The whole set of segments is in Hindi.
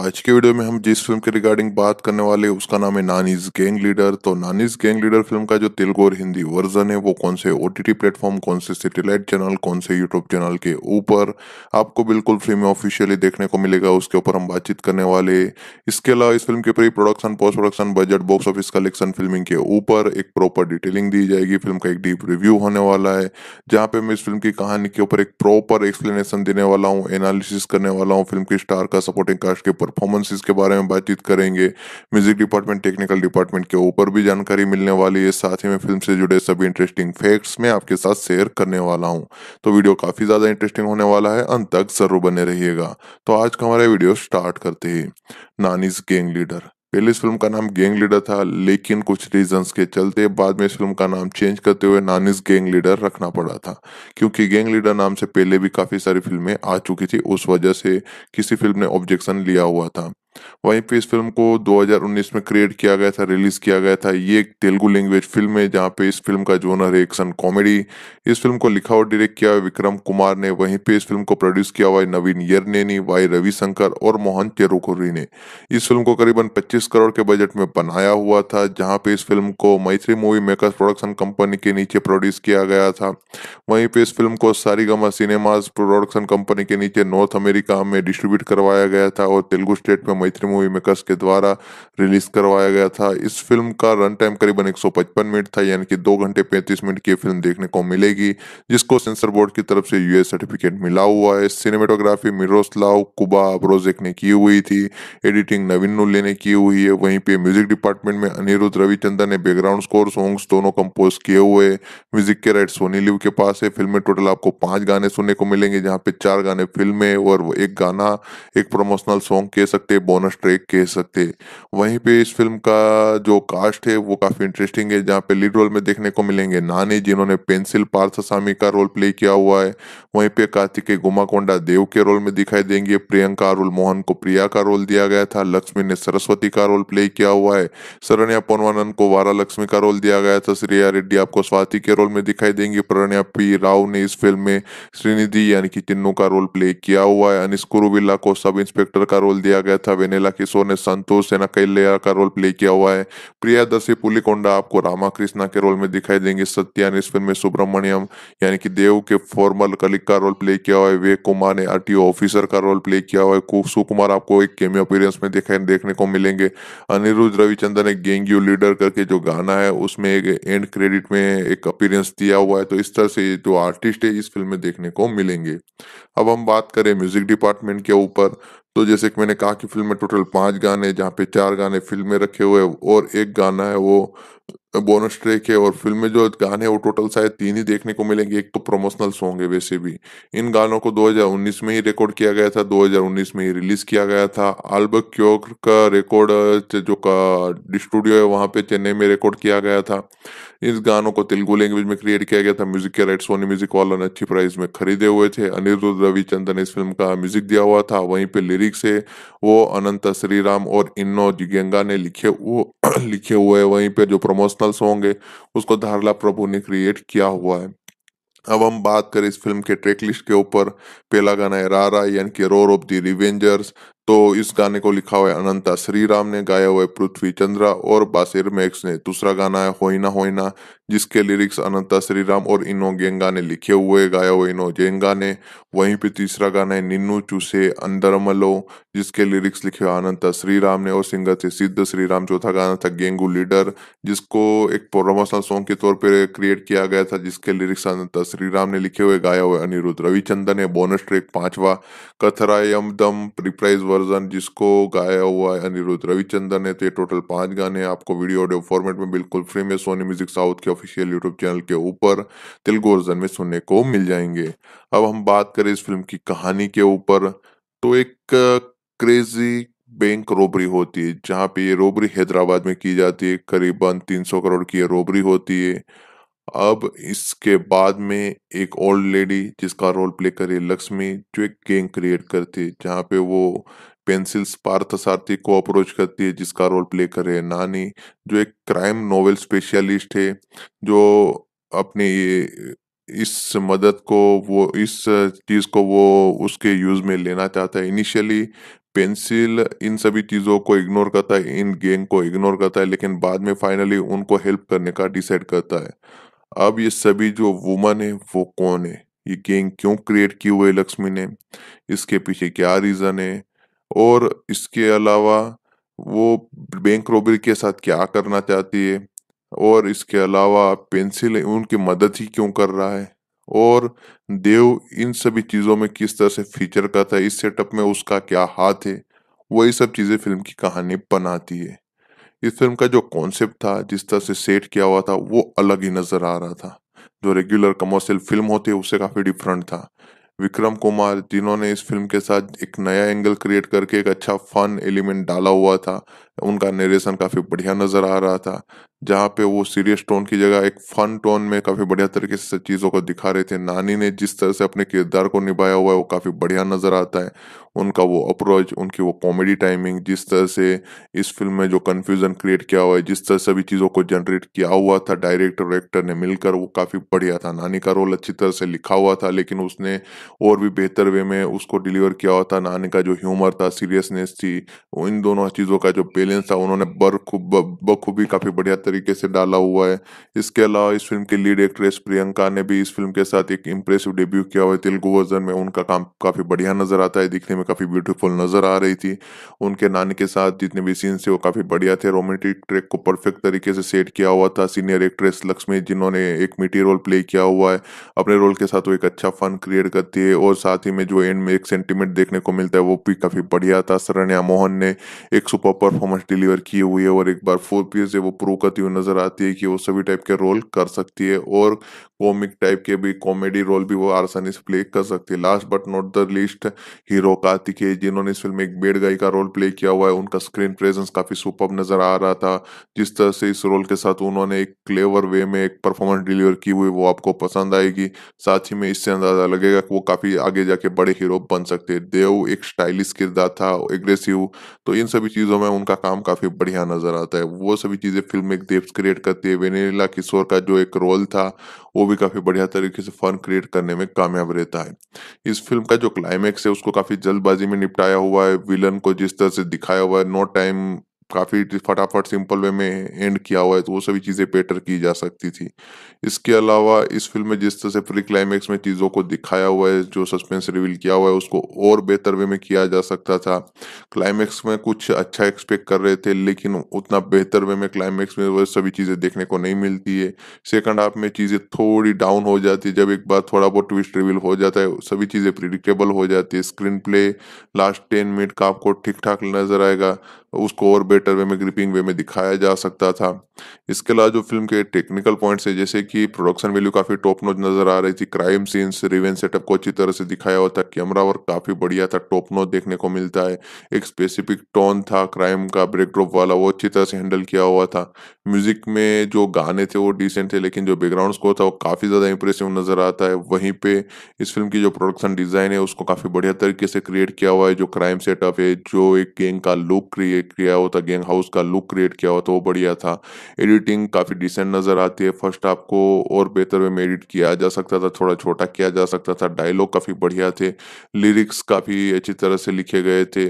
आज के वीडियो में हम जिस फिल्म के रिगार्डिंग बात करने वाले उसका नाम है नानीज गैंग लीडर तो नानीज गैंग लीडर फिल्म का जो तेलुगु और हिंदी वर्जन है वो कौन से ओटीटी प्लेटफॉर्म कौन से सेटेलाइट चैनल कौन से यूट्यूब चैनल के ऊपर आपको बिल्कुल फ्री में ऑफिशियली देखने को मिलेगा उसके ऊपर हम बातचीत करने वाले इसके अलावा इस फिल्म के pre production post production budget box office collection filming के ऊपर एक प्रॉपर डिटेलिंग दी जाएगी फिल्म का एक डीप रिव्यू होने वाला है जहाँ पे मैं इस फिल्म की कहानी के ऊपर एक प्रॉपर एक्सप्लेनेशन देने वाला हूँ एनालिसिस करने वाला हूँ फिल्म की स्टार का सपोर्टिंग कास्ट के परफॉर्मेंसेस के बारे में बातचीत करेंगे म्यूजिक डिपार्टमेंट टेक्निकल डिपार्टमेंट के ऊपर भी जानकारी मिलने वाली है साथ ही मैं फिल्म से जुड़े सभी इंटरेस्टिंग फैक्ट्स में आपके साथ शेयर करने वाला हूँ तो वीडियो काफी ज्यादा इंटरेस्टिंग होने वाला है अंत तक जरूर बने रहिएगा तो आज का हमारा वीडियो स्टार्ट करते ही नानीज गैंग लीडर पहले इस फिल्म का नाम गैंग लीडर था लेकिन कुछ रीजंस के चलते बाद में इस फिल्म का नाम चेंज करते हुए नानिस गैंग लीडर रखना पड़ा था क्योंकि गैंग लीडर नाम से पहले भी काफ़ी सारी फिल्में आ चुकी थी उस वजह से किसी फिल्म ने ऑब्जेक्शन लिया हुआ था वहीं पे इस फिल्म को 2019 में क्रिएट किया गया था रिलीज किया गया था ये एक तेलुगु लैंग्वेज फिल्म है जहाँ पे इस फिल्म का जोनर है एक्शन कॉमेडी इस फिल्म को लिखा और डायरेक्ट किया विक्रम कुमार ने वहीं पे इस फिल्म को प्रोड्यूस किया हुआ है नवीन यरनेनी वाई रविशंकर और मोहन चेरुखुरी ने इस फिल्म को करीबन पच्चीस करोड़ के बजट में बनाया हुआ था जहाँ पे इस फिल्म को मैत्री मूवी मेकर्स प्रोडक्शन कंपनी के नीचे प्रोड्यूस किया गया था वहीं पे इस फिल्म को सारी सिनेमाज प्रोडक्शन कंपनी के नीचे नॉर्थ अमेरिका में डिस्ट्रीब्यूट करवाया गया था और तेलुगु स्टेट में मैत्री मूवी मेकर्स के द्वारा रिलीज करवाया गया था इस फिल्म का रन टाइम करीबन 155 मिनट था यानी कि दो घंटे 35 मिनट की फिल्म देखने को मिलेगी जिसको सेंसर बोर्ड की तरफ से यूएस सर्टिफिकेट मिला हुआ है सिनेमेटोग्राफी मिरोस्लाव कुबा अब्रोजेक ने की हुई थी एडिटिंग नवीन नुल्ले ने की हुई है वहीं पे म्यूजिक डिपार्टमेंट में अनिरुद्ध रविचंदन ने बैकग्राउंड स्कोर सॉन्ग्स दोनों कंपोज किए हुए म्यूजिक के राइट सोनी लिव के पास है फिल्म में टोटल आपको पांच गाने सुनने को मिलेंगे जहां पे चार गाने फिल्म में और एक गाना एक प्रमोशनल सॉन्ग कह सकते हैं बोनस ट्रैक कह सकते हैं वहीं पे इस फिल्म का जो कास्ट है वो काफ़ी इंटरेस्टिंग है जहाँ पे लीड रोल में देखने को मिलेंगे नानी जिन्होंने पेंसिल पार्थसामी का रोल प्ले किया हुआ है वहीं पे कार्तिक गुमाकोंडा देव के रोल में दिखाई देंगे प्रियंका अरुल मोहन को प्रिया का रोल दिया गया था लक्ष्मी ने सरस्वती का रोल प्ले किया हुआ है सरण्या पोनवानंद को वारा लक्ष्मी का रोल दिया गया था श्रेया रेड्डी आपको स्वाति के रोल में दिखाई देंगी प्रणया पी राव ने इस फिल्म में श्रीनिधि यानी कि चिन्नू का रोल प्ले किया हुआ है अनिस कुरुबिल्ला को सब इंस्पेक्टर का रोल दिया गया था वेनेला किशोर ने संतोष सेना कैलिया का रोल प्ले किया हुआ है प्रिया प्रियादर्शी पुलिकोंडा आपको रामाकृष्णा के रोल में दिखाई देंगे सत्या ने इस फिल्म में सुब्रमण्यम यानी कि देव के फॉर्मल कलिक का रोल प्ले किया हुआ है वे कुमार ने आर ऑफिसर का रोल प्ले किया हुआ है सुकुमार आपको एक केमियो अपीयरेंस में दिखाई देखने को मिलेंगे अनिरुद्ध रविचंद्र ने गेंग यू लीडर करके जो गाना है उसमें एक एंड क्रेडिट में एक अपीयरेंस दिया हुआ है तो इस तरह से जो आर्टिस्ट है इस फिल्म में देखने को मिलेंगे अब हम बात करें म्यूजिक डिपार्टमेंट के ऊपर तो जैसे कि मैंने कहा कि फिल्म में टोटल पांच गाने जहाँ पे चार गाने फिल्म में रखे हुए और एक गाना है वो बोनस ट्रैक है और फिल्म में जो गाने हैं वो टोटल शायद तीन ही देखने को मिलेंगे एक तो प्रमोशनल सॉन्ग है वैसे भी इन गानों को 2019 में ही रिकॉर्ड किया गया था 2019 में ही रिलीज किया गया था आल्बर्ट क्योक का रिकॉर्ड जो का स्टूडियो है वहां पे चेन्नई में रिकॉर्ड किया गया था इस गानों को तेलुगु लैंग्वेज में क्रिएट किया गया था म्यूजिक के राइट सोनी म्यूजिक वालों ने अच्छी प्राइस में खरीदे हुए थे अनिरुद्ध रविचंदन इस फिल्म का म्यूजिक दिया हुआ था वहीं पे लिरिक्स है वो अनंत श्रीराम और इन्नो जिगेंगा ने लिखे वो लिखे हुए वहीं पे जो प्रमोशनल सॉन्ग है उसको धारला प्रभु ने क्रिएट किया हुआ है अब हम बात करें इस फिल्म के ट्रैक लिस्ट के ऊपर पहला गाना है रारा यानी कि रोर ऑफ द रिवेंजर्स तो इस गाने को लिखा हुआ है अनंता श्री राम ने गाया हुआ है पृथ्वी चंद्रा और बासिर मैक्स ने दूसरा गाना है होइना होइना जिसके लिरिक्स अनंता श्री राम और इनो गेंगा ने लिखे हुए गाया हुआ इनो गेंगा ने वहीं पे तीसरा गाना है निन्नू चूसे अंदर मलो जिसके लिरिक्स लिखे हुए अनंता श्री राम ने और सिंगर थे सिद्ध श्री राम चौथा गाना था गेंगू लीडर जिसको एक प्रोमोशनल सॉन्ग के तौर पर क्रिएट किया गया था जिसके लिरिक्स अनंता श्री राम ने लिखे हुए गाया हुए अनिरुद्ध रविचंदन है बोनस ट्रेक पांचवा कथरा यम दम रिप्राइज वर्जन जिसको गाया हुआ है अनिरुद्ध रविचंद्र ने तो ये टोटल पांच गाने आपको वीडियो ऑडियो फॉर्मेट में बिल्कुल फ्री में सोनी म्यूजिक साउथ के ऑफिशियल यूट्यूब चैनल के ऊपर तेलुगु वर्जन में सुनने को मिल जाएंगे अब हम बात करें इस फिल्म की कहानी के ऊपर तो एक क्रेजी बैंक रोबरी होती है जहाँ पे ये रोबरी हैदराबाद में की जाती है करीबन 300 करोड़ की ये रोबरी होती है अब इसके बाद में एक ओल्ड लेडी जिसका रोल प्ले करे लक्ष्मी जो एक गैंग क्रिएट करती है जहाँ पे वो पेंसिल्स पार्थ सारथी को अप्रोच करती है जिसका रोल प्ले करे नानी जो एक क्राइम नोवेल स्पेशलिस्ट है जो अपने इस मदद को वो इस चीज़ को वो उसके यूज़ में लेना चाहता है इनिशियली पेंसिल इन सभी चीज़ों को इग्नोर करता है इन गेंग को इग्नोर करता है लेकिन बाद में फाइनली उनको हेल्प करने का डिसाइड करता है अब ये सभी जो वुमन है वो कौन है ये गैंग क्यों क्रिएट की हुई है लक्ष्मी ने इसके पीछे क्या रीजन है और इसके अलावा वो बैंक रॉबरी के साथ क्या करना चाहती है और इसके अलावा पेंसिल उनकी मदद ही क्यों कर रहा है और देव इन सभी चीज़ों में किस तरह से फीचर करता है इस सेटअप में उसका क्या हाथ है वही सब चीज़ें फिल्म की कहानी बनाती है इस फिल्म का जो कॉन्सेप्ट था जिस तरह से सेट किया हुआ था वो अलग ही नजर आ रहा था जो रेगुलर कमर्शियल फिल्म होती है उससे काफी डिफरेंट था विक्रम कुमार जिन्होंने इस फिल्म के साथ एक नया एंगल क्रिएट करके एक अच्छा फन एलिमेंट डाला हुआ था उनका नरेशन काफी बढ़िया नजर आ रहा था जहाँ पे वो सीरियस टोन की जगह एक फन टोन में काफी बढ़िया तरीके से चीजों को दिखा रहे थे नानी ने जिस तरह से अपने किरदार को निभाया हुआ है वो काफी बढ़िया नजर आता है उनका वो अप्रोच उनकी वो कॉमेडी टाइमिंग जिस तरह से इस फिल्म में जो कन्फ्यूजन क्रिएट किया हुआ है जिस तरह से भी चीजों को जनरेट किया हुआ था डायरेक्टर और एक्टर ने मिलकर वो काफी बढ़िया था नानी का रोल अच्छी तरह से लिखा हुआ था लेकिन उसने और भी बेहतर वे में उसको डिलीवर किया हुआ था नानी का जो ह्यूमर था सीरियसनेस थी इन दोनों चीजों का जो विलेन था उन्होंने बर्क भी काफी बढ़िया तरीके से डाला हुआ है इसके अलावा इस फिल्म की लीड एक्ट्रेस प्रियंका ने भी इस फिल्म के साथ एक इम्प्रेसिव डेब्यू किया हुआ है तेलुगु वर्जन में उनका काम काफी बढ़िया नजर आता है दिखने में काफी ब्यूटीफुल नजर आ रही थी उनके नानी के साथ जितने भी सीन्स थे वो काफी बढ़िया थे रोमेंटिक ट्रैक को परफेक्ट तरीके से सेट किया हुआ था सीनियर एक्ट्रेस लक्ष्मी जिन्होंने एक मीठी रोल प्ले किया हुआ है अपने रोल के साथ वो एक अच्छा फन क्रिएट करती है और साथ ही में जो एंड में एक सेंटिमेंट देखने को मिलता है वो भी काफी बढ़िया था सरण्या मोहन ने एक सुपर परफॉर्मेंस परफॉर्मेंस डिलीवर की हुई है और एक बार फोर पीएस है वो प्रूव करती हुई नजर आती है कि वो सभी टाइप के रोल कर सकती है और कॉमिक टाइप के भी कॉमेडी रोल भी वो आसानी से प्ले कर सकती है last but not the least hero Kartik है जिन्होंने इस फिल्म में एक बेड गाई का रोल प्ले किया हुआ है उनका स्क्रीन प्रेजेंस काफी सुपर नजर आ रहा था जिस तरह से इस रोल के साथ उन्होंने एक क्लेवर वे में एक परफॉर्मेंस डिलीवर की हुई वो आपको पसंद आएगी साथ ही में इससे अंदाजा लगेगा कि वो काफी आगे जाके बड़े हीरो बन सकते हैं देव एक स्टाइलिश किरदार था एग्रेसिव तो इन सभी चीजों में उनका काम काफी बढ़िया नजर आता है वो सभी चीजें फिल्म एक देव क्रिएट करती है वेनेला किशोर का जो एक रोल था वो भी काफी बढ़िया तरीके से फन क्रिएट करने में कामयाब रहता है इस फिल्म का जो क्लाइमैक्स है उसको काफी जल्दबाजी में निपटाया हुआ है विलन को जिस तरह से दिखाया हुआ है नो टाइम काफ़ी फटाफट सिंपल वे में एंड किया हुआ है तो वो सभी चीज़ें बेटर की जा सकती थी इसके अलावा इस फिल्म में जिस तरह से प्री क्लाइमेक्स में चीज़ों को दिखाया हुआ है जो सस्पेंस रिवील किया हुआ है उसको और बेहतर वे में किया जा सकता था क्लाइमेक्स में कुछ अच्छा एक्सपेक्ट कर रहे थे लेकिन उतना बेहतर वे में क्लाइमेक्स में वह सभी चीज़ें देखने को नहीं मिलती है सेकंड हाफ में चीज़ें थोड़ी डाउन हो जाती है जब एक बार थोड़ा बहुत ट्विस्ट रिवील हो जाता है सभी चीज़ें प्रिडिक्टेबल हो जाती है screenplay last ten minute का आपको ठीक ठाक नजर आएगा उसको और बेटर वे में ग्रिपिंग वे में दिखाया जा सकता था इसके अलावा जो फिल्म के टेक्निकल पॉइंट्स है जैसे कि प्रोडक्शन वैल्यू काफ़ी टॉप नोच नज़र आ रही थी क्राइम सीन्स रिवेंज सेटअप को अच्छी तरह से दिखाया हुआ था कैमरा वर्क काफ़ी बढ़िया था टॉप नोच देखने को मिलता है एक स्पेसिफिक टोन था क्राइम का ब्रेक ड्रॉप वाला वो अच्छी तरह से हैंडल किया हुआ था म्यूजिक में जो गाने थे वो डिसेंट थे लेकिन जो बैकग्राउंड स्कोर था वो काफ़ी ज़्यादा इंप्रेसिव नज़र आता है वहीं पे इस फिल्म की जो प्रोडक्शन डिज़ाइन है उसको काफ़ी बढ़िया तरीके से क्रिएट किया हुआ है जो क्राइम सेटअप है जो एक गेंग का लुक क्रिएट क्रिएट किया हो था गेंग हाउस का लुक क्रिएट किया हो तो वो बढ़िया था एडिटिंग काफ़ी डिसेंट नज़र आती है फर्स्ट आपको और बेहतर वे में एडिट किया जा सकता था थोड़ा छोटा किया जा सकता था डायलॉग काफ़ी बढ़िया थे लिरिक्स काफ़ी अच्छी तरह से लिखे गए थे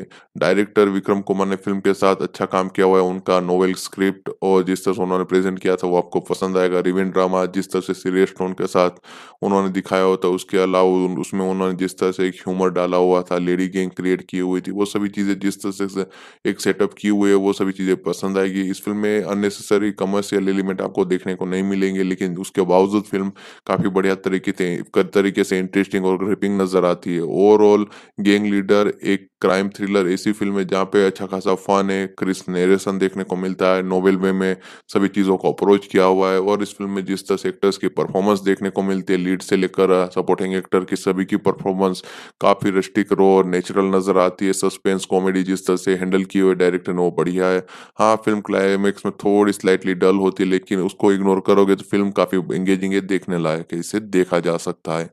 डायरेक्टर विक्रम कुमार ने फिल्म के साथ अच्छा काम किया हुआ है उनका नोवेल स्क्रिप्ट और जिस तरह से उन्होंने प्रेजेंट किया था वो आपको पसंद आएगा रिविन ड्रामा जिस तरह से सीरियस टोन के साथ उन्होंने दिखाया होता उसके अलावा उसमें उन्होंने जिस तरह से एक ह्यूमर डाला हुआ था लेडी गेंग क्रिएट की हुई थी वो सभी चीज़ें जिस तरह से एक सेट सेटअप किए हुए है वो सभी चीज़ें पसंद आएगी इस फिल्म में अननेसेसरी कमर्शियल एलिमेंट आपको देखने को नहीं मिलेंगे लेकिन उसके बावजूद फिल्म काफ़ी बढ़िया तरीके से तरीके से इंटरेस्टिंग और ग्रिपिंग नज़र आती है ओवरऑल गैंग लीडर एक क्राइम थ्रिलर ऐसी फिल्म है जहाँ पे अच्छा खासा फन है क्रिस नेरेसन देखने को मिलता है नोवेल वे में सभी चीज़ों को अप्रोच किया हुआ है और इस फिल्म में जिस तरह से एक्टर्स की परफॉर्मेंस देखने को मिलती है लीड से लेकर सपोर्टिंग uh, एक्टर की सभी की परफॉर्मेंस काफ़ी रिस्टिक रो और नेचुरल नज़र आती है सस्पेंस कॉमेडी जिस तरह से हैंडल की हुई डायरेक्टर ने वो बढ़िया है हाँ फिल्म क्लाइमेक्स में थोड़ी स्लाइटली डल होती है लेकिन उसको इग्नोर करोगे तो फिल्म काफी एंगेजिंग है देखने लायक है इसे देखा जा सकता है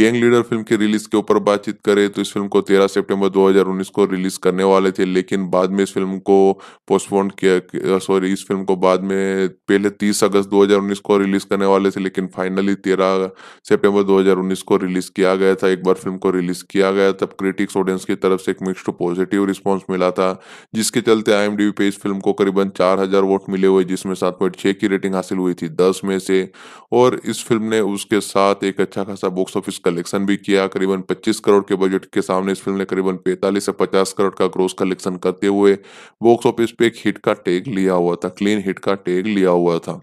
गैंग लीडर फिल्म के रिलीज के ऊपर बातचीत करें तो इस फिल्म को 13 सितंबर 2019 को रिलीज करने वाले थे लेकिन बाद में इस फिल्म को पोस्टपोन किया सॉरी इस फिल्म को बाद में पहले 30 अगस्त 2019 को रिलीज करने वाले थे लेकिन फाइनली 13 सितंबर 2019 को रिलीज किया गया था एक बार फिल्म को रिलीज किया गया तब क्रिटिक्स ऑडियंस की तरफ से एक मिक्स पॉजिटिव रिस्पॉन्स मिला था जिसके चलते आई पे इस फिल्म को करीबन चार हजार वोट मिले हुए जिसमें सात पॉइंट छह की रेटिंग हासिल हुई थी दस में से और इस फिल्म ने उसके साथ एक अच्छा खासा बॉक्स ऑफिस कलेक्शन भी किया करीबन पच्चीस करोड़ के बजट के सामने इस फिल्म ने करीबन पैंतालीस से पचास करोड़ का ग्रोस कलेक्शन करते हुए बॉक्स ऑफिस पे एक हिट का टैग लिया हुआ था क्लीन हिट का टैग लिया हुआ था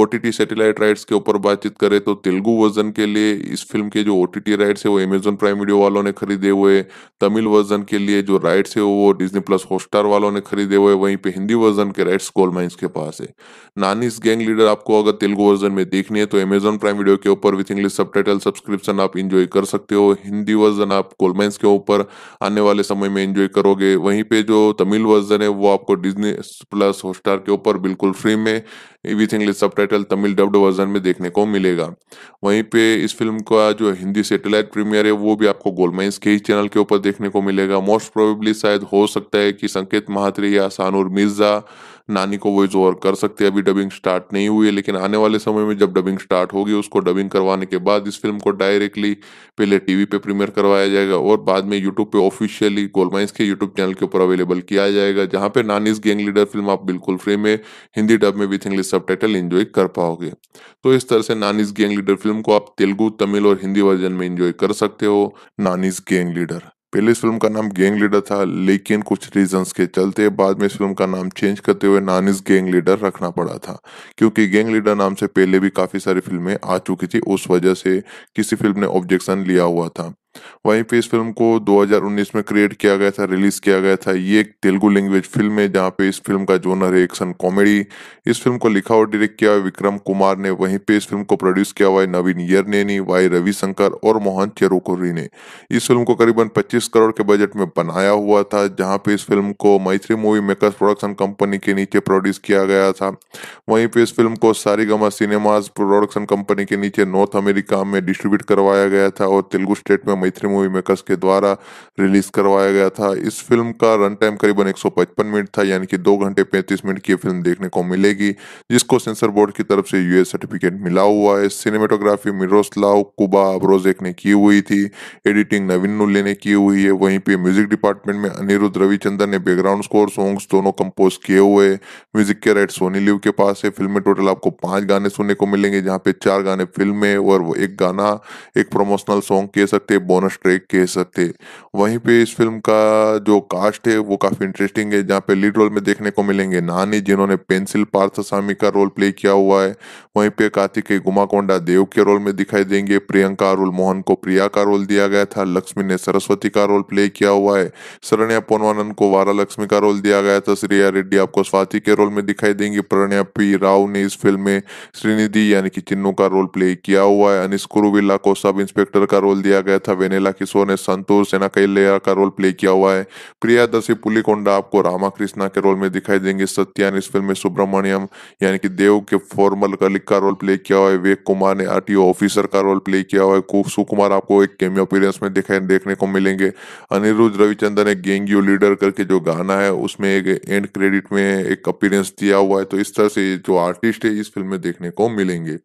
ओ सैटेलाइट राइट्स के ऊपर बातचीत करें तो तेलुगु वर्जन के लिए इस फिल्म के जो ओ राइट्स है वो अमेजोन प्राइम वीडियो वालों ने खरीदे हुए तमिल वर्जन के लिए जो राइट्स है वो डिजनी प्लस हॉटस्टार परिवार वालों ने खरीदे हुए वहीं पे हिंदी वर्जन के राइट्स गोल माइंस के पास है नानीस गैंग लीडर आपको अगर तेलुगु वर्जन में देखनी है तो अमेजोन प्राइम वीडियो के ऊपर विथ इंग्लिश सब सब्सक्रिप्शन आप इंजॉय कर सकते हो हिंदी वर्जन आप गोल माइंस के ऊपर आने वाले समय में इंजॉय करोगे वहीं पे जो तमिल वर्जन है वो आपको डिजनी प्लस हॉटस्टार के ऊपर बिल्कुल फ्री में विथ इंग्लिश सब तमिल डब्ड वर्जन में देखने को मिलेगा वहीं पे इस फिल्म का जो हिंदी सेटेलाइट प्रीमियर है वो भी आपको गोलमाइंस के ही चैनल के ऊपर देखने को मिलेगा मोस्ट प्रोबेबली शायद हो सकता है कि संकेत साकेत महात्रे या सानूर मिर्जा नानी को वॉइस ओवर कर सकते हैं अभी डबिंग स्टार्ट नहीं हुई है लेकिन आने वाले समय में जब डबिंग स्टार्ट होगी उसको डबिंग करवाने के बाद इस फिल्म को डायरेक्टली पहले टीवी पे प्रीमियर करवाया जाएगा और बाद में यूट्यूब पे ऑफिशियली गोलमाइंस के यूट्यूब चैनल के ऊपर अवेलेबल किया जाएगा जहाँ पे नानीज गैंग लीडर फिल्म आप बिल्कुल फ्री में हिंदी डब में विथ इंग्लिश सब टाइटल कर पाओगे तो इस तरह से नानीज गैंग लीडर फिल्म को आप तेलुगु तमिल और हिंदी वर्जन में इंजॉय कर सकते हो नानीज गैंग लीडर पहले इस फिल्म का नाम गैंग लीडर था लेकिन कुछ रीजंस के चलते बाद में इस फिल्म का नाम चेंज करते हुए नानिस गैंग लीडर रखना पड़ा था क्योंकि गैंग लीडर नाम से पहले भी काफ़ी सारी फिल्में आ चुकी थी उस वजह से किसी फिल्म ने ऑब्जेक्शन लिया हुआ था वहीं पे इस फिल्म को 2019 में क्रिएट किया गया था रिलीज किया गया था ये एक तेलुगु लैंग्वेज फिल्म है जहाँ पे इस फिल्म का जोनर है एक्शन कॉमेडी इस फिल्म को लिखा और डायरेक्ट किया विक्रम कुमार ने वहीं पे इस फिल्म को प्रोड्यूस किया हुआ है नवीन यरनेनी वाई रविशंकर और मोहन चेरुकुर्री ने इस फिल्म को करीबन पच्चीस करोड़ के बजट में बनाया हुआ था जहाँ पे इस फिल्म को मैत्री मूवी मेकर्स प्रोडक्शन कंपनी के नीचे प्रोड्यूस किया गया था वहीं पे इस फिल्म को सारीगमा सिनेमाज प्रोडक्शन कंपनी के नीचे नॉर्थ अमेरिका में डिस्ट्रीब्यूट करवाया गया था और तेलुगु स्टेट में मैत्री मूवी मेकर्स के द्वारा रिलीज करवाया गया था इस फिल्म का रन टाइम करीबन 155 मिनट था यानी कि दो घंटे 35 मिनट की फिल्म देखने को मिलेगी जिसको सेंसर बोर्ड की तरफ से यूएस सर्टिफिकेट मिला हुआ है सिनेमेटोग्राफी मिरोस्लाव कुबा अब्रोजेक ने की हुई थी एडिटिंग नवीन नुल्ले ने की हुई है वहीं पे म्यूजिक डिपार्टमेंट में अनिरुद्ध रविचंद्रन ने बैकग्राउंड स्कोर सॉन्ग्स दोनों कंपोज किए हुए म्यूजिक के राइट सोनी लिव के पास है फिल्म में टोटल आपको पांच गाने सुनने को मिलेंगे जहां पे चार गाने फिल्म में और एक गाना एक प्रमोशनल सॉन्ग कह सकते हैं बोनस ट्रैक कह सकते हैं वहीं पे इस फिल्म का जो कास्ट है वो काफ़ी इंटरेस्टिंग है जहाँ पे लीड रोल में देखने को मिलेंगे नानी जिन्होंने पेंसिल पार्थसामी का रोल प्ले किया हुआ है वहीं पे कार्तिकेय गुमाकोंडा देव के रोल में दिखाई देंगे प्रियंका अरुल मोहन को प्रिया का रोल दिया गया था लक्ष्मी ने सरस्वती का रोल प्ले किया हुआ है शरण्या पोनवानंद को वारा लक्ष्मी का रोल दिया गया था श्रेया रेड्डी आपको स्वाति के रोल में दिखाई देंगे प्रणया पी राव ने इस फिल्म में श्रीनिधि यानी कि चिन्नू का रोल प्ले किया हुआ है अनिस कुरुविल्ला को सब इंस्पेक्टर का रोल दिया गया था वेनेला किशोर ने संतोष सेना कई लेयर का रोल प्ले किया हुआ है प्रिया दर्शी पुलिकोंडा आपको रामाकृष्णा के रोल में दिखाई देंगे सत्या ने इस फिल्म में सुब्रमण्यम यानी कि देव के फॉर्मल कलिक का रोल प्ले किया हुआ है विवेक कुमार ने आरटीओ ऑफिसर का रोल प्ले किया हुआ है सुकुमार आपको एक केमियो अपीयरेंस में दिखाई देखने को मिलेंगे अनिरुद्ध रविचंद्र ने गेंग यू लीडर करके जो गाना है उसमें एक एंड क्रेडिट में एक अपीयरेंस दिया हुआ है तो इस तरह से जो आर्टिस्ट है इस फिल्म में देखने को मिलेंगे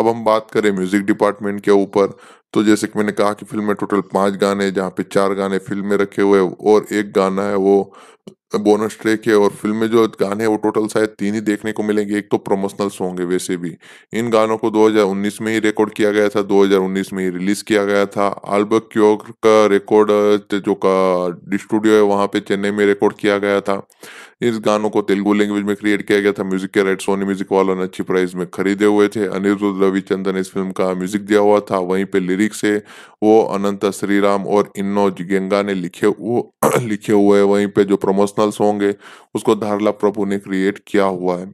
अब हम बात करें म्यूजिक डिपार्टमेंट के ऊपर तो जैसे कि मैंने कहा कि फिल्म में टोटल पांच गाने जहाँ पे चार गाने फिल्म में रखे हुए और एक गाना है वो बोनस ट्रैक है और फिल्म में जो गाने हैं वो टोटल शायद तीन ही देखने को मिलेंगे एक तो प्रमोशनल सॉन्ग है वैसे भी इन गानों को 2019 में ही रिकॉर्ड किया गया था 2019 में ही रिलीज किया गया था आल्ब क्योर का रिकॉर्ड जो का स्टूडियो है वहां पे चेन्नई में रिकॉर्ड किया गया था इस गानों को तेलुगु लैंग्वेज में क्रिएट किया गया था म्यूजिक के राइट सोनी म्यूजिक वालों ने अच्छी प्राइस में खरीदे हुए थे अनिरुद्ध रविचंदन इस फिल्म का म्यूजिक दिया हुआ था वहीं पे लिरिक्स है वो अनंत श्रीराम और इन्नो जिगेंगा ने लिखे वो लिखे हुए हैं वहीं पे जो प्रमोशनल सॉन्ग है उसको धारला प्रभु ने क्रिएट किया हुआ है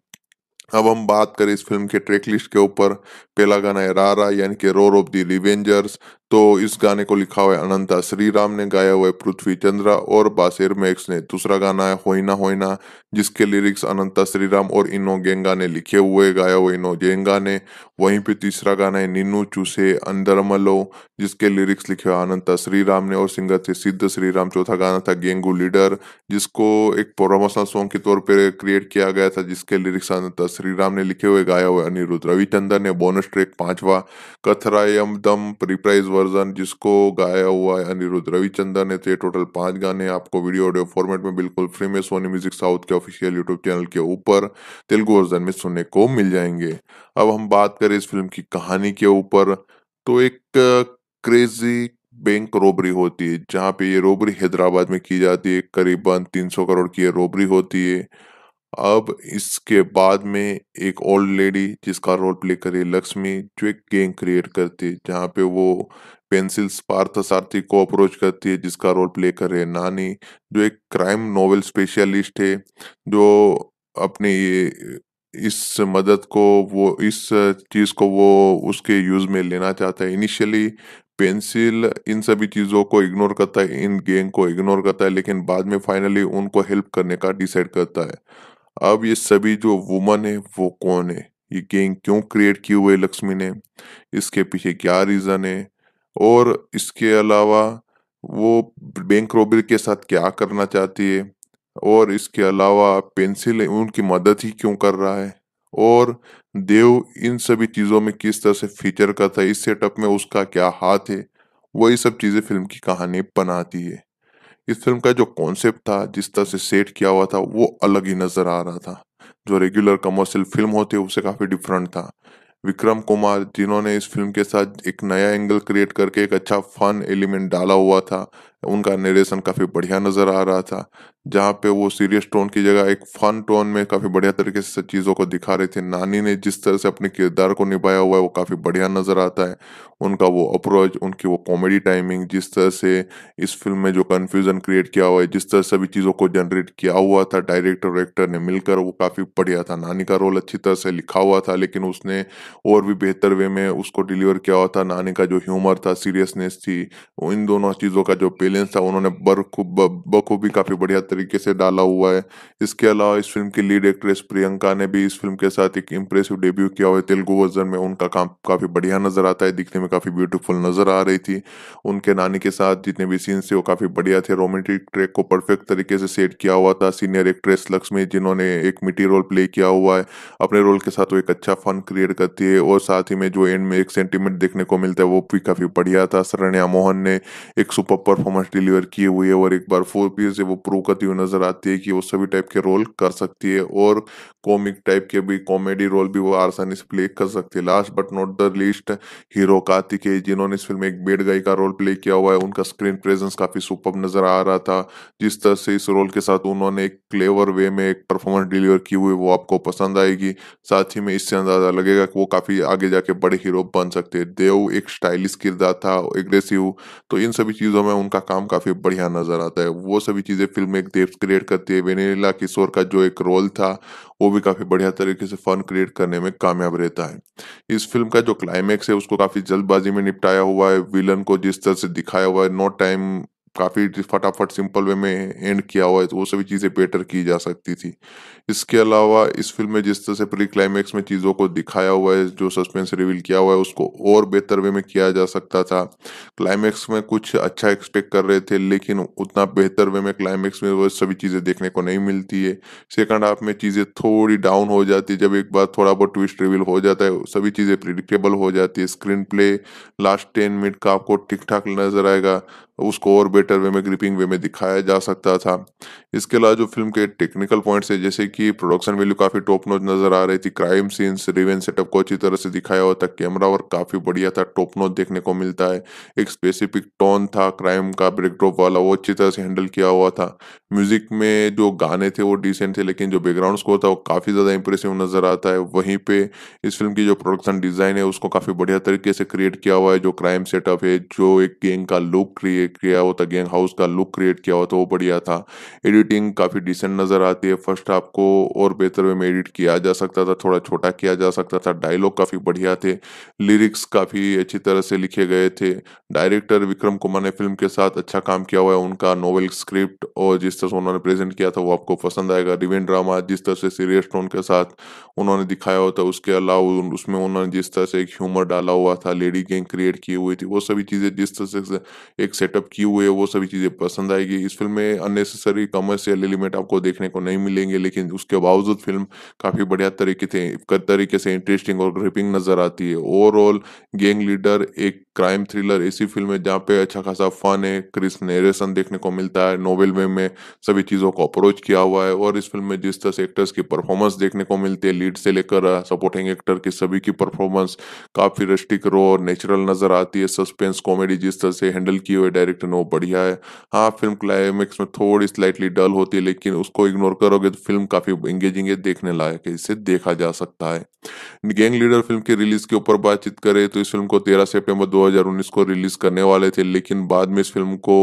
अब हम बात करें इस फिल्म के ट्रैक लिस्ट के ऊपर पहला गाना है रारा यानी कि रोर ऑफ दी रिवेंजर्स तो इस गाने को लिखा हुआ है अनंता श्री राम ने गाया हुआ है पृथ्वी चंद्रा और बासिर मैक्स ने दूसरा गाना है होइना होइना जिसके लिरिक्स अनंता श्री राम और इनो गेंगा ने लिखे हुए गाया हुआ इनो जेंगा ने वहीं पे तीसरा गाना है नीनू चूसे मलो जिसके लिरिक्स लिखे आनंद था श्री राम ने और सिंगर थे सिद्ध श्री राम चौथा गाना था गेंगू लीडर जिसको एक प्रोमोशनल सॉन्ग के तौर पर क्रिएट किया गया था जिसके लिरिक्स आनंद था श्री राम ने लिखे हुए गाया हुए अनिरुद्ध रविचंदन ने बोनस ट्रैक पांचवा कथरायम दम रिप्राइज वर्जन जिसको गाया हुआ है अनिरुद्ध रविचंदन ने थे तो टोटल पांच गाने आपको वीडियो ऑडियो फॉर्मेट में बिल्कुल फ्री में सोनी म्यूजिक साउथ के ऑफिशियल यूट्यूब चैनल के ऊपर तेलुगु वर्जन में सुनने को मिल जाएंगे अब हम बात करें इस फिल्म की कहानी के ऊपर तो एक क्रेजी बैंक रोबरी होती है जहां पे ये रोबरी हैदराबाद में की जाती है करीबन 300 करोड़ की ये रोबरी होती है अब इसके बाद में एक ओल्ड लेडी जिसका रोल प्ले करी लक्ष्मी जो एक गैंग क्रिएट करती है जहाँ पे वो पेंसिल्स पार्थ सारथी को अप्रोच करती है जिसका रोल प्ले कर रहे नानी जो एक क्राइम नोवेल स्पेशलिस्ट है जो अपने ये इस मदद को वो इस चीज़ को वो उसके यूज़ में लेना चाहता है इनिशियली पेंसिल इन सभी चीज़ों को इग्नोर करता है इन गेम को इग्नोर करता है लेकिन बाद में फाइनली उनको हेल्प करने का डिसाइड करता है अब ये सभी जो वुमन है वो कौन है ये गेंग क्यों क्रिएट किए हुए लक्ष्मी ने इसके पीछे क्या रीज़न है और इसके अलावा वो बैंक रॉबरी के साथ क्या करना चाहती है और इसके अलावा पेंसिल उनकी मदद ही क्यों कर रहा है और देव इन सभी चीज़ों में किस तरह से फीचर करता है इस सेटअप में उसका क्या हाथ है वही सब चीज़ें फिल्म की कहानी बनाती है इस फिल्म का जो कॉन्सेप्ट था जिस तरह से सेट किया हुआ था वो अलग ही नज़र आ रहा था जो रेगुलर कमर्शियल फिल्म होती है उससे काफ़ी डिफरेंट था विक्रम कुमार जिन्होंने इस फिल्म के साथ एक नया एंगल क्रिएट करके एक अच्छा फन एलिमेंट डाला हुआ था उनका नरेशन काफी बढ़िया नजर आ रहा था जहाँ पे वो सीरियस टोन की जगह एक फन टोन में काफी बढ़िया तरीके से चीजों को दिखा रहे थे नानी ने जिस तरह से अपने किरदार को निभाया हुआ है वो काफी बढ़िया नजर आता है उनका वो अप्रोच उनकी वो कॉमेडी टाइमिंग जिस तरह से इस फिल्म में जो कन्फ्यूजन क्रिएट किया हुआ है जिस तरह सभी चीजों को जनरेट किया हुआ था डायरेक्टर और एक्टर ने मिलकर वो काफी बढ़िया था नानी का रोल अच्छी तरह से लिखा हुआ था लेकिन उसने और भी बेहतर वे में उसको डिलीवर किया हुआ था नानी का जो ह्यूमर था सीरियसनेस थी इन दोनों चीजों का जो विलेंस था उन्होंने बखूबी काफ़ी बढ़िया तरीके से डाला हुआ है इसके अलावा इस फिल्म की लीड एक्ट्रेस प्रियंका ने भी इस फिल्म के साथ एक इम्प्रेसिव डेब्यू किया हुआ है तेलुगु वर्जन में उनका काम काफ़ी बढ़िया नज़र आता है दिखने में काफ़ी ब्यूटीफुल नज़र आ रही थी उनके नानी के साथ जितने भी सीन्स थे वो काफ़ी बढ़िया थे रोमांटिक ट्रैक को परफेक्ट तरीके से सेट किया हुआ था सीनियर एक्ट्रेस लक्ष्मी जिन्होंने एक मिट्टी रोल प्ले किया हुआ है अपने रोल के साथ वो एक अच्छा फन क्रिएट करती है और साथ ही में जो एंड में एक सेंटीमेंट देखने को मिलता है वो भी काफ़ी बढ़िया था सरण्या मोहन ने एक सुपर परफॉर्मेंस परफॉर्मेंस डिलीवर किए हुई है और एक बार फोर पी से वो प्रूव करती हुई नजर आती है कि वो सभी टाइप के रोल कर सकती है और कॉमिक टाइप के भी कॉमेडी रोल भी वो आसानी से प्ले कर सकती है last but not the least hero Kartik है जिन्होंने इस फिल्म में एक बेड गाई का रोल प्ले किया हुआ है उनका स्क्रीन प्रेजेंस काफी सुपर नजर आ रहा था जिस तरह से इस रोल के साथ उन्होंने एक क्लेवर वे में एक परफॉर्मेंस डिलीवर की हुई वो आपको पसंद आएगी साथ ही में इससे अंदाजा लगेगा कि वो काफी आगे जाके बड़े हीरो बन सकते हैं देव एक स्टाइलिश किरदार था एग्रेसिव तो इन सभी चीजों में उनका काम काफी बढ़िया नजर आता है वो सभी चीजें फिल्म में एक देव क्रिएट करती है वेनेला किशोर का जो एक रोल था वो भी काफी बढ़िया तरीके से फन क्रिएट करने में कामयाब रहता है इस फिल्म का जो क्लाइमैक्स है उसको काफी जल्दबाजी में निपटाया हुआ है विलन को जिस तरह से दिखाया हुआ है नो टाइम काफ़ी फटाफट सिंपल वे में एंड किया हुआ है तो वो सभी चीज़ें बेटर की जा सकती थी इसके अलावा इस फिल्म में जिस तरह से प्री क्लाइमैक्स में चीज़ों को दिखाया हुआ है जो सस्पेंस रिवील किया हुआ है उसको और बेहतर वे में किया जा सकता था क्लाइमैक्स में कुछ अच्छा एक्सपेक्ट कर रहे थे लेकिन उतना बेहतर वे में क्लाइमैक्स में वो सभी चीज़ें देखने को नहीं मिलती है सेकंड हाफ में चीज़ें थोड़ी डाउन हो जाती है जब एक बार थोड़ा बहुत ट्विस्ट रिवील हो जाता है सभी चीज़ें प्रिडिक्टेबल हो जाती है screenplay last ten minute का आपको ठीक ठाक नजर आएगा उसको और बेटर वे में ग्रिपिंग वे में दिखाया जा सकता था इसके अलावा जो फिल्म के टेक्निकल पॉइंट्स है जैसे कि प्रोडक्शन वैल्यू काफ़ी टॉप नोच नज़र आ रही थी क्राइम सीन्स रिवेंज सेटअप को अच्छी तरह से दिखाया हुआ था कैमरा वर्क काफ़ी बढ़िया था टॉप नोच देखने को मिलता है एक स्पेसिफिक टोन था क्राइम का ब्रेकड्रॉप वाला वो अच्छी तरह से हैंडल किया हुआ था म्यूजिक में जो गाने थे वो डिसेंट थे लेकिन जो बैकग्राउंड स्कोर था वो काफ़ी ज़्यादा इंप्रेसिव नज़र आता है वहीं पे इस फिल्म की जो प्रोडक्शन डिज़ाइन है उसको काफ़ी बढ़िया तरीके से क्रिएट किया हुआ है जो क्राइम सेटअप है जो एक गेंग का लुक क्रिएट क्रिएट किया हो था गैंग हाउस का लुक क्रिएट किया हुआ था तो वो बढ़िया था एडिटिंग काफ़ी डिसेंट नज़र आती है फर्स्ट हाफ को और बेहतर वे में एडिट किया जा सकता था थोड़ा छोटा किया जा सकता था डायलॉग काफ़ी बढ़िया थे लिरिक्स काफ़ी अच्छी तरह से लिखे गए थे डायरेक्टर विक्रम कुमार ने फिल्म के साथ अच्छा काम किया हुआ है उनका नॉवल स्क्रिप्ट और जिस तरह से उन्होंने प्रेजेंट किया था वो आपको पसंद आएगा रिवेन ड्रामा जिस तरह से सीरियस टोन के साथ उन्होंने दिखाया होता उसके अलावा उसमें उन्होंने जिस तरह से एक ह्यूमर डाला हुआ था लेडी गैंग क्रिएट की हुई थी वो सभी चीज़ें जिस तरह से एक सेटअप सेटअप किए हुए है वो सभी चीजें पसंद आएगी इस फिल्म में अननेसेसरी कमर्शियल एलिमेंट आपको देखने को नहीं मिलेंगे लेकिन उसके बावजूद फिल्म काफी बढ़िया तरीके से तरीके से इंटरेस्टिंग और ग्रिपिंग नजर आती है ओवरऑल गैंग लीडर एक क्राइम थ्रिलर ऐसी फिल्म है जहाँ पे अच्छा खासा फन है क्रिस नेरेसन देखने को मिलता है नोवेल वे में सभी चीज़ों को अप्रोच किया हुआ है और इस फिल्म में जिस तरह से एक्टर्स की परफॉर्मेंस देखने को मिलती है लीड से लेकर सपोर्टिंग एक्टर की सभी की परफॉर्मेंस काफ़ी रस्टिक रो और नेचुरल नज़र आती है सस्पेंस कॉमेडी जिस तरह से हैंडल की हुई डायरेक्टर ने वो बढ़िया है हाँ फिल्म क्लाइमैक्स में थोड़ी स्लाइटली डल होती है लेकिन उसको इग्नोर करोगे तो फिल्म काफ़ी एंगेजिंग है देखने लायक है इसे देखा जा सकता है गैंग लीडर फिल्म की रिलीज के ऊपर बातचीत करें तो इस फिल्म को तेरह सेप्टेम्बर दो 2019 को रिलीज करने वाले थे लेकिन बाद में इस फिल्म को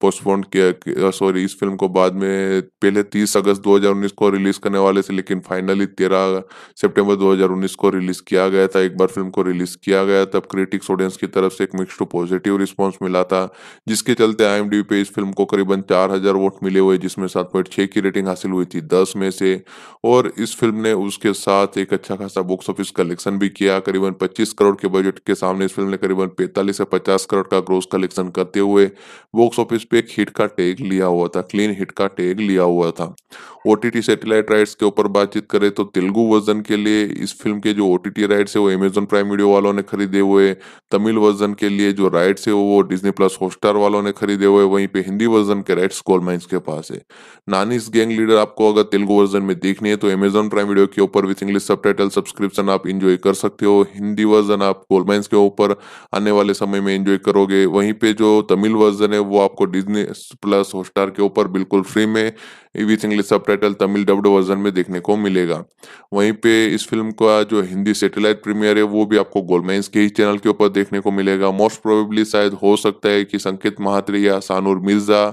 पोस्टपोन किया सॉरी इस फिल्म को बाद में पहले 30 अगस्त 2019 को रिलीज करने वाले थे लेकिन फाइनली 13 सितंबर 2019 को रिलीज किया गया था एक बार फिल्म को रिलीज किया गया तब क्रिटिक्स ऑडियंस की तरफ से एक मिक्स टू पॉजिटिव रिस्पॉन्स मिला था जिसके चलते आई पे इस फिल्म को करीबन चार वोट मिले हुए जिसमें सात की रेटिंग हासिल हुई थी दस में से और इस फिल्म ने उसके साथ एक अच्छा खासा बॉक्स ऑफिस कलेक्शन भी किया करीबन पच्चीस करोड़ के बजट के सामने इस फिल्म ने करीबन पैंतालीस से पचास करोड़ का ग्रोस कलेक्शन करते हुए बॉक्स ऑफिस पे एक हिट का टैग लिया हुआ था क्लीन हिट का टैग लिया हुआ था ओटीटी सैटेलाइट राइट्स के ऊपर बातचीत करें तो तेलुगु वर्जन के लिए इस फिल्म के जो ओटीटी राइट्स है वो अमेजोन प्राइम वीडियो वालों ने खरीदे हुए तमिल वर्जन के लिए जो राइट्स है वो डिजनी प्लस हॉटस्टार वालों ने खरीदे हुए वहीं पे हिंदी वर्जन के राइट्स गोल्ड माइंस के पास है नानीस गैंग लीडर आपको अगर तेलुगु वर्जन में देखनी है तो अमेजोन प्राइम वीडियो के ऊपर विथ इंग्लिश सब सब्सक्रिप्शन आप इंजॉय कर सकते हो हिंदी वर्जन आप गोल्ड माइंस के ऊपर आने वाले समय में इंजॉय करोगे वहीं पे जो तमिल वर्जन है वो आपको डिजनी प्लस हॉटस्टार के ऊपर बिल्कुल फ्री में with English subtitle Tamil dubbed version में देखने को मिलेगा वहीं पे इस फिल्म का जो हिंदी सेटेलाइट प्रीमियर है वो भी आपको गोलमेन्स के ही चैनल के ऊपर देखने को मिलेगा मोस्ट प्रोबेबली शायद हो सकता है कि संकेत महात्री या सानूर मिर्जा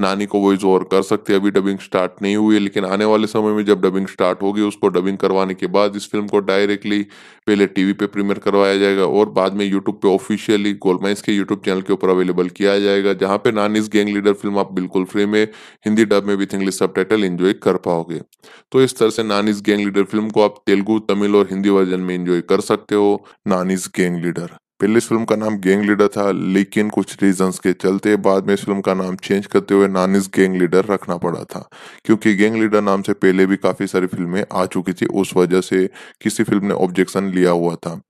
नानी को वॉइस ओवर कर सकते हैं अभी डबिंग स्टार्ट नहीं हुई है लेकिन आने वाले समय में जब डबिंग स्टार्ट होगी उसको डबिंग करवाने के बाद इस फिल्म को डायरेक्टली पहले टीवी पे प्रीमियर करवाया जाएगा और बाद में यूट्यूब पे ऑफिशियली गोलमाइंस के यूट्यूब चैनल के ऊपर अवेलेबल किया जाएगा जहाँ पे नानीज गैंग लीडर फिल्म आप बिल्कुल फ्री में हिंदी डब में विथ इंग्लिश सब टाइटल कर पाओगे तो इस तरह से नानीज गैंग लीडर फिल्म को आप तेलुगु तमिल और हिंदी वर्जन में इंजॉय कर सकते हो नानीज गैंग लीडर पहले इस फिल्म का नाम गैंग लीडर था लेकिन कुछ रीजंस के चलते बाद में इस फिल्म का नाम चेंज करते हुए नानिस गैंग लीडर रखना पड़ा था क्योंकि गैंग लीडर नाम से पहले भी काफ़ी सारी फिल्में आ चुकी थी उस वजह से किसी फिल्म ने ऑब्जेक्शन लिया हुआ था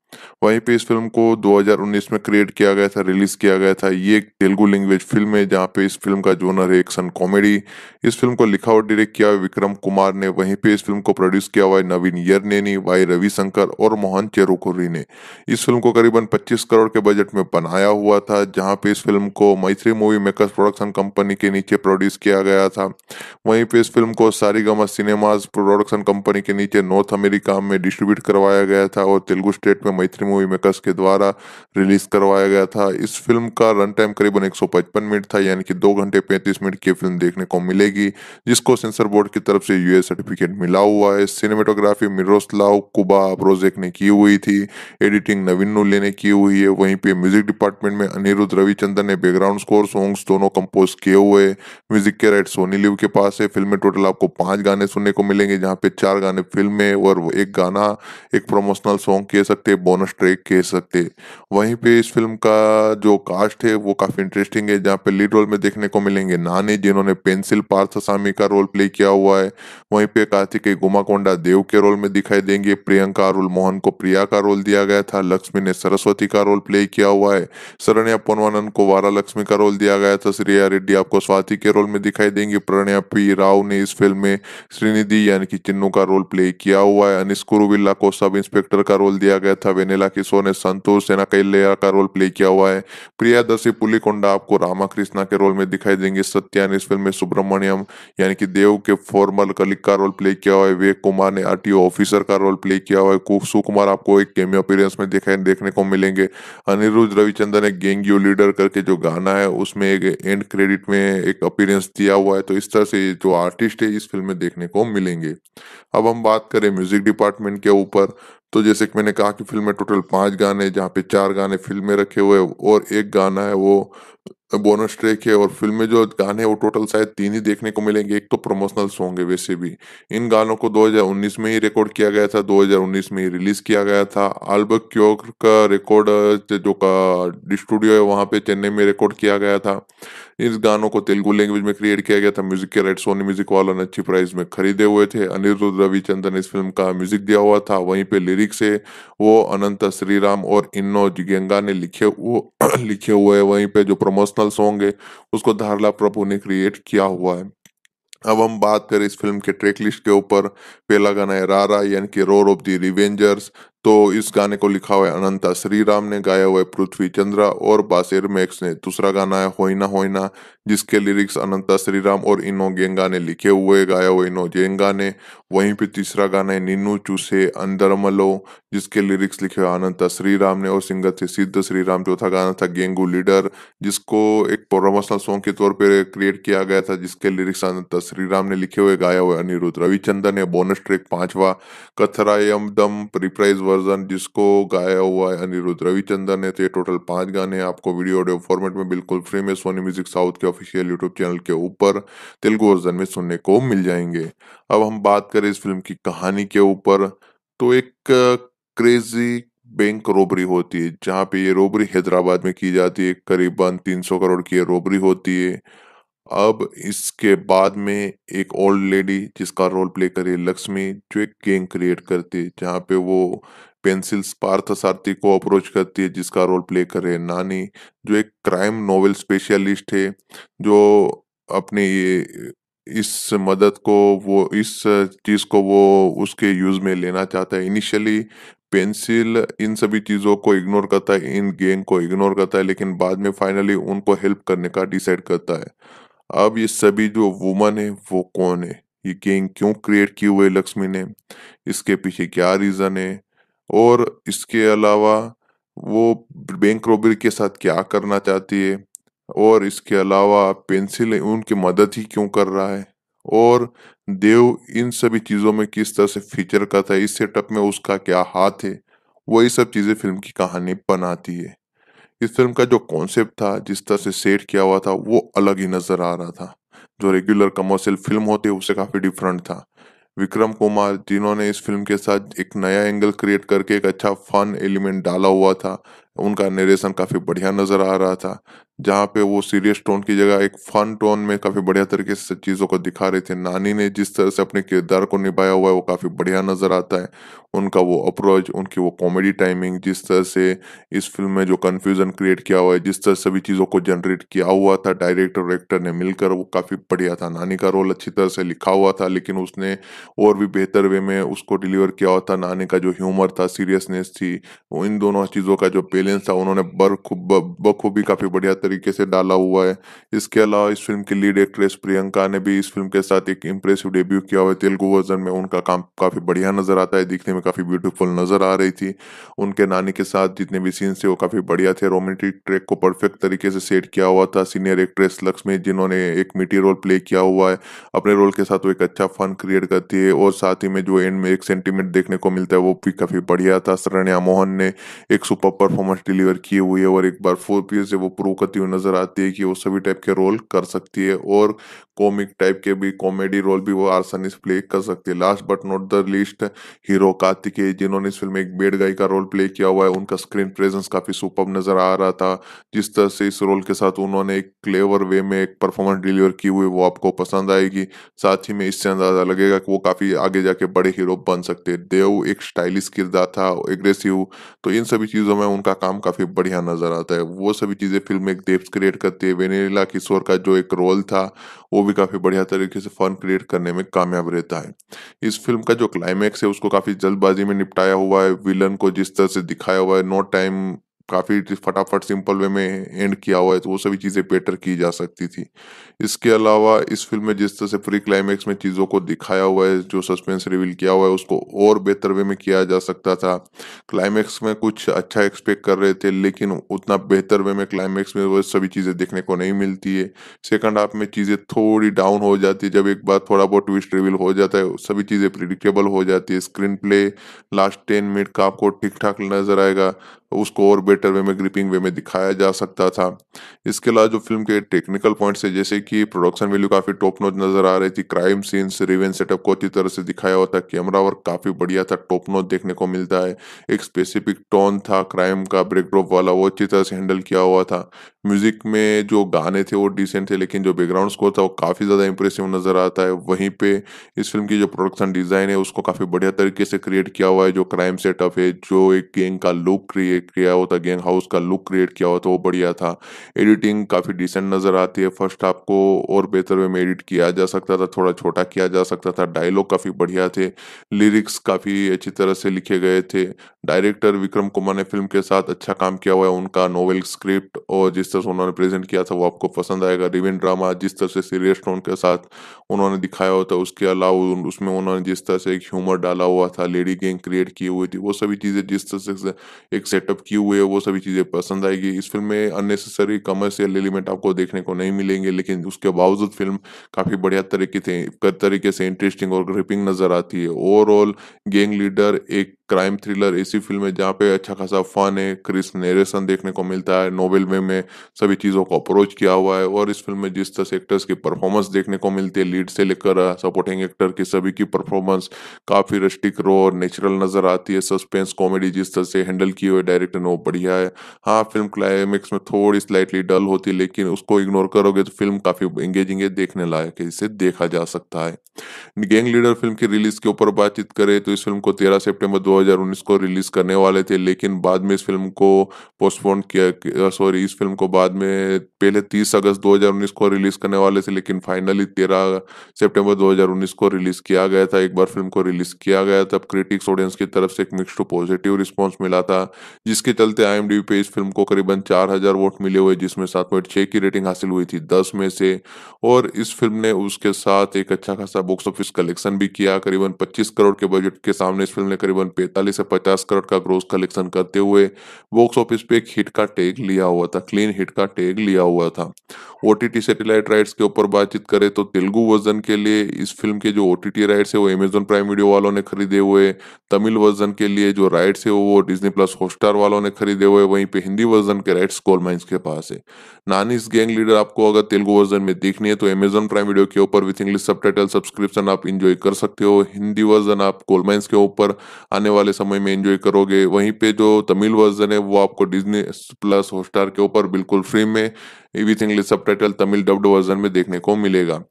वहीं पे इस फिल्म को 2019 में क्रिएट किया गया था रिलीज किया गया था ये एक तेलुगु लैंग्वेज फिल्म है जहाँ पे इस फिल्म का जोनर है एक्शन कॉमेडी इस फिल्म को लिखा और डायरेक्ट किया विक्रम कुमार ने वहीं पे इस फिल्म को प्रोड्यूस किया हुआ है नवीन यरनेनी वाई रविशंकर और मोहन चेरुकुरी ने इस फिल्म को करीबन पच्चीस करोड़ के बजट में बनाया हुआ था जहाँ पे इस फिल्म को मैत्री मूवी मेकर्स प्रोडक्शन कंपनी के नीचे प्रोड्यूस किया गया था वहीं पे इस फिल्म को सारीगमा सिनेमाज प्रोडक्शन कंपनी के नीचे नॉर्थ अमेरिका में डिस्ट्रीब्यूट करवाया गया था और तेलुगु स्टेट में मैत्री मूवी मेकर्स के द्वारा रिलीज करवाया गया था इस फिल्म का रन टाइम करीबन 155 मिनट था यानी कि दो घंटे 35 मिनट की फिल्म देखने को मिलेगी जिसको सेंसर बोर्ड की तरफ से यूए सर्टिफिकेट मिला हुआ है सिनेमेटोग्राफी मिरोस्लाव कुबा अप्रोजेक ने की हुई थी एडिटिंग नवीन नूले ने की हुई है वहीं पे म्यूजिक डिपार्टमेंट में अनिरुद्ध रविचंद्रन ने बैकग्राउंड स्कोर सॉन्ग्स दोनों कंपोज किए हुए म्यूजिक के राइट सोनी लिव के पास है फिल्म में टोटल आपको पांच गाने सुनने को मिलेंगे जहां पे चार गाने फिल्म में और एक गाना एक प्रमोशनल सॉन्ग कह सकते हैं बोनस ट्रैक कह सकते वहीं पे इस फिल्म का जो कास्ट है वो काफ़ी इंटरेस्टिंग है जहाँ पे लीड रोल में देखने को मिलेंगे नानी जिन्होंने पेंसिल पार्थ सामी का रोल प्ले किया हुआ है वहीं पे कार्तिक गुमाकोंडा देव के रोल में दिखाई देंगे प्रियंका अरुल मोहन को प्रिया का रोल दिया गया था लक्ष्मी ने सरस्वती का रोल प्ले किया हुआ है शरण्या पोनवानंद को वारा लक्ष्मी का रोल दिया गया था श्रेया रेड्डी आपको स्वाति के रोल में दिखाई देंगे प्रणया पी राव ने इस फिल्म में श्रीनिधि यानी कि चिन्नू का रोल प्ले किया हुआ है अनिस कुरुविल्ला को सब इंस्पेक्टर का रोल दिया गया था वेनेला किशोर ने संतोष सेना कैलेया का रोल प्ले किया हुआ है प्रिया प्रियादर्शी पुलिकोंडा आपको रामाकृष्णा के रोल में दिखाई देंगे सत्या ने इस फिल्म में सुब्रमण्यम यानी कि देव के फॉर्मल कलिक का रोल प्ले किया हुआ है विवेक कुमार ने आर ऑफिसर का रोल प्ले किया हुआ है सुकुमार आपको एक केमियो अपीयरेंस में दिखाई देखने को मिलेंगे अनिरुद्ध रविचंद्रन ने गेंग यू लीडर करके जो गाना है उसमें एक एंड क्रेडिट में एक अपीयरेंस दिया हुआ है तो इस तरह से जो आर्टिस्ट है इस फिल्म में देखने को मिलेंगे अब हम बात करें म्यूजिक डिपार्टमेंट के ऊपर तो जैसे कि मैंने कहा कि फिल्म में टोटल पांच गाने जहाँ पे चार गाने फिल्म में रखे हुए और एक गाना है वो बोनस ट्रैक है और फिल्म में जो गाने वो टोटल शायद तीन ही देखने को मिलेंगे एक तो प्रमोशनल सॉन्ग है वैसे भी इन गानों को 2019 में ही रिकॉर्ड किया गया था 2019 में ही रिलीज किया गया था आल्बर्ट क्योर का रिकॉर्ड जो का स्टूडियो है वहां पे चेन्नई में रिकॉर्ड किया गया था इस गानों को तेलुगु लैंग्वेज में क्रिएट किया गया था म्यूजिक के राइट सोनी म्यूजिक वालों ने अच्छी प्राइस में खरीदे हुए थे अनिरुद्ध रविचंद्रन इस फिल्म का म्यूजिक दिया हुआ था वहीं पे लिरिक्स है वो अनंत श्रीराम और इन्नो जिगेंगा ने लिखे वो लिखे हुए वहीं पे जो प्रमोशनल इमोशनल सॉन्ग है उसको धारला प्रभु ने क्रिएट किया हुआ है अब हम बात करें इस फिल्म के ट्रैक लिस्ट के ऊपर पहला गाना है रारा यानी कि रोर ऑफ द रिवेंजर्स तो इस गाने को लिखा हुआ है अनंता श्री राम ने गाया हुआ है पृथ्वी चंद्रा और बासिर मैक्स ने दूसरा गाना है होइना होइना जिसके लिरिक्स अनंता श्री राम और इनो गेंगा ने लिखे हुए गाया हुआ इनो गेंगा ने वहीं पे तीसरा गाना है नीनू चूसे अंदर मलो जिसके लिरिक्स लिखे हुए अनंता श्री राम ने और सिंगर थे सिद्ध श्री राम चौथा गाना था गेंगू लीडर जिसको एक प्रोमोशनल सॉन्ग के तौर पर क्रिएट किया गया था जिसके लिरिक्स अनंता श्री राम ने लिखे हुए गाया हुए अनिरुद्ध रविचंदन है बोनस ट्रेक पांचवा कथरायम दम प्रिप्राइज वर्जन जिसको गाया हुआ है अनिरुद्ध रविचंद्रन ने तो ये टोटल पांच गाने आपको वीडियो ऑडियो फॉर्मेट में बिल्कुल फ्री में सोनी म्यूजिक साउथ के ऑफिशियल यूट्यूब चैनल के ऊपर तेलुगु वर्जन में सुनने को मिल जाएंगे अब हम बात करें इस फिल्म की कहानी के ऊपर तो एक क्रेजी बैंक रोबरी होती है जहाँ पे ये रोबरी हैदराबाद में की जाती है करीबन 300 करोड़ की ये रोबरी होती है अब इसके बाद में एक ओल्ड लेडी जिसका रोल प्ले करे लक्ष्मी जो एक गेंग क्रिएट करती है जहाँ पे वो पेंसिल्स पार्थ सारथी को अप्रोच करती है जिसका रोल प्ले करे नानी जो एक क्राइम नोवेल स्पेशलिस्ट है जो अपने ये इस मदद को वो इस चीज़ को वो उसके यूज़ में लेना चाहता है इनिशियली पेंसिल इन सभी चीज़ों को इग्नोर करता है इन गेंग को इग्नोर करता है लेकिन बाद में फाइनली उनको हेल्प करने का डिसाइड करता है अब ये सभी जो वुमन है वो कौन है ये गैंग क्यों क्रिएट की हुई लक्ष्मी ने इसके पीछे क्या रीजन है और इसके अलावा वो बैंक रॉबरी के साथ क्या करना चाहती है और इसके अलावा पेंसिल उनकी मदद ही क्यों कर रहा है और देव इन सभी चीज़ों में किस तरह से फीचर करता है इस सेटअप में उसका क्या हाथ है वही सब चीज़ें फिल्म की कहानी बनाती है इस फिल्म का जो कॉन्सेप्ट था जिस तरह से सेट किया हुआ था वो अलग ही नजर आ रहा था जो रेगुलर कमर्शियल फिल्म होती है उससे काफी डिफरेंट था विक्रम कुमार जिन्होंने इस फिल्म के साथ एक नया एंगल क्रिएट करके एक अच्छा फन एलिमेंट डाला हुआ था उनका नरेशन काफी बढ़िया नजर आ रहा था जहाँ पे वो सीरियस टोन की जगह एक फन टोन में काफी बढ़िया तरीके से चीजों को दिखा रहे थे नानी ने जिस तरह से अपने किरदार को निभाया हुआ है वो काफी बढ़िया नजर आता है उनका वो अप्रोच उनकी वो कॉमेडी टाइमिंग जिस तरह से इस फिल्म में जो कन्फ्यूजन क्रिएट किया हुआ है जिस तरह से चीजों को जनरेट किया हुआ था डायरेक्टर और एक्टर ने मिलकर वो काफी बढ़िया था नानी का रोल अच्छी तरह से लिखा हुआ था लेकिन उसने और भी बेहतर वे में उसको डिलीवर किया हुआ था नानी का जो ह्यूमर था सीरियसनेस थी इन दोनों चीजों का जो बैलेंस था उन्होंने बखूबी काफी बढ़िया तरीके से डाला हुआ है इसके अलावा इस फिल्म की लीड एक्ट्रेस प्रियंका ने भी इस फिल्म के साथ एक इम्प्रेसिव डेब्यू किया हुआ है तेलुगु वर्जन में उनका काम काफ़ी बढ़िया नज़र आता है दिखने में काफ़ी ब्यूटीफुल नज़र आ रही थी उनके नानी के साथ जितने भी सीन्स थे वो काफ़ी बढ़िया थे रोमांटिक ट्रैक को परफेक्ट तरीके से सेट किया हुआ था सीनियर एक्ट्रेस लक्ष्मी जिन्होंने एक मिटी रोल प्ले किया हुआ है अपने रोल के साथ वो एक अच्छा फन क्रिएट करती है और साथ ही में जो एंड में एक सेंटीमेंट देखने को मिलता है वो भी काफ़ी बढ़िया था सरण्या मोहन ने एक सुपर परफॉर्मेंस डिलीवर की हुई है और एक बार फोर पीस से वो प्रूव करती करती हुई नजर आती है कि वो सभी टाइप के रोल कर सकती है और कॉमिक टाइप के भी कॉमेडी रोल भी वो आसानी से प्ले कर सकती है last but not the least hero Kartik है जिन्होंने इस फिल्म में एक बेड गाई का रोल प्ले किया हुआ है उनका स्क्रीन प्रेजेंस काफी सुपर नजर आ रहा था जिस तरह से इस रोल के साथ उन्होंने एक क्लेवर वे में एक परफॉर्मेंस डिलीवर की हुई वो आपको पसंद आएगी साथ ही में इससे अंदाजा लगेगा कि वो काफी आगे जाके बड़े हीरो बन सकते हैं देव एक स्टाइलिश किरदार था एग्रेसिव तो इन सभी चीजों में उनका काम काफी बढ़िया नजर आता है वो सभी चीजें फिल्म में शेप्स क्रिएट करती है वेनिला किशोर का जो एक रोल था वो भी काफ़ी बढ़िया तरीके से फन क्रिएट करने में कामयाब रहता है इस फिल्म का जो क्लाइमैक्स है उसको काफ़ी जल्दबाजी में निपटाया हुआ है विलन को जिस तरह से दिखाया हुआ है नो टाइम काफ़ी फटाफट सिंपल वे में एंड किया हुआ है तो वो सभी चीज़ें बेटर की जा सकती थी इसके अलावा इस फिल्म में जिस तरह से प्री क्लाइमेक्स में चीज़ों को दिखाया हुआ है जो सस्पेंस रिवील किया हुआ है उसको और बेहतर वे में किया जा सकता था क्लाइमैक्स में कुछ अच्छा एक्सपेक्ट कर रहे थे लेकिन उतना बेहतर वे में क्लाइमेक्स में वो सभी चीज़ें देखने को नहीं मिलती है सेकंड हाफ में चीज़ें थोड़ी डाउन हो जाती है जब एक बार थोड़ा बहुत ट्विस्ट रिवील हो जाता है सभी चीज़ें प्रिडिक्टेबल हो जाती है screenplay last ten minute का आपको ठीक ठाक नजर आएगा उसको और बेटर वे में ग्रिपिंग वे में दिखाया जा सकता था इसके अलावा जो फिल्म के टेक्निकल पॉइंट्स है जैसे कि प्रोडक्शन वैल्यू काफ़ी टॉप नोच नज़र आ रही थी क्राइम सीन्स रिवेंज सेटअप को अच्छी तरह से दिखाया हुआ था कैमरा वर्क काफ़ी बढ़िया था टॉप नोच देखने को मिलता है एक स्पेसिफिक टोन था क्राइम का ब्रेकड्रॉप वाला वो अच्छी तरह से हैंडल किया हुआ था म्यूजिक में जो गाने थे वो डिसेंट थे लेकिन जो बैकग्राउंड स्कोर था वो काफ़ी ज़्यादा इंप्रेसिव नज़र आता है वहीं पे इस फिल्म की जो प्रोडक्शन डिज़ाइन है उसको काफ़ी बढ़िया तरीके से क्रिएट किया हुआ है जो क्राइम सेटअप है जो एक गेंग का लुक क्रिएट क्रिएट किया हो था गैंग हाउस का लुक क्रिएट किया हो तो वो बढ़िया था एडिटिंग काफ़ी डिसेंट नज़र आती है फर्स्ट हाफ को और बेहतर वे में एडिट किया जा सकता था थोड़ा छोटा किया जा सकता था डायलॉग काफ़ी बढ़िया थे लिरिक्स काफ़ी अच्छी तरह से लिखे गए थे डायरेक्टर विक्रम कुमार ने फिल्म के साथ अच्छा काम किया हुआ है उनका नोवेल स्क्रिप्ट और जिस तरह से उन्होंने प्रेजेंट किया था वो आपको पसंद आएगा रिविन ड्रामा जिस तरह से सीरियस टोन के साथ उन्होंने दिखाया होता उसके अलावा उसमें उन्होंने जिस तरह से एक ह्यूमर डाला हुआ था लेडी गैंग क्रिएट की हुई थी वो सभी चीज़ें जिस तरह से एक सेट सेटअप किए हुए है वो सभी चीजें पसंद आएगी इस फिल्म में अननेसेसरी कमर्शियल एलिमेंट आपको देखने को नहीं मिलेंगे लेकिन उसके बावजूद फिल्म काफी बढ़िया तरीके से तरीके से इंटरेस्टिंग और ग्रिपिंग नजर आती है ओवरऑल गैंग लीडर एक क्राइम थ्रिलर ऐसी फिल्म है जहाँ पे अच्छा खासा फन है क्रिस नेरेशन देखने को मिलता है नोबेल वे में सभी चीज़ों को अप्रोच किया हुआ है और इस फिल्म में जिस तरह से एक्टर्स की परफॉर्मेंस देखने को मिलती है लीड से लेकर सपोर्टिंग uh, एक्टर की सभी की परफॉर्मेंस काफ़ी रस्टिक रो और नेचुरल नज़र आती है सस्पेंस कॉमेडी जिस तरह से हैंडल की हुई डायरेक्टर ने वो बढ़िया है हाँ फिल्म क्लाइमेक्स में थोड़ी स्लाइटली डल होती है लेकिन उसको इग्नोर करोगे तो फिल्म काफ़ी एंगेजिंग है देखने लायक है इसे देखा जा सकता है गैंग लीडर फिल्म की रिलीज के ऊपर बातचीत करें तो इस फिल्म को तेरह सेप्टेम्बर दो 2019 को रिलीज करने वाले थे लेकिन बाद में इस फिल्म को पोस्टपोन किया सॉरी इस फिल्म को बाद में पहले 30 अगस्त 2019 को रिलीज करने वाले थे लेकिन फाइनली 13 सितंबर 2019 को रिलीज किया गया था एक बार फिल्म को रिलीज किया गया तब क्रिटिक्स ऑडियंस की तरफ से एक मिक्स टू पॉजिटिव रिस्पॉन्स मिला था जिसके चलते आई पे इस फिल्म को करीबन चार वोट मिले हुए जिसमें सात की रेटिंग हासिल हुई थी दस में से और इस फिल्म ने उसके साथ एक अच्छा खासा बॉक्स ऑफिस कलेक्शन भी किया करीबन पच्चीस करोड़ के बजट के सामने इस फिल्म ने करीबन पैंतालीस से पचास करोड़ का ग्रोथ कलेक्शन करते हुए बॉक्स ऑफिस पे एक हिट का टैग लिया हुआ था क्लीन हिट का टैग लिया हुआ था ओटीटी सैटेलाइट राइट्स के ऊपर बातचीत करें तो तेलुगु वर्जन के लिए इस फिल्म के जो ओटीटी राइट्स है वो अमेजोन प्राइम वीडियो वालों ने खरीदे हुए तमिल वर्जन के लिए जो राइट्स है वो डिजनी प्लस हॉटस्टार वालों ने खरीदे हुए वहीं पे हिंदी वर्जन के राइट्स गोल माइंस के पास है नानीस गैंग लीडर आपको अगर तेलुगु वर्जन में देखनी है तो अमेजोन प्राइम वीडियो के ऊपर विथ इंग्लिश सब सब्सक्रिप्शन आप इंजॉय कर सकते हो हिंदी वर्जन आप गोल माइंस के ऊपर आने वाले वाले समय में एंजॉय करोगे वहीं पे जो तमिल वर्जन है वो आपको डिजनी प्लस हॉटस्टार के ऊपर बिल्कुल फ्री में with English subtitle Tamil dubbed version में देखने को मिलेगा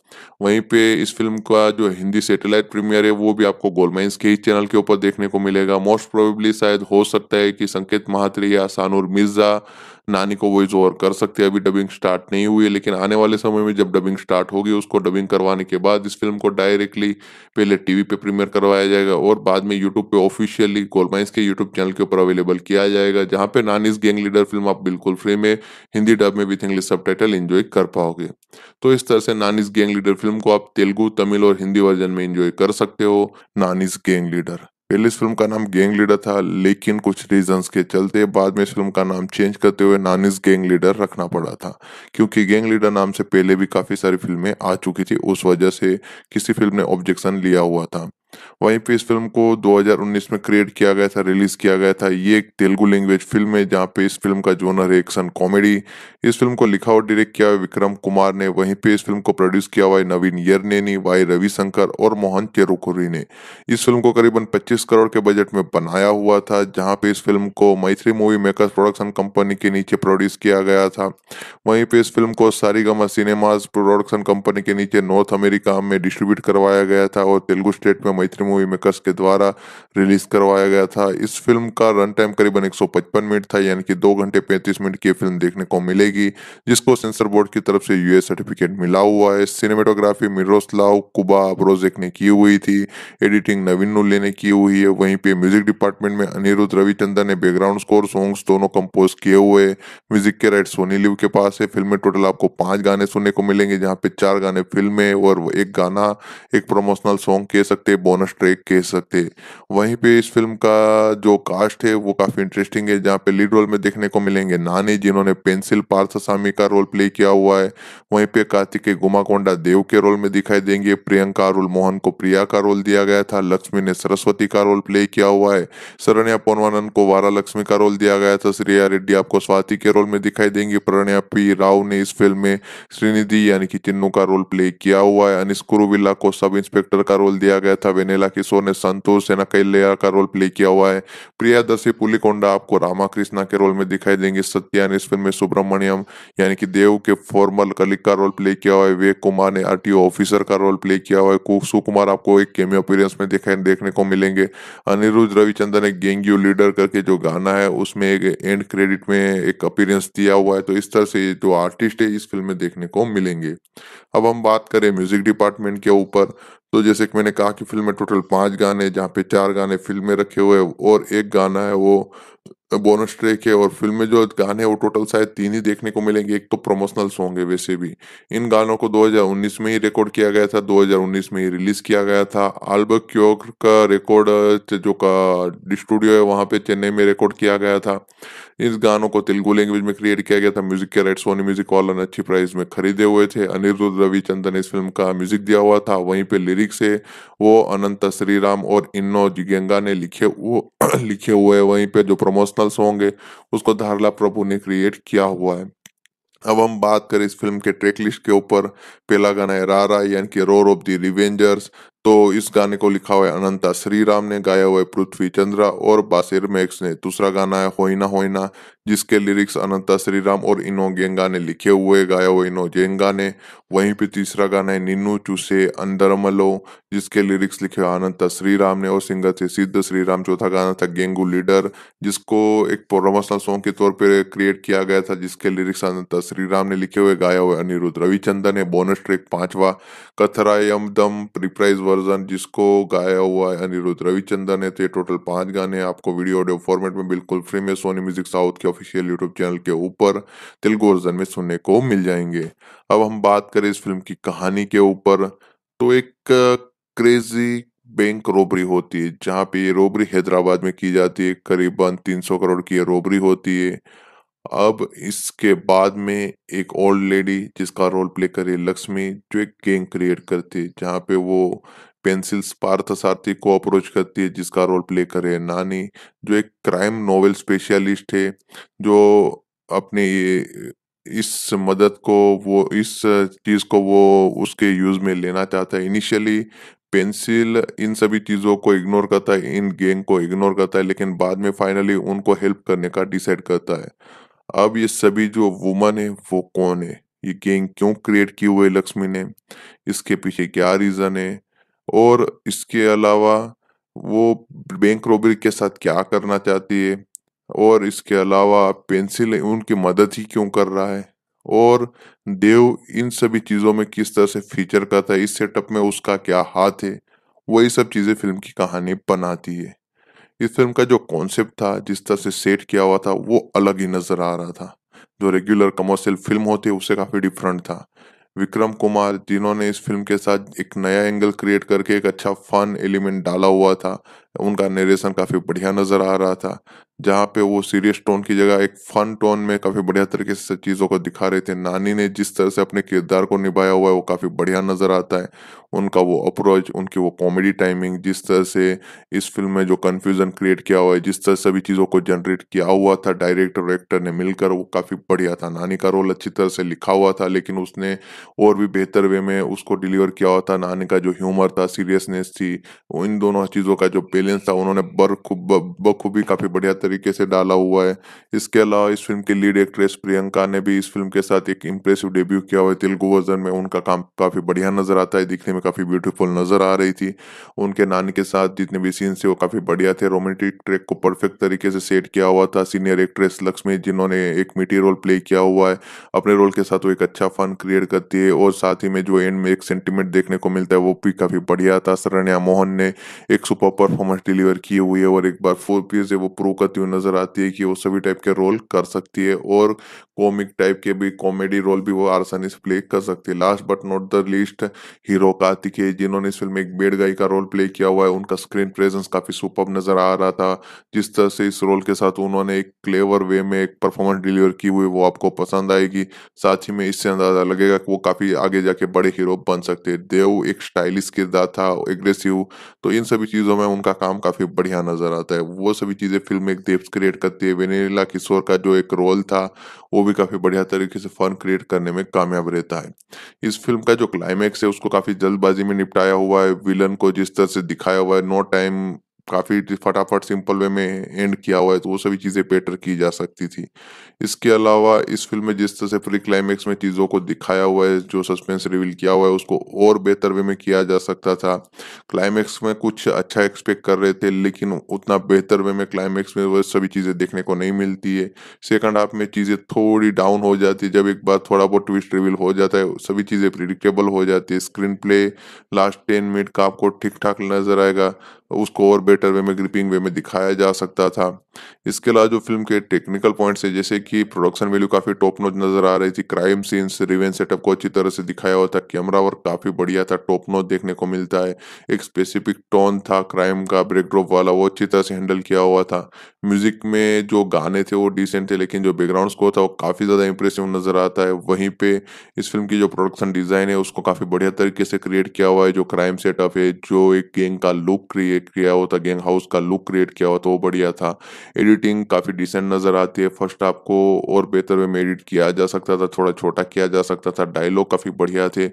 वहीं पे इस फिल्म का जो हिंदी सेटेलाइट प्रीमियर है वो भी आपको गोलमाइंस के ही चैनल के ऊपर देखने को मिलेगा मोस्ट प्रोबेबली शायद हो सकता है कि संकेत महात्री या सानूर मिर्जा नानी को वॉइस ओवर कर सकते हैं अभी डबिंग स्टार्ट नहीं हुई है लेकिन आने वाले समय में जब डबिंग स्टार्ट होगी उसको डबिंग करवाने के बाद इस फिल्म को डायरेक्टली पहले टीवी पे प्रीमियर करवाया जाएगा और बाद में यूट्यूब पे ऑफिशियली गोलमाइंस के यूट्यूब चैनल के ऊपर अवेलेबल किया जाएगा जहां पे नानीज गैंग लीडर फिल्म आप बिल्कुल फ्री में हिंदी डब में with English subtitle enjoy कर पाओगे तो इस तरह से नानीज गैंग लीडर फिल्म को आप तेलुगु तमिल और हिंदी वर्जन में इंजॉय कर सकते हो नानीज गैंग लीडर पहले इस फिल्म का नाम गैंग लीडर था लेकिन कुछ रीजंस के चलते बाद में इस फिल्म का नाम चेंज करते हुए नानिस गैंग लीडर रखना पड़ा था क्योंकि गैंग लीडर नाम से पहले भी काफ़ी सारी फिल्में आ चुकी थी उस वजह से किसी फिल्म ने ऑब्जेक्शन लिया हुआ था वहीं पे इस फिल्म को 2019 में क्रिएट किया गया था रिलीज किया गया था ये एक तेलुगु लैंग्वेज फिल्म है जहाँ पे इस फिल्म का जोनर है एक्शन कॉमेडी इस फिल्म को लिखा और डायरेक्ट किया है विक्रम कुमार ने वहीं पे इस फिल्म को प्रोड्यूस किया हुआ नवीन यरनेनी वाई रविशंकर और मोहन चेरुकुरी ने इस फिल्म को करीबन पच्चीस करोड़ के बजट में बनाया हुआ था जहाँ पे इस फिल्म को मैत्री मूवी मेकर्स प्रोडक्शन कंपनी के नीचे प्रोड्यूस किया गया था वहीं पे इस फिल्म को सारी सिनेमाज प्रोडक्शन कंपनी के नीचे नॉर्थ अमेरिका में डिस्ट्रीब्यूट करवाया गया था और तेलुगु स्टेट में मैत्री मूवी मेकर्स के द्वारा रिलीज करवाया गया था इस फिल्म का रन टाइम करीबन 155 मिनट था यानी कि दो घंटे 35 मिनट की फिल्म देखने को मिलेगी जिसको सेंसर बोर्ड की तरफ से यूएस सर्टिफिकेट मिला हुआ है सिनेमेटोग्राफी मिरोस्लाव कुबा अब्रोजेक ने की हुई थी एडिटिंग नवीन नुल्ले ने की हुई है वहीं पे म्यूजिक डिपार्टमेंट में अनिरुद्ध रविचंदन ने बैकग्राउंड स्कोर सॉन्ग्स दोनों कंपोज किए हुए म्यूजिक के राइट सोनी लिव के पास है फिल्म में टोटल आपको पांच गाने सुनने को मिलेंगे जहां पे चार गाने फिल्म में और एक गाना एक प्रमोशनल सॉन्ग कह सकते हैं बोनस ट्रैक कह सकते वहीं पे इस फिल्म का जो कास्ट है वो काफ़ी इंटरेस्टिंग है जहाँ पे लीड रोल में देखने को मिलेंगे नानी जिन्होंने पेंसिल पार्थसामी का रोल प्ले किया हुआ है वहीं पे कार्तिक के गुमाकोंडा देव के रोल में दिखाई देंगे प्रियंका रोल मोहन को प्रिया का रोल दिया गया था लक्ष्मी ने सरस्वती का रोल प्ले किया हुआ है सरण्या पोनवानंद को वारा लक्ष्मी का रोल दिया गया था श्रेया रेड्डी आपको स्वाति के रोल में दिखाई देंगी प्रणया पी राव ने इस फिल्म में श्रीनिधि यानी कि चिन्नू का रोल प्ले किया हुआ है अनिस कुरुविल्ला को सब इंस्पेक्टर का रोल दिया गया था वेनेला किशोर ने संतोष सेना कैलया का रोल प्ले किया हुआ है प्रिया प्रियादर्शी पुलिकोंडा आपको रामा कृष्णा के रोल में दिखाई देंगे सत्या ने इस फिल्म में सुब्रमण्यम यानी कि देव के फॉर्मल कलिक का रोल प्ले किया हुआ है विवेक कुमार ने आर ऑफिसर का रोल प्ले किया हुआ है सुकुमार आपको एक केमियो अपीरियंस में दिखाई देखने को मिलेंगे अनिरुद्ध रविचंद्र ने गेंग यू लीडर करके जो गाना है उसमें एक एंड क्रेडिट में एक अपीरियंस दिया हुआ है तो इस तरह से जो आर्टिस्ट है इस फिल्म में देखने को मिलेंगे अब हम बात करें म्यूजिक डिपार्टमेंट के ऊपर तो जैसे कि मैंने कहा कि फिल्म में टोटल पांच गाने जहाँ पे चार गाने फिल्म में रखे हुए और एक गाना है वो बोनस ट्रैक है और फिल्म में जो गाने वो टोटल शायद तीन ही देखने को मिलेंगे एक तो प्रमोशनल सॉन्ग है वैसे भी इन गानों को 2019 में ही रिकॉर्ड किया गया था 2019 में ही रिलीज किया गया था आल्ब क्योर का रिकॉर्ड जो का स्टूडियो है वहां पे चेन्नई में रिकॉर्ड किया गया था इस गानों को तेलुगु लैंग्वेज में क्रिएट किया गया था म्यूजिक के राइट सोनी म्यूजिक वालों ने अच्छी प्राइस में खरीदे हुए थे अनिरुद्ध रविचंदन इस फिल्म का म्यूजिक दिया हुआ था वहीं पे लिरिक्स है वो अनंत श्रीराम और इन्नो जिगेंगा ने लिखे वो लिखे हुए हैं वहीं पे जो प्रमोशनल सॉन्ग है उसको धारला प्रभु ने क्रिएट किया हुआ है अब हम बात करें इस फिल्म के ट्रैक लिस्ट के ऊपर पहला गाना है रारा यानी कि रोर ऑफ द रिवेंजर्स तो इस गाने को लिखा हुआ है अनंता श्री राम ने गाया हुआ है पृथ्वी चंद्रा और बासिर मैक्स ने दूसरा गाना है होइना होइना जिसके लिरिक्स अनंता श्री राम और इनो गेंगा ने लिखे हुए गाया हुआ इनो गेंगा ने वहीं पे तीसरा गाना है निन्नू चूसे मलो जिसके लिरिक्स लिखे हुए अनंता श्री राम ने और सिंगर थे सिद्ध श्री राम चौथा गाना था गेंगू लीडर जिसको एक प्रोमोशनल सॉन्ग के तौर पर क्रिएट किया गया था जिसके लिरिक्स अनंता श्री राम ने लिखे हुए गाया हुए अनिरुद्ध रविचंदन ने बोनस ट्रेक पांचवा कथरायम दम प्रिप्राइज वर्जन जिसको गाया हुआ है अनिरुद्ध रविचंदन ने तो ये टोटल पांच गाने आपको वीडियो ऑडियो फॉर्मेट में बिल्कुल फ्री में सोनी म्यूजिक साउथ के ऑफिशियल यूट्यूब चैनल के ऊपर तेलुगु वर्जन में सुनने को मिल जाएंगे अब हम बात करें इस फिल्म की कहानी के ऊपर तो एक क्रेजी बैंक रोबरी होती है जहाँ पे ये रोबरी हैदराबाद में की जाती है करीबन 300 करोड़ की ये रोबरी होती है अब इसके बाद में एक ओल्ड लेडी जिसका रोल प्ले करे लक्ष्मी जो एक गैंग क्रिएट करती है जहाँ पे वो पेंसिल्स पार्थ सारथी को अप्रोच करती है जिसका रोल प्ले करे नानी जो एक क्राइम नोवेल स्पेशलिस्ट है जो अपने ये इस मदद को वो इस चीज को वो उसके यूज में लेना चाहता है इनिशियली पेंसिल इन सभी चीज़ों को इग्नोर करता है इन गैंग को इग्नोर करता है लेकिन बाद में फाइनली उनको हेल्प करने का डिसाइड करता है अब ये सभी जो वुमन है वो कौन है ये गैंग क्यों क्रिएट की हुई लक्ष्मी ने इसके पीछे क्या रीजन है और इसके अलावा वो बैंक रॉबरी के साथ क्या करना चाहती है और इसके अलावा पेंसिल उनकी मदद ही क्यों कर रहा है और देव इन सभी चीज़ों में किस तरह से फीचर करता है इस सेटअप में उसका क्या हाथ है वही सब चीज़ें फिल्म की कहानी बनाती है इस फिल्म का जो कॉन्सेप्ट था जिस तरह से सेट किया हुआ था वो अलग ही नजर आ रहा था जो रेगुलर कमर्शियल फिल्म होती है उससे काफी डिफरेंट था विक्रम कुमार जिन्होंने इस फिल्म के साथ एक नया एंगल क्रिएट करके एक अच्छा फन एलिमेंट डाला हुआ था उनका नरेशन काफी बढ़िया नजर आ रहा था जहाँ पे वो सीरियस टोन की जगह एक फन टोन में काफी बढ़िया तरीके से चीजों को दिखा रहे थे नानी ने जिस तरह से अपने किरदार को निभाया हुआ है वो काफी बढ़िया नजर आता है उनका वो अप्रोच उनकी वो कॉमेडी टाइमिंग जिस तरह से इस फिल्म में जो कन्फ्यूजन क्रिएट किया हुआ है जिस तरह सभी चीजों को जनरेट किया हुआ था डायरेक्टर और एक्टर ने मिलकर वो काफी बढ़िया था नानी का रोल अच्छी तरह से लिखा हुआ था लेकिन उसने और भी बेहतर वे में उसको डिलीवर किया हुआ था नानी का जो ह्यूमर था सीरियसनेस थी इन दोनों चीजों का जो बैलेंस एलियंस था उन्होंने बखूबी काफी बढ़िया तरीके से डाला हुआ है इसके अलावा इस फिल्म की लीड एक्ट्रेस प्रियंका ने भी इस फिल्म के साथ एक इम्प्रेसिव डेब्यू किया हुआ है तेलुगु वर्जन में उनका काम काफी बढ़िया नजर आता है दिखने में काफी ब्यूटीफुल नजर आ रही थी उनके नानी के साथ जितने भी सीन्स थे वो काफी बढ़िया थे रोमांटिक ट्रैक को परफेक्ट तरीके से सेट किया हुआ था सीनियर एक्ट्रेस लक्ष्मी जिन्होंने एक मिटी रोल प्ले किया हुआ है अपने रोल के साथ वो एक अच्छा फन क्रिएट करती है और साथ ही में जो एंड में एक सेंटिमेंट देखने को मिलता है वो भी काफी बढ़िया था सरण्या मोहन ने एक सुपर परफॉर्मेंस परफॉर्मेंस डिलीवर किए हुई है और एक बार फोर पीस वो प्रूव करती हुई नजर आती है कि वो सभी टाइप के रोल कर सकती है और कॉमिक टाइप के भी कॉमेडी रोल भी वो आसानी से प्ले कर सकती है last but not the least hero Kartik है जिन्होंने इस फिल्म में एक बेड गाई का रोल प्ले किया हुआ है उनका स्क्रीन प्रेजेंस काफी सुपर नजर आ रहा था जिस तरह से इस रोल के साथ उन्होंने एक क्लेवर वे में एक परफॉर्मेंस डिलीवर की हुई वो आपको पसंद आएगी साथ ही में इससे अंदाजा लगेगा कि वो काफी आगे जाके बड़े हीरो बन सकते हैं देव एक स्टाइलिश किरदार था एग्रेसिव तो इन सभी चीजों में उनका काम काफी बढ़िया नजर आता है वो सभी चीजें फिल्म एक देव क्रिएट करती है वेनेला किशोर का जो एक रोल था वो भी काफी बढ़िया तरीके से फन क्रिएट करने में कामयाब रहता है इस फिल्म का जो क्लाइमैक्स है उसको काफी जल्दबाजी में निपटाया हुआ है विलन को जिस तरह से दिखाया हुआ है नो टाइम काफ़ी फटाफट सिंपल वे में एंड किया हुआ है तो वो सभी चीज़ें बेटर की जा सकती थी इसके अलावा इस फिल्म में जिस तरह से प्री क्लाइमैक्स में चीज़ों को दिखाया हुआ है जो सस्पेंस रिवील किया हुआ है उसको और बेहतर वे में किया जा सकता था क्लाइमैक्स में कुछ अच्छा एक्सपेक्ट कर रहे थे लेकिन उतना बेहतर वे में क्लाइमेक्स में वह सभी चीज़ें देखने को नहीं मिलती है सेकंड हाफ में चीज़ें थोड़ी डाउन हो जाती है जब एक बार थोड़ा बहुत ट्विस्ट रिवील हो जाता है सभी चीज़ें प्रिडिक्टेबल हो जाती है screenplay last ten minute का आपको ठीक ठाक नजर आएगा उसको और बेटर वे में ग्रिपिंग वे में दिखाया जा सकता था इसके अलावा जो फिल्म के टेक्निकल पॉइंट्स है जैसे कि प्रोडक्शन वैल्यू काफ़ी टॉप नोच नज़र आ रही थी क्राइम सीन्स रिवेंज सेटअप को अच्छी तरह से दिखाया हुआ था कैमरा वर्क काफ़ी बढ़िया था टॉप नोच देखने को मिलता है एक स्पेसिफिक टोन था क्राइम का ब्रेकड्रॉप वाला वो अच्छी तरह से हैंडल किया हुआ था म्यूजिक में जो गाने थे वो डिसेंट थे लेकिन जो बैकग्राउंड स्कोर था वो काफ़ी ज़्यादा इंप्रेसिव नज़र आता है वहीं पे इस फिल्म की जो प्रोडक्शन डिज़ाइन है उसको काफ़ी बढ़िया तरीके से क्रिएट किया हुआ है जो क्राइम सेटअप है जो एक गेंग का लुक क्रिएट क्रिएट किया हो था गेंग हाउस का लुक क्रिएट किया हो तो वो बढ़िया था एडिटिंग काफ़ी डिसेंट नज़र आती है फर्स्ट हाफ को और बेहतर वे में एडिट किया जा सकता था थोड़ा छोटा किया जा सकता था डायलॉग काफ़ी बढ़िया थे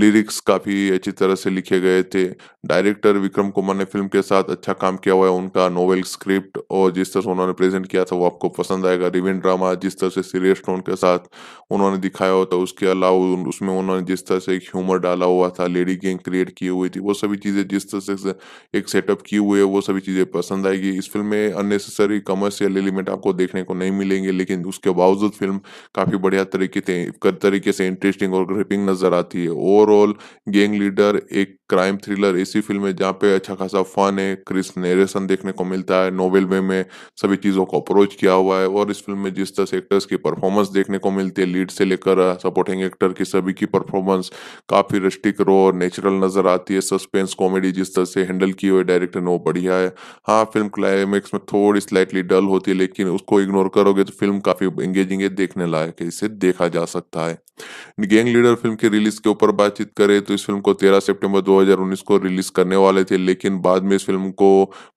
लिरिक्स काफ़ी अच्छी तरह से लिखे गए थे डायरेक्टर विक्रम कुमार ने फिल्म के साथ अच्छा काम किया हुआ है उनका नोवेल स्क्रिप्ट और जिस तरह से उन्होंने प्रेजेंट किया था वो आपको पसंद आएगा रिविन ड्रामा जिस तरह से सीरियस टोन के साथ उन्होंने दिखाया होता तो उसके अलावा उसमें उन्होंने जिस तरह से एक ह्यूमर डाला हुआ था लेडी गेंग क्रिएट की हुई थी वो सभी चीज़ें जिस तरह से एक सेटअप सेटअप की हुई है वो सभी चीजें पसंद आएगी इस फिल्म में अननेसेसरी कमर्शियल एलिमेंट आपको देखने को नहीं मिलेंगे लेकिन उसके बावजूद फिल्म काफी बढ़िया तरीके से तरीके से इंटरेस्टिंग और ग्रिपिंग नजर आती है ओवरऑल गैंग लीडर एक क्राइम थ्रिलर ऐसी फिल्म है जहाँ पे अच्छा खासा फन है क्रिस नेरेसन देखने को मिलता है नोवेल वे में सभी चीजों को अप्रोच किया हुआ है और इस फिल्म में जिस तरह से एक्टर्स की परफॉर्मेंस देखने को मिलती है लीड से लेकर सपोर्टिंग uh, एक्टर की सभी की परफॉर्मेंस काफी रिस्टिक रो और नेचुरल नजर आती है सस्पेंस कॉमेडी जिस तरह से हैंडल की हुई डायरेक्टर ने वो बढ़िया है हाँ फिल्म क्लाइमेक्स में थोड़ी स्लाइटली डल होती है लेकिन उसको इग्नोर करोगे तो फिल्म काफी एंगेजिंग है देखने लायक है इसे देखा जा सकता है गैंग लीडर फिल्म के रिलीज के ऊपर बातचीत करें तो इस फिल्म को तेरह सेप्टेम्बर दो को रिलीज करने वाले थे लेकिन बाद में इस फिल्म को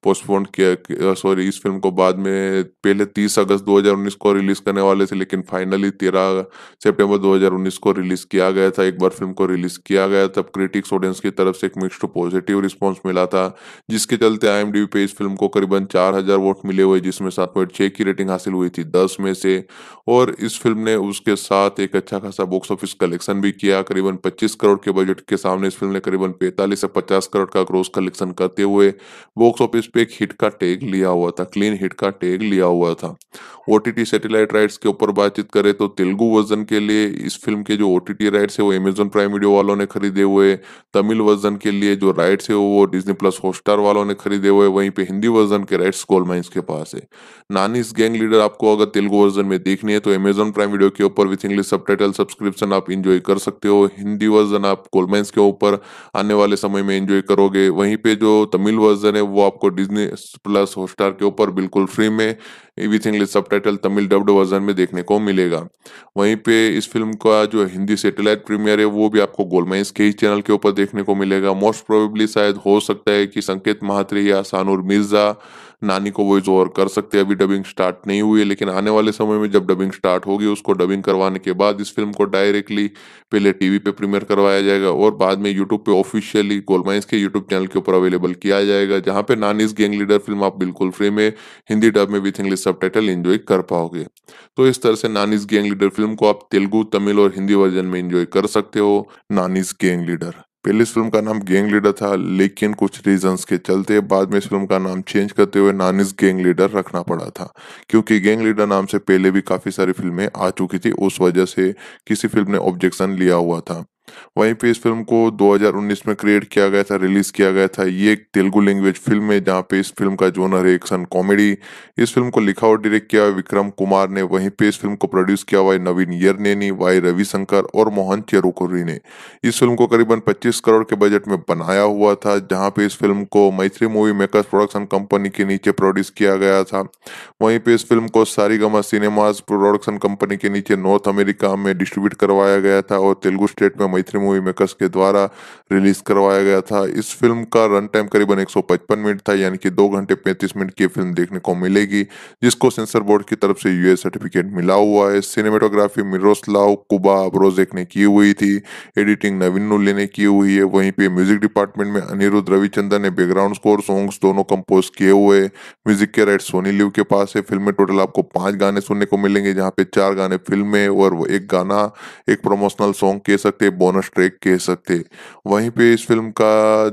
पोस्टपोन किया सॉरी इस फिल्म को बाद में पहले तीस अगस्त दो को रिलीज करने वाले थे लेकिन फाइनली तेरह सेप्टेम्बर दो को रिलीज किया गया था एक बार फिल्म को रिलीज किया गया तब क्रिटिक्स ऑडियंस की तरफ से एक मिक्स पॉजिटिव रिस्पॉन्स मिला था जिसके चलते आई पे इस फिल्म को करीबन 4000 वोट मिले हुए जिसमें सात पॉइंट छह की रेटिंग हासिल हुई थी 10 में से और इस फिल्म ने उसके साथ एक अच्छा खासा बॉक्स ऑफिस कलेक्शन भी किया करीबन 25 करोड़ के बजट के सामने इस फिल्म ने करीबन पैंतालीस से पचास करोड़ का ग्रोस कलेक्शन करते हुए बॉक्स ऑफिस पे एक हिट का टैग लिया हुआ था क्लीन हिट का टैग लिया हुआ था ओ सैटेलाइट राइट्स के ऊपर बातचीत करें तो तेलुगु वर्जन के लिए इस फिल्म के जो ओ राइट्स है वो एमेजोन प्राइम वीडियो वालों ने खरीदे हुए तमिल वर्जन के लिए जो राइट्स है वो डिजनी प्लस हॉटस्टार वालों ने खरीदे हुए वहीं पे हिंदी वर्जन के राइट्स गोल्ड माइंस के पास है नानीस गैंग लीडर आपको अगर तेलुगु वर्जन में देखनी है तो अमेजोन प्राइम वीडियो के ऊपर विथ इंग्लिश सब सब्सक्रिप्शन आप इंजॉय कर सकते हो हिंदी वर्जन आप गोल्ड माइंस के ऊपर आने वाले समय में इंजॉय करोगे वहीं पे जो तमिल वर्जन है वो आपको डिजनी प्लस हॉटस्टार के ऊपर बिल्कुल फ्री में with English subtitle Tamil dubbed version में देखने को मिलेगा वहीं पे इस फिल्म का जो हिंदी सेटेलाइट प्रीमियर है वो भी आपको गोलमाइंस के ही चैनल के ऊपर देखने को मिलेगा मोस्ट प्रोबेबली शायद हो सकता है कि संकेत महात्री या सानूर मिर्जा नानी को वॉइस ओवर कर सकते हैं अभी डबिंग स्टार्ट नहीं हुई है लेकिन आने वाले समय में जब डबिंग स्टार्ट होगी उसको डबिंग करवाने के बाद इस फिल्म को डायरेक्टली पहले टीवी पे प्रीमियर करवाया जाएगा और बाद में यूट्यूब पे ऑफिशियली गोलमाइंस के यूट्यूब चैनल के ऊपर अवेलेबल किया जाएगा जहाँ पे नानीज गैंग लीडर फिल्म आप बिल्कुल फ्री में हिंदी डब में विथ इंग्लिश सब टाइटल कर पाओगे तो इस तरह से नानीज गैंग लीडर फिल्म को आप तेलुगु तमिल और हिंदी वर्जन में इंजॉय कर सकते हो नानीज गैंग लीडर पहले इस फिल्म का नाम गैंग लीडर था लेकिन कुछ रीजंस के चलते बाद में इस फिल्म का नाम चेंज करते हुए नानिस गैंग लीडर रखना पड़ा था क्योंकि गैंग लीडर नाम से पहले भी काफ़ी सारी फिल्में आ चुकी थी उस वजह से किसी फिल्म ने ऑब्जेक्शन लिया हुआ था वहीं पे इस फिल्म को 2019 में क्रिएट किया गया था रिलीज किया गया था ये एक तेलुगु लैंग्वेज फिल्म है जहाँ पे इस फिल्म का जोनर है एक्शन कॉमेडी इस फिल्म को लिखा और डायरेक्ट किया हुआ विक्रम कुमार ने वहीं पे इस फिल्म को प्रोड्यूस किया हुआ है नवीन यरनेनी वाई रविशंकर और मोहन चेरुकुरी ने इस फिल्म को करीबन पच्चीस करोड़ के बजट में बनाया हुआ था जहाँ पे इस फिल्म को मैत्री मूवी मेकर्स प्रोडक्शन कंपनी के नीचे प्रोड्यूस किया गया था वहीं पे इस फिल्म को सारी सिनेमाज प्रोडक्शन कंपनी के नीचे नॉर्थ अमेरिका में डिस्ट्रीब्यूट करवाया गया था और तेलुगु स्टेट में मैत्री मूवी मेकर्स के द्वारा रिलीज करवाया गया था इस फिल्म का रन टाइम करीबन 155 मिनट था यानी कि दो घंटे 35 मिनट की फिल्म देखने को मिलेगी जिसको सेंसर बोर्ड की तरफ से यूएस सर्टिफिकेट मिला हुआ है सिनेमेटोग्राफी मिरोस्लाव कुबा अब्रोजेक ने की हुई थी एडिटिंग नवीन नुल्ले ने की हुई है वहीं पे म्यूजिक डिपार्टमेंट में अनिरुद्ध रविचंद्रन ने बैकग्राउंड स्कोर सॉन्ग्स दोनों कंपोज किए हुए म्यूजिक के राइट सोनी लिव के पास है फिल्म में टोटल आपको पांच गाने सुनने को मिलेंगे जहां पे चार गाने फिल्म में और एक गाना एक प्रमोशनल सॉन्ग कह सकते हैं बोनस ट्रैक कह सकते वहीं पे इस फिल्म का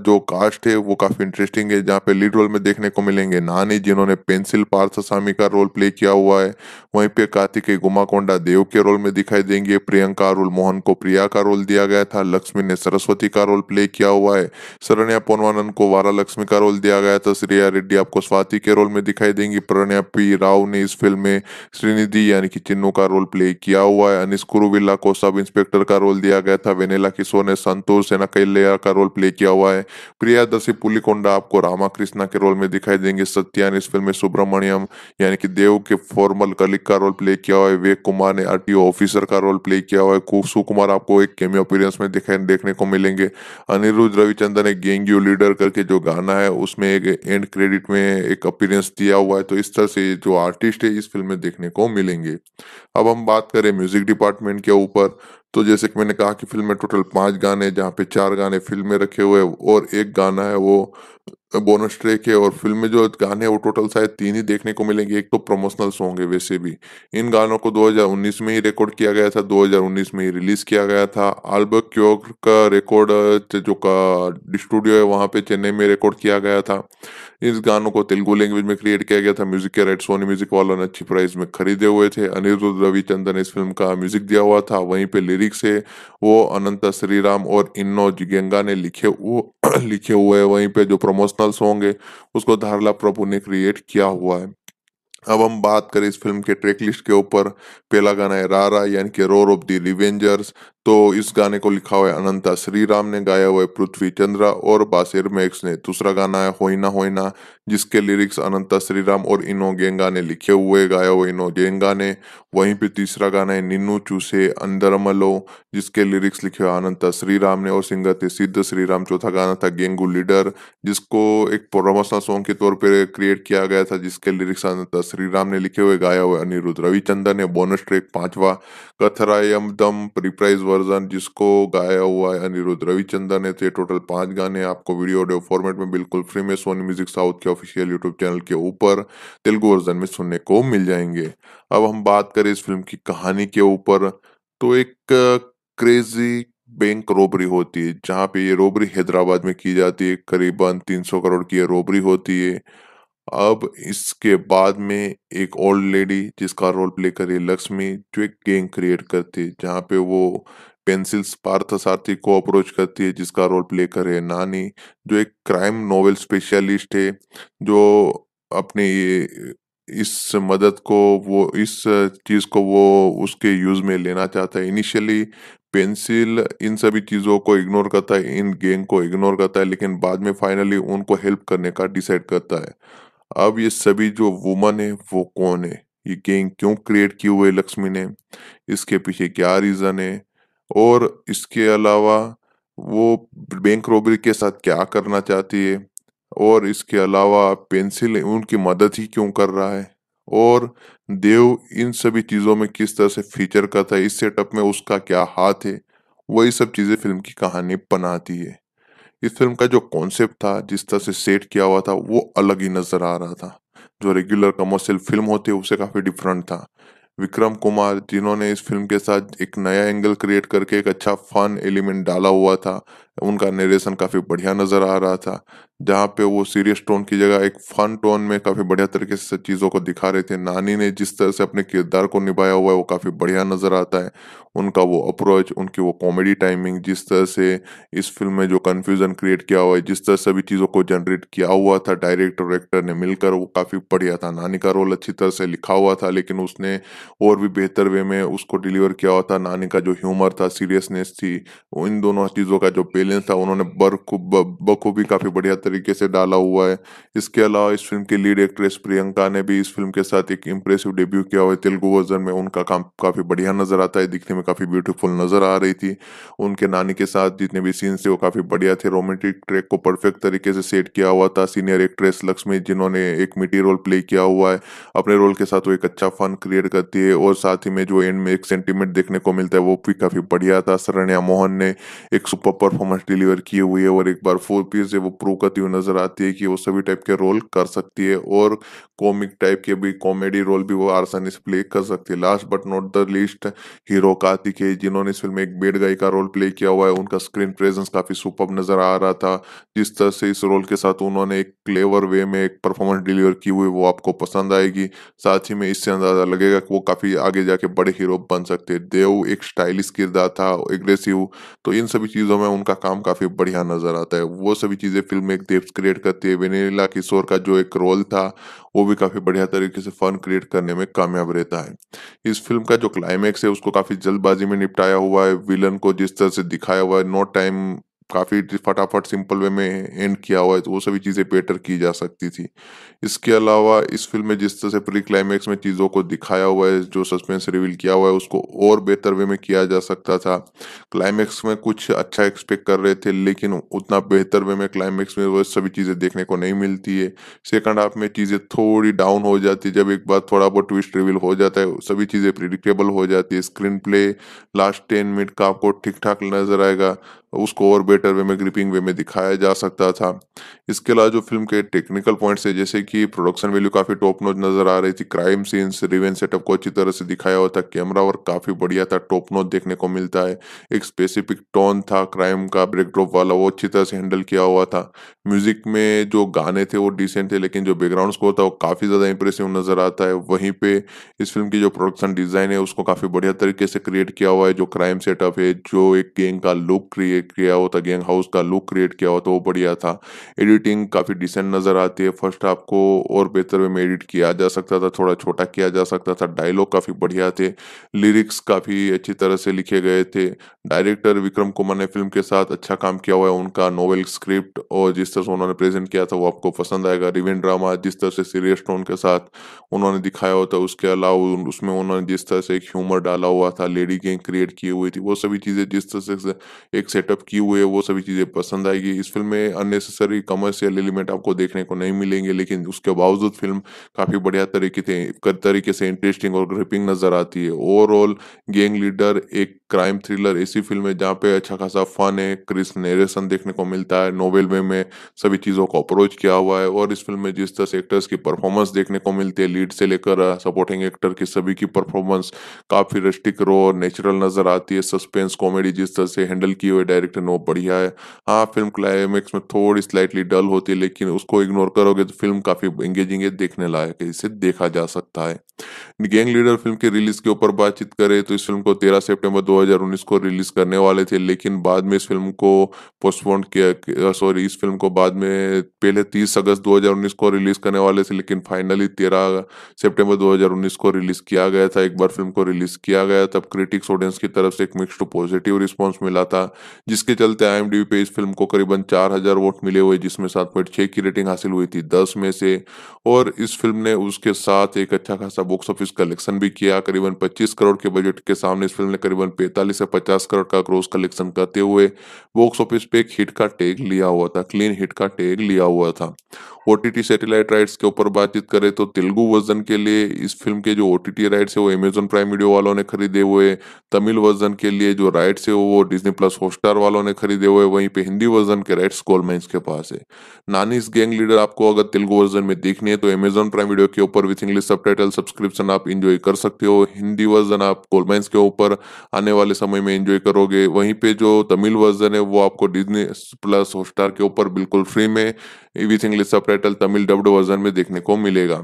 जो कास्ट है वो काफ़ी इंटरेस्टिंग है जहाँ पे लीड रोल में देखने को मिलेंगे नानी जिन्होंने पेंसिल पार्थसामी का रोल प्ले किया हुआ है वहीं पे कार्तिकेय गुमाकोंडा देव के रोल में दिखाई देंगे प्रियंका रोल मोहन को प्रिया का रोल दिया गया था लक्ष्मी ने सरस्वती का रोल प्ले किया हुआ है शरण्या पोनवानंद को वारा लक्ष्मी का रोल दिया गया था श्रेया रेड्डी आपको स्वाति के रोल में दिखाई देंगी प्रणया पी राव ने इस फिल्म में श्रीनिधि यानी कि चिन्नू का रोल प्ले किया हुआ है अनिस कुरुविल्ला को सब इंस्पेक्टर का रोल दिया गया था वेनेला किशोर ने संतोष सेना कैलया का रोल प्ले किया हुआ है प्रिया दर्शी पुलिकोंडा आपको रामा कृष्णा के रोल में दिखाई देंगे सत्यान इस फिल्म में सुब्रमण्यम यानी कि देव के फॉर्मल कलिक का रोल प्ले किया हुआ है विवेक कुमार ने आर ऑफिसर का रोल प्ले किया हुआ है सुकुमार आपको एक केमियो अपीरियंस में दिखाई देखने को मिलेंगे अनिरुद्ध रविचंदन ने गेंग लीडर करके जो गाना है उसमें एक एंड क्रेडिट में एक अपीरियंस दिया हुआ है तो इस तरह से जो आर्टिस्ट है इस फिल्म में देखने को मिलेंगे अब हम बात करें म्यूजिक डिपार्टमेंट के ऊपर तो जैसे कि मैंने कहा कि फिल्म में टोटल पांच गाने जहाँ पे चार गाने फिल्म में रखे हुए और एक गाना है वो बोनस ट्रैक है और फिल्म में जो गाने वो टोटल शायद तीन ही देखने को मिलेंगे एक तो प्रमोशनल सॉन्ग है वैसे भी इन गानों को 2019 में ही रिकॉर्ड किया गया था 2019 में ही रिलीज किया गया था आल्ब क्योर का रिकॉर्ड जो का स्टूडियो है वहां पे चेन्नई में रिकॉर्ड किया गया था इस गानों को तेलुगु लैंग्वेज में क्रिएट किया गया था म्यूजिक के राइट सोनी म्यूजिक वालों ने अच्छी प्राइस में खरीदे हुए थे अनिरुद्ध रविचंदन इस फिल्म का म्यूजिक दिया हुआ था वहीं पे लिरिक्स है वो अनंता श्रीराम और इन्नो जिगेंगा ने लिखे वो लिखे हुए हैं वहीं पे जो प्रमोशनल सॉन्ग है उसको धारला प्रभु ने क्रिएट किया हुआ है अब हम बात करें इस फिल्म के ट्रैक लिस्ट के ऊपर पहला गाना है रारा यानी कि रोर ऑफ द रिवेंजर्स तो इस गाने को लिखा हुआ है अनंता श्रीराम ने गाया हुआ है पृथ्वी चंद्रा और बासिर मैक्स ने दूसरा गाना है होइना होइना जिसके लिरिक्स अनंता श्रीराम और इनो गेंगा ने लिखे हुए गाया हुआ इनो गेंगा ने वहीं पे तीसरा गाना है निन्नू चूसे अंदर मलो जिसके लिरिक्स लिखे हुए अनंता श्रीराम ने और सिंगर थे सिद्ध श्री राम चौथा गाना था गेंगू लीडर जिसको एक प्रमोशनल सॉन्ग के तौर पर क्रिएट किया गया था जिसके लिरिक्स अनंता श्रीराम ने लिखे हुए गाया हुआ अनिरुद्ध रविचंद्र ने बोनस ट्रेक पांचवा कथरायम दम प्रिप्राइज वर्जन जिसको गाया हुआ है अनिरुद्ध रविचंदन थे टोटल पांच गाने आपको वीडियो ऑडियो फॉर्मेट में बिल्कुल फ्री में सोनी म्यूजिक साउथ के ऑफिशियल यूट्यूब चैनल के ऊपर तेलुगु वर्जन में सुनने को मिल जाएंगे अब हम बात करें इस फिल्म की कहानी के ऊपर तो एक क्रेजी बैंक रोबरी होती है जहाँ पे ये रोबरी हैदराबाद में की जाती है करीबन 300 करोड़ की ये रोबरी होती है अब इसके बाद में एक ओल्ड लेडी जिसका रोल प्ले करे लक्ष्मी जो एक गैंग क्रिएट करती है जहाँ पे वो पेंसिल्स पार्थ सारथी को अप्रोच करती है जिसका रोल प्ले करे नानी जो एक क्राइम नोवेल स्पेशलिस्ट है जो अपने ये इस मदद को वो इस चीज़ को वो उसके यूज़ में लेना चाहता है इनिशियली पेंसिल इन सभी चीज़ों को इग्नोर करता है इन गेंग को इग्नोर करता है लेकिन बाद में फाइनली उनको हेल्प करने का डिसाइड करता है अब ये सभी जो वुमन है वो कौन है ये गैंग क्यों क्रिएट किए हुए लक्ष्मी ने इसके पीछे क्या रीजन है और इसके अलावा वो बैंक रॉबरी के साथ क्या करना चाहती है और इसके अलावा पेंसिल उनकी मदद ही क्यों कर रहा है और देव इन सभी चीज़ों में किस तरह से फीचर करता है इस सेटअप में उसका क्या हाथ है वही सब चीज़ें फिल्म की कहानी बनाती है इस फिल्म का जो कॉन्सेप्ट था जिस तरह से सेट किया हुआ था वो अलग ही नजर आ रहा था जो रेगुलर कमर्शियल फिल्म होती है उससे काफी डिफरेंट था विक्रम कुमार जिन्होंने इस फिल्म के साथ एक नया एंगल क्रिएट करके एक अच्छा फन एलिमेंट डाला हुआ था उनका नरेशन काफी बढ़िया नजर आ रहा था जहाँ पे वो सीरियस टोन की जगह एक फन टोन में काफी बढ़िया तरीके से चीजों को दिखा रहे थे नानी ने जिस तरह से अपने किरदार को निभाया हुआ है वो काफी बढ़िया नजर आता है उनका वो अप्रोच उनकी वो कॉमेडी टाइमिंग जिस तरह से इस फिल्म में जो कन्फ्यूजन क्रिएट किया हुआ है जिस तरह से भी चीजों को जनरेट किया हुआ था डायरेक्टर और एक्टर ने मिलकर वो काफी बढ़िया था नानी का रोल अच्छी तरह से लिखा हुआ था लेकिन उसने और भी बेहतर वे में उसको डिलीवर किया हुआ था नानी का जो ह्यूमर था सीरियसनेस थी इन दोनों चीजों का जो बैलेंस विलेंस था उन्होंने को बखूबी काफी बढ़िया तरीके से डाला हुआ है इसके अलावा इस फिल्म की लीड एक्ट्रेस प्रियंका ने भी इस फिल्म के साथ एक इम्प्रेसिव डेब्यू किया हुआ है तेलुगु वर्जन में उनका काम काफी बढ़िया नजर आता है दिखने में काफी ब्यूटीफुल नजर आ रही थी उनके नानी के साथ जितने भी सीन्स थे वो काफी बढ़िया थे रोमांटिक ट्रैक को परफेक्ट तरीके से सेट किया हुआ था सीनियर एक्ट्रेस लक्ष्मी जिन्होंने एक मिटी रोल प्ले किया हुआ है अपने रोल के साथ वो एक अच्छा फन क्रिएट करती है और साथ ही में जो एंड में एक सेंटीमेंट देखने को मिलता है वो भी काफी बढ़िया था सरण्या मोहन ने एक सुपर परफॉर्म परफॉर्मेंस डिलीवर किए हुई है और एक बार फोर पीस जब वो प्रूव करती हुई नजर आती है कि वो सभी टाइप के रोल कर सकती है और कॉमिक टाइप के भी कॉमेडी रोल भी वो आसानी से प्ले कर सकती है last but not the least hero Kartik है जिन्होंने इस फिल्म में एक बेड गाय का रोल प्ले किया हुआ है उनका स्क्रीन प्रेजेंस काफी सुपर नजर आ रहा था जिस तरह से इस रोल के साथ उन्होंने एक क्लेवर वे में एक परफॉर्मेंस डिलीवर की हुई वो आपको पसंद आएगी साथ ही में इससे अंदाजा लगेगा कि वो काफी आगे जाके बड़े हीरो बन सकते हैं देव एक स्टाइलिश किरदार था एग्रेसिव तो इन सभी चीजों में उनका काम काफी बढ़िया नजर आता है वो सभी चीजें फिल्म में एक डेप्थ क्रिएट करती है वेनेला किशोर का जो एक रोल था वो भी काफी बढ़िया तरीके से फन क्रिएट करने में कामयाब रहता है इस फिल्म का जो क्लाइमैक्स है उसको काफी जल्दबाजी में निपटाया हुआ है विलन को जिस तरह से दिखाया हुआ है नो टाइम काफ़ी फटाफट सिंपल वे में एंड किया हुआ है तो वो सभी चीज़ें बेटर की जा सकती थी इसके अलावा इस फिल्म में जिस तरह से प्री क्लाइमैक्स में चीज़ों को दिखाया हुआ है जो सस्पेंस रिवील किया हुआ है उसको और बेहतर वे में किया जा सकता था क्लाइमैक्स में कुछ अच्छा एक्सपेक्ट कर रहे थे लेकिन उतना बेहतर वे में क्लाइमैक्स में वो सभी चीज़ें देखने को नहीं मिलती है सेकंड हाफ में चीज़ें थोड़ी डाउन हो जाती है जब एक बार थोड़ा बहुत ट्विस्ट रिवील हो जाता है सभी चीज़ें प्रिडिक्टेबल हो जाती है screenplay last ten minute का आपको ठीक ठाक नजर आएगा उसको और बेटर वे में ग्रिपिंग वे में दिखाया जा सकता था इसके अलावा जो फिल्म के टेक्निकल पॉइंट्स है जैसे कि प्रोडक्शन वैल्यू काफ़ी टॉप नोच नज़र आ रही थी क्राइम सीन्स रिवेंज सेटअप को अच्छी तरह से दिखाया हुआ था कैमरा वर्क काफ़ी बढ़िया था टॉप नोच देखने को मिलता है एक स्पेसिफिक टोन था क्राइम का ब्रेकड्रॉप वाला वो अच्छी तरह से हैंडल किया हुआ था म्यूजिक में जो गाने थे वो डिसेंट थे लेकिन जो बैकग्राउंड स्कोर था वो काफ़ी ज़्यादा इंप्रेसिव नज़र आता है वहीं पे इस फिल्म की जो प्रोडक्शन डिज़ाइन है उसको काफ़ी बढ़िया तरीके से क्रिएट किया हुआ है जो क्राइम सेटअप है जो एक गेंग का लुक क्रिएट क्रिएट किया हो था गैंग हाउस का लुक क्रिएट किया हो तो वो बढ़िया था एडिटिंग काफ़ी डिसेंट नज़र आती है फर्स्ट हाफ को और बेहतर वे में एडिट किया जा सकता था थोड़ा छोटा किया जा सकता था डायलॉग काफ़ी बढ़िया थे लिरिक्स काफ़ी अच्छी तरह से लिखे गए थे डायरेक्टर विक्रम कुमार ने फिल्म के साथ अच्छा काम किया हुआ है उनका नोवेल स्क्रिप्ट और जिस तरह से उन्होंने प्रेजेंट किया था वो आपको पसंद आएगा रिविन ड्रामा जिस तरह से सीरियस टोन के साथ उन्होंने दिखाया होता उसके अलावा उसमें उन्होंने जिस तरह से एक ह्यूमर डाला हुआ था लेडी गैंग क्रिएट की हुई थी वो सभी चीज़ें जिस तरह से एक सेट सेटअप की हुई है वो सभी चीजें पसंद आएगी इस फिल्म में अननेसेसरी कमर्शियल एलिमेंट आपको देखने को नहीं मिलेंगे लेकिन उसके बावजूद फिल्म काफी बढ़िया तरीके से तरीके से इंटरेस्टिंग और ग्रिपिंग नजर आती है ओवरऑल गैंग लीडर एक क्राइम थ्रिलर ऐसी फिल्म है जहाँ पे अच्छा खासा फन है क्रिस नेरेसन देखने को मिलता है नोवेल वे में सभी चीज़ों को अप्रोच किया हुआ है और इस फिल्म में जिस तरह से एक्टर्स की परफॉर्मेंस देखने को मिलती है लीड से लेकर सपोर्टिंग uh, एक्टर की सभी की परफॉर्मेंस काफ़ी रिस्टिक रो और नेचुरल नज़र आती है सस्पेंस कॉमेडी जिस तरह से हैंडल की हुई डायरेक्टर नो बढ़िया है हाँ फिल्म क्लाइमैक्स में थोड़ी स्लाइटली डल होती है लेकिन उसको इग्नोर करोगे तो फिल्म काफ़ी एंगेजिंग है देखने लायक है इसे देखा जा सकता है गैंग लीडर फिल्म के रिलीज के ऊपर बातचीत करें तो इस फिल्म को 13 सितंबर 2019 को रिलीज करने वाले थे लेकिन बाद में इस फिल्म को पोस्टपोन किया सॉरी इस फिल्म को बाद में पहले 30 अगस्त 2019 को रिलीज करने वाले थे लेकिन फाइनली 13 सितंबर 2019 को रिलीज किया गया था एक बार फिल्म को रिलीज किया गया तब क्रिटिक्स ऑडियंस की तरफ से एक मिक्स पॉजिटिव रिस्पॉन्स मिला था जिसके चलते आई पे इस फिल्म को करीबन चार वोट मिले हुए जिसमें सात की रेटिंग हासिल हुई थी दस में से और इस फिल्म ने उसके साथ एक अच्छा खासा बॉक्स ऑफिस कलेक्शन भी किया करीबन 25 करोड़ के बजट के सामने इस फिल्म ने करीबन 45 से 50 करोड़ का ग्रोस कलेक्शन करते हुए बॉक्स ऑफिस पे एक हिट का टैग लिया हुआ था क्लीन हिट का टैग लिया हुआ था ओ सैटेलाइट राइट्स के ऊपर बातचीत करें तो तेलुगु वर्जन के लिए इस फिल्म के जो ओ राइट्स है वो अमेजोन प्राइम वीडियो वालों ने खरीदे हुए तमिल वर्जन के लिए जो राइट्स है वो डिजनी प्लस हॉटस्टार वालों ने खरीदे हुए वहीं पे हिंदी वर्जन के राइट्स गोलमाइंस के पास है नानीस गैंग लीडर आपको अगर तेलुगु वर्जन में देखनी है तो अमेजोन प्राइम वीडियो के ऊपर विथ इंग्लिश सब सब्सक्रिप्शन आप आप इंजॉय कर सकते हो हिंदी वर्जन आप कोलमाइंस के ऊपर आने वाले समय में इंजॉय करोगे वहीं पे जो तमिल वर्जन है वो आपको डिजनी प्लस हॉटस्टार के ऊपर बिल्कुल फ्री में विथ इंग्लिश सब तमिल डब्ड वर्जन में देखने को मिलेगा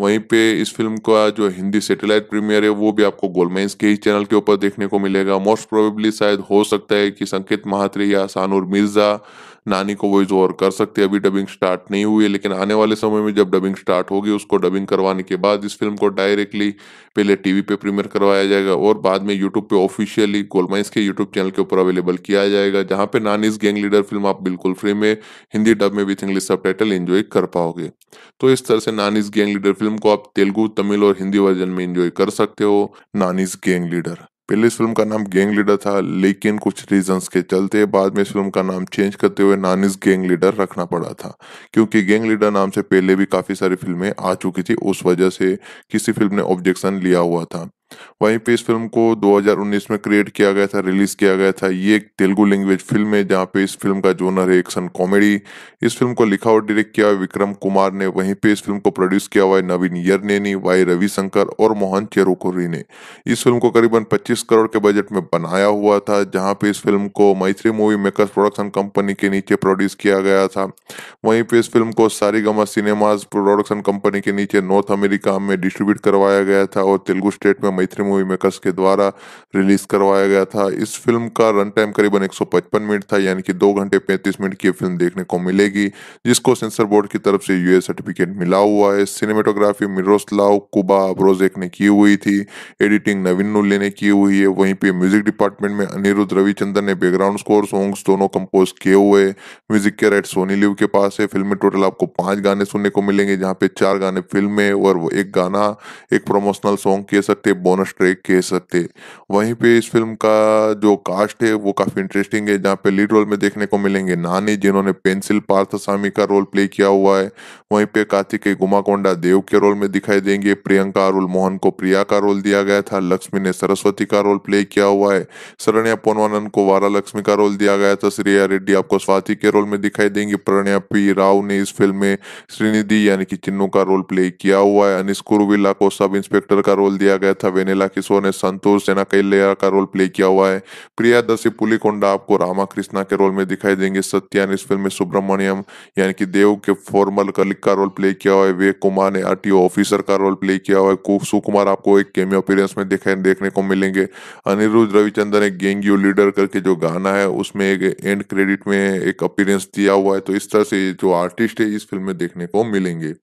वहीं पे इस फिल्म का जो हिंदी सेटेलाइट प्रीमियर है वो भी आपको गोलमेंस के ही चैनल के ऊपर देखने को मिलेगा मोस्ट प्रोबेबली शायद हो सकता है कि संकेत महात्री या सानूर मिर्जा नानी को वॉइस ओवर कर सकते हैं अभी डबिंग स्टार्ट नहीं हुई है लेकिन आने वाले समय में जब डबिंग स्टार्ट होगी उसको डबिंग करवाने के बाद इस फिल्म को डायरेक्टली पहले टीवी पे प्रीमियर करवाया जाएगा और बाद में यूट्यूब पे ऑफिशियली गोलमाइंस के यूट्यूब चैनल के ऊपर अवेलेबल किया जाएगा जहाँ पे नानीज गैंग लीडर फिल्म आप बिल्कुल फ्री में हिंदी डब में विथ इंग्लिश सब टाइटल कर पाओगे तो इस तरह से नानीज गैंग लीडर फिल्म को आप तेलुगु तमिल और हिंदी वर्जन में इंजॉय कर सकते हो नानीज गैंग लीडर पहले इस फिल्म का नाम गैंग लीडर था लेकिन कुछ रीजंस के चलते बाद में इस फिल्म का नाम चेंज करते हुए नानिस गैंग लीडर रखना पड़ा था क्योंकि गैंग लीडर नाम से पहले भी काफ़ी सारी फिल्में आ चुकी थी उस वजह से किसी फिल्म ने ऑब्जेक्शन लिया हुआ था वहीं पे इस फिल्म को 2019 में क्रिएट किया गया था रिलीज किया गया था ये एक तेलुगु लैंग्वेज फिल्म है जहाँ पे इस फिल्म का जोनर है एक्शन कॉमेडी इस फिल्म को लिखा और डायरेक्ट किया है विक्रम कुमार ने वहीं पे इस फिल्म को प्रोड्यूस किया हुआ है नवीन यरनेनी वाई रविशंकर और मोहन चेरुकुरी ने इस फिल्म को करीबन पच्चीस करोड़ के बजट में बनाया हुआ था जहाँ पे इस फिल्म को मैत्री मूवी मेकर्स प्रोडक्शन कंपनी के नीचे प्रोड्यूस किया गया था वहीं पे इस फिल्म को सारी सिनेमाज प्रोडक्शन कंपनी के नीचे नॉर्थ अमेरिका में डिस्ट्रीब्यूट करवाया गया था और तेलुगु स्टेट में मैत्री मूवी मेकर्स के द्वारा रिलीज करवाया गया था इस फिल्म का रन टाइम करीबन 155 मिनट था यानी कि दो घंटे 35 मिनट की फिल्म देखने को मिलेगी जिसको सेंसर बोर्ड की तरफ से यूए सर्टिफिकेट मिला हुआ है सिनेमेटोग्राफी मिरोस्लाव कुबा अब्रोजेक ने की हुई थी एडिटिंग नवीन नुल्ले ने की हुई है वहीं पे म्यूजिक डिपार्टमेंट में अनिरुद्ध रविचंद्रन ने बैकग्राउंड स्कोर सॉन्ग्स दोनों कंपोज किए हुए म्यूजिक के राइट सोनी लिव के पास है फिल्म में टोटल आपको पांच गाने सुनने को मिलेंगे जहां पे चार गाने फिल्म में और एक गाना एक प्रमोशनल सॉन्ग कह सकते हैं बोनस ट्रैक कह सकते वहीं पे इस फिल्म का जो कास्ट है वो काफ़ी इंटरेस्टिंग है जहाँ पे लीड रोल में देखने को मिलेंगे नानी जिन्होंने पेंसिल पार्थसामी का रोल प्ले किया हुआ है वहीं पे कार्तिक गुमाकोंडा देव के रोल में दिखाई देंगे प्रियंका अरुल मोहन को प्रिया का रोल दिया गया था लक्ष्मी ने सरस्वती का रोल प्ले किया हुआ है शरण्या पोनवानंद को वारा लक्ष्मी का रोल दिया गया था श्रेया रेड्डी आपको स्वाति के रोल में दिखाई देंगी प्रणया पी राव ने इस फिल्म में श्रीनिधि यानी कि चिन्नू का रोल प्ले किया हुआ है अनिश कुरुविला को सब इंस्पेक्टर का रोल दिया गया था वेनेला किशोर ने संतोष सेना कैलिया का रोल प्ले किया हुआ है प्रिया दसी पुलिकोंडा आपको रामा कृष्णा के रोल में दिखाई देंगे सत्यान इस फिल्म में सुब्रमण्यम यानी कि देव के फॉर्मल कलिक का रोल प्ले किया हुआ है वे कुमार ने आर ऑफिसर का रोल प्ले किया हुआ है सुकुमार आपको एक केमियो अपीरेंस में दिखाई देखने को मिलेंगे अनिरुद्ध रविचंद्र ने गेंग यू लीडर करके जो गाना है उसमें एक एंड क्रेडिट में एक अपीरेंस दिया हुआ है तो इस तरह से जो आर्टिस्ट है इस फिल्म में देखने को मिलेंगे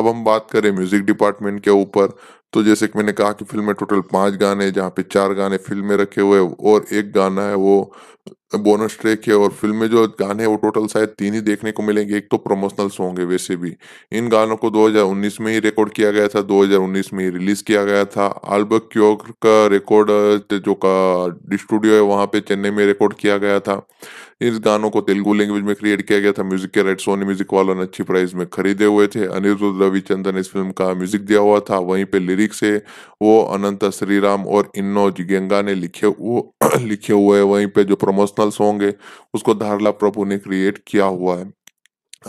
अब हम बात करें म्यूजिक डिपार्टमेंट के ऊपर तो जैसे कि मैंने कहा कि फिल्म में टोटल पांच गाने जहाँ पे चार गाने फिल्म में रखे हुए और एक गाना है वो बोनस ट्रैक है और फिल्म में जो गाने हैं वो टोटल शायद तीन ही देखने को मिलेंगे एक तो प्रमोशनल सॉन्ग है वैसे भी इन गानों को 2019 में ही रिकॉर्ड किया गया था 2019 में ही रिलीज किया गया था आल्बर्ट क्योर का रिकॉर्ड जो का स्टूडियो है वहाँ पे चेन्नई में रिकॉर्ड किया गया था इन गानों को तेलुगु लैंग्वेज में क्रिएट किया गया था म्यूजिक के राइट सोनी म्यूजिक वालों ने अच्छी प्राइस में खरीदे हुए थे अनिरुद्ध रविचंद्र ने इस फिल्म का म्यूजिक दिया हुआ था वहीं पे लिरिक्स है वो अनंत श्रीराम और इन्नो जिगेंगा ने लिखे वो लिखे हुए है वहीं पे जो प्रमोशनल सॉन्ग है उसको धारला प्रभु ने क्रिएट किया हुआ है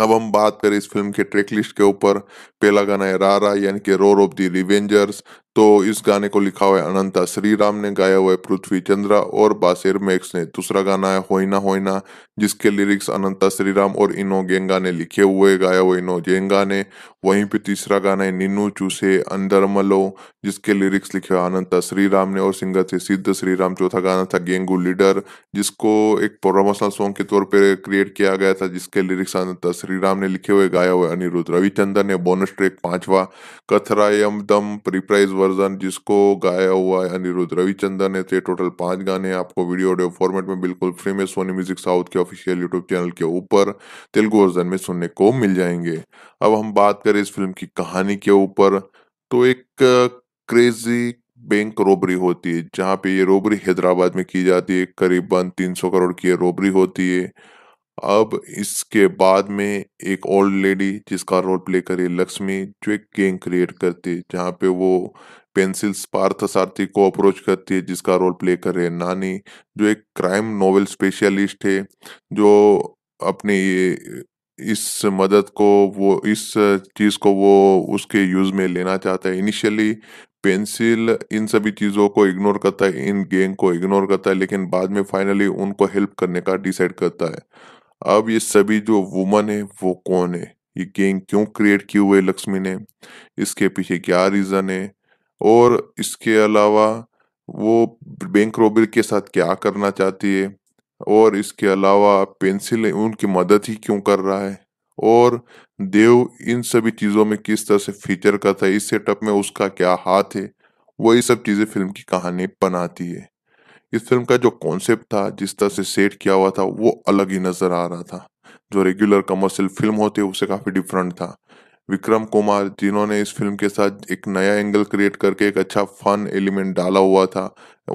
अब हम बात करें इस फिल्म के ट्रैक लिस्ट के ऊपर पहला गाना है रारा यानी कि रोर ऑफ द रिवेंजर्स तो इस गाने को लिखा हुआ है अनंता श्री राम ने गाया हुआ है पृथ्वी चंद्रा और बासेर मैक्स ने दूसरा गाना है होइना होइना जिसके लिरिक्स अनंता श्री राम और इनो गेंगा ने लिखे हुए गाया हुआ इनो गेंगा ने वहीं पे तीसरा गाना है निन्नू चूसे अंदर मलो जिसके लिरिक्स लिखे आनंद था श्री राम ने और सिंगर थे सिद्ध श्री राम चौथा गाना था गेंगू लीडर जिसको एक प्रमोशनल सॉन्ग के तौर पर क्रिएट किया गया था जिसके लिरिक्स आनंद था श्री राम ने लिखे हुए गाया हुए अनिरुद्ध रविचंद्र ने बोनस ट्रैक पांचवा कथरायम दम प्रीप्राइज वर्जन जिसको गाया हुआ है अनिरुद्ध रविचंद्र ने थे टोटल पांच गाने आपको वीडियो ऑडियो फॉर्मेट में बिल्कुल फ्री में सोनी म्यूजिक साउथ के ऑफिशियल यूट्यूब चैनल के ऊपर तेलुगु वर्जन में सुनने को मिल जाएंगे अब हम बात करें इस फिल्म की कहानी के ऊपर तो एक क्रेजी बैंक रोबरी होती है जहाँ पे ये रोबरी हैदराबाद में की जाती है करीबन 300 करोड़ की ये रोबरी होती है अब इसके बाद में एक ओल्ड लेडी जिसका रोल प्ले करे लक्ष्मी जो एक गैंग क्रिएट करती है जहाँ पे वो पेंसिल्स पार्थ सारथी को अप्रोच करती है जिसका रोल प्ले करे नानी जो एक क्राइम नोवेल स्पेशलिस्ट है जो अपने ये इस मदद को वो इस चीज़ को वो उसके यूज़ में लेना चाहता है इनिशियली पेंसिल इन सभी चीज़ों को इग्नोर करता है इन गेंग को इग्नोर करता है लेकिन बाद में फाइनली उनको हेल्प करने का डिसाइड करता है अब ये सभी जो वुमन है वो कौन है ये गेंग क्यों क्रिएट किए हुए लक्ष्मी ने इसके पीछे क्या रीज़न है और इसके अलावा वो बैंक रोबर के साथ क्या करना चाहती है और इसके अलावा पेंसिल उनकी मदद ही क्यों कर रहा है और देव इन सभी चीज़ों में किस तरह से फीचर करता था इस सेटअप में उसका क्या हाथ है वही सब चीज़ें फिल्म की कहानी बनाती है इस फिल्म का जो कॉन्सेप्ट था जिस तरह से सेट किया हुआ था वो अलग ही नज़र आ रहा था जो रेगुलर कमर्शियल फिल्म होती है उससे काफ़ी डिफरेंट था विक्रम कुमार जिन्होंने इस फिल्म के साथ एक नया एंगल क्रिएट करके एक अच्छा फन एलिमेंट डाला हुआ था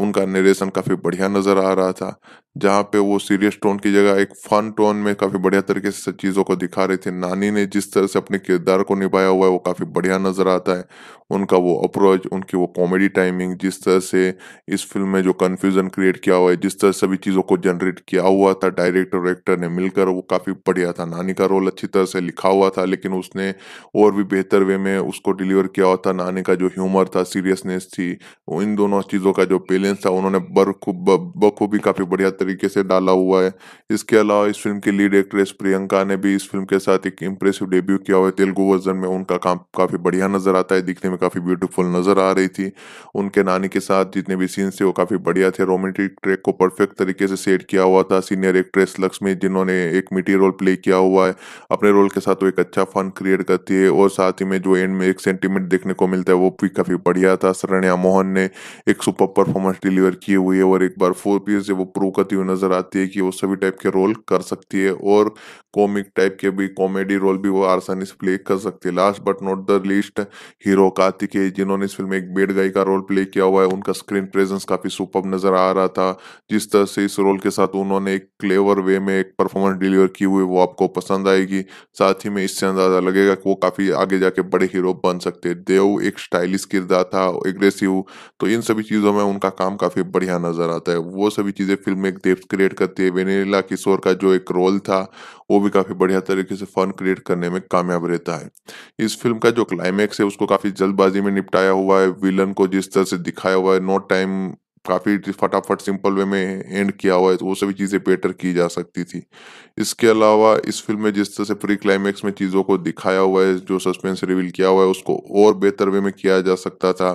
उनका नरेशन काफी बढ़िया नजर आ रहा था जहाँ पे वो सीरियस टोन की जगह एक फन टोन में काफी बढ़िया तरीके से चीजों को दिखा रहे थे नानी ने जिस तरह से अपने किरदार को निभाया हुआ है वो काफी बढ़िया नजर आता है उनका वो अप्रोच उनकी वो कॉमेडी टाइमिंग जिस तरह से इस फिल्म में जो कन्फ्यूजन क्रिएट किया हुआ है जिस तरह सभी चीजों को जनरेट किया हुआ था डायरेक्टर और एक्टर ने मिलकर वो काफी बढ़िया था नानी का रोल अच्छी तरह से लिखा हुआ था लेकिन उसने और भी बेहतर वे में उसको डिलीवर किया हुआ था नानी का जो ह्यूमर था सीरियसनेस थी इन दोनों चीजों का जो पेल विलेंस था उन्होंने बखूबी काफी बढ़िया तरीके से डाला हुआ है इसके अलावा इस फिल्म की लीड एक्ट्रेस प्रियंका ने भी इस फिल्म के साथ एक इम्प्रेसिव डेब्यू किया हुआ है तेलुगु वर्जन में उनका काम काफी बढ़िया नजर आता है दिखने में काफी ब्यूटीफुल नजर आ रही थी उनके नानी के साथ जितने भी सीन्स थे वो काफी बढ़िया थे रोमांटिक ट्रैक को परफेक्ट तरीके से सेट किया हुआ था सीनियर एक्ट्रेस लक्ष्मी जिन्होंने एक मिट्टी रोल प्ले किया हुआ है अपने रोल के साथ वो एक अच्छा फन क्रिएट करती है और साथ ही में जो एंड में एक सेंटीमेंट देखने को मिलता है वो भी काफी बढ़िया था सरण्या मोहन ने एक सुपर परफॉर्मेंस पांच डिलीवर किए हुए है और एक बार फोर पी जब वो प्रूव करती हुई नजर आती है कि वो सभी टाइप के रोल कर सकती है और कॉमिक टाइप के भी कॉमेडी रोल भी वो आसानी से प्ले कर सकती है last but not the least hero Kartik है जिन्होंने इस फिल्म में एक बेड गाई का रोल प्ले किया हुआ है उनका स्क्रीन प्रेजेंस काफी सुपर नजर आ रहा था जिस तरह से इस रोल के साथ उन्होंने एक क्लेवर वे में एक परफॉर्मेंस डिलीवर की हुई वो आपको पसंद आएगी साथ ही में इससे अंदाजा लगेगा कि वो काफी आगे जाके बड़े हीरो बन सकते देव एक स्टाइलिश किरदार था एग्रेसिव तो इन सभी चीजों में उनका काम काफ़ी बढ़िया नज़र आता है वो सभी चीज़ें फिल्म में एक डेप्थ क्रिएट करती है वेनेला किशोर का जो एक रोल था वो भी काफ़ी बढ़िया तरीके से फन क्रिएट करने में कामयाब रहता है इस फिल्म का जो क्लाइमैक्स है उसको काफ़ी जल्दबाजी में निपटाया हुआ है विलन को जिस तरह से दिखाया हुआ है नो टाइम काफ़ी फटाफट सिंपल वे में एंड किया हुआ है तो वो सभी चीज़ें बेटर की जा सकती थी इसके अलावा इस फिल्म में जिस तरह से प्री क्लाइमेक्स में चीज़ों को दिखाया हुआ है जो सस्पेंस रिवील किया हुआ है उसको और बेहतर वे में किया जा सकता था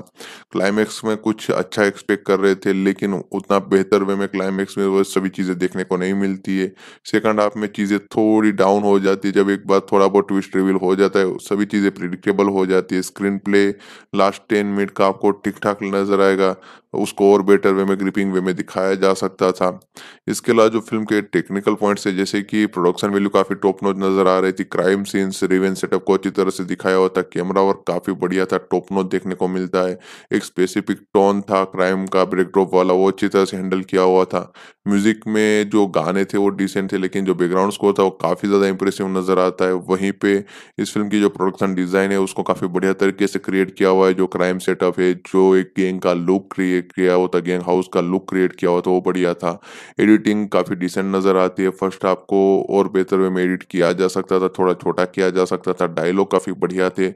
क्लाइमैक्स में कुछ अच्छा एक्सपेक्ट कर रहे थे लेकिन उतना बेहतर वे में क्लाइमैक्स में वो सभी चीज़ें देखने को नहीं मिलती है सेकंड हाफ में चीज़ें थोड़ी डाउन हो जाती है जब एक बार थोड़ा बहुत ट्विस्ट रिवील हो जाता है सभी चीज़ें प्रिडिक्टेबल हो जाती है screenplay last ten minute का आपको ठीक ठाक नजर आएगा उसको और बेटर वे में ग्रिपिंग वे में दिखाया जा सकता था इसके अलावा जो फिल्म के टेक्निकल पॉइंट्स है जैसे कि प्रोडक्शन वैल्यू काफ़ी टॉप नोच नज़र आ रही थी क्राइम सीन्स रिवेंज सेटअप को अच्छी तरह से दिखाया हुआ था कैमरा वर्क काफ़ी बढ़िया था टॉप नोच देखने को मिलता है एक स्पेसिफिक टोन था क्राइम का ब्रेकड्रॉप वाला वो अच्छी तरह से हैंडल किया हुआ था म्यूजिक में जो गाने थे वो डिसेंट थे लेकिन जो बैकग्राउंड स्कोर था वो काफ़ी ज़्यादा इंप्रेसिव नज़र आता है वहीं पे इस फिल्म की जो प्रोडक्शन डिज़ाइन है उसको काफ़ी बढ़िया तरीके से क्रिएट किया हुआ है जो क्राइम सेटअप है जो एक गैंग का लुक क्रिएट किया हुआ था गैंग हाउस का लुक क्रिएट किया हुआ था वो बढ़िया था एडिटिंग काफ़ी डिसेंट नज़र आती है फर्स्ट हाफ को और बेहतर वे में एडिट किया जा सकता था थोड़ा छोटा किया जा सकता था डायलॉग काफ़ी बढ़िया थे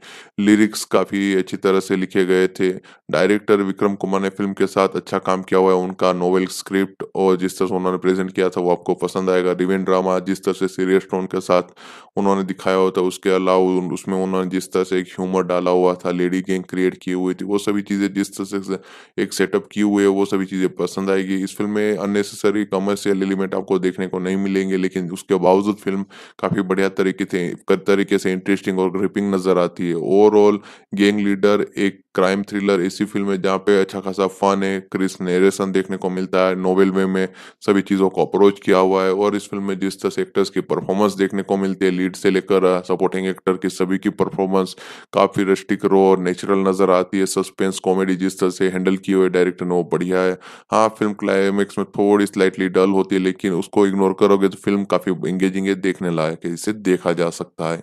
लिरिक्स काफ़ी अच्छी तरह से लिखे गए थे डायरेक्टर विक्रम कुमार ने फिल्म के साथ अच्छा काम किया हुआ है उनका नोवेल स्क्रिप्ट और जिस पिक्चर्स उन्होंने प्रेजेंट किया था वो आपको पसंद आएगा रिवेन ड्रामा जिस तरह से सीरियस टोन के साथ उन्होंने दिखाया होता था उसके अलावा उसमें उन्होंने जिस तरह से एक ह्यूमर डाला हुआ था लेडी गैंग क्रिएट की हुई थी वो सभी चीज़ें जिस तरह से एक सेटअप की हुई है वो सभी चीज़ें पसंद आएगी इस फिल्म में अननेसेसरी कमर्शियल एलिमेंट आपको देखने को नहीं मिलेंगे लेकिन उसके बावजूद फिल्म काफ़ी बढ़िया तरीके से तरीके से इंटरेस्टिंग और ग्रिपिंग नज़र आती है ओवरऑल गैंग लीडर एक क्राइम थ्रिलर ऐसी फिल्म है जहाँ पे अच्छा खासा फन है क्रिस नेरेसन देखने को मिलता है नोवेल वे में, में सभी चीज़ों को अप्रोच किया हुआ है और इस फिल्म में जिस तरह से एक्टर्स की परफॉर्मेंस देखने को मिलती है लीड से लेकर सपोर्टिंग uh, एक्टर की सभी की परफॉर्मेंस काफ़ी रिस्टिक रो और नेचुरल नज़र आती है सस्पेंस कॉमेडी जिस तरह से हैंडल की हुई डायरेक्टर ने वो बढ़िया है हाँ फिल्म क्लाइमैक्स में थोड़ी स्लाइटली डल होती है लेकिन उसको इग्नोर करोगे तो फिल्म काफ़ी इंगेजिंग है देखने लायक है इसे देखा जा सकता है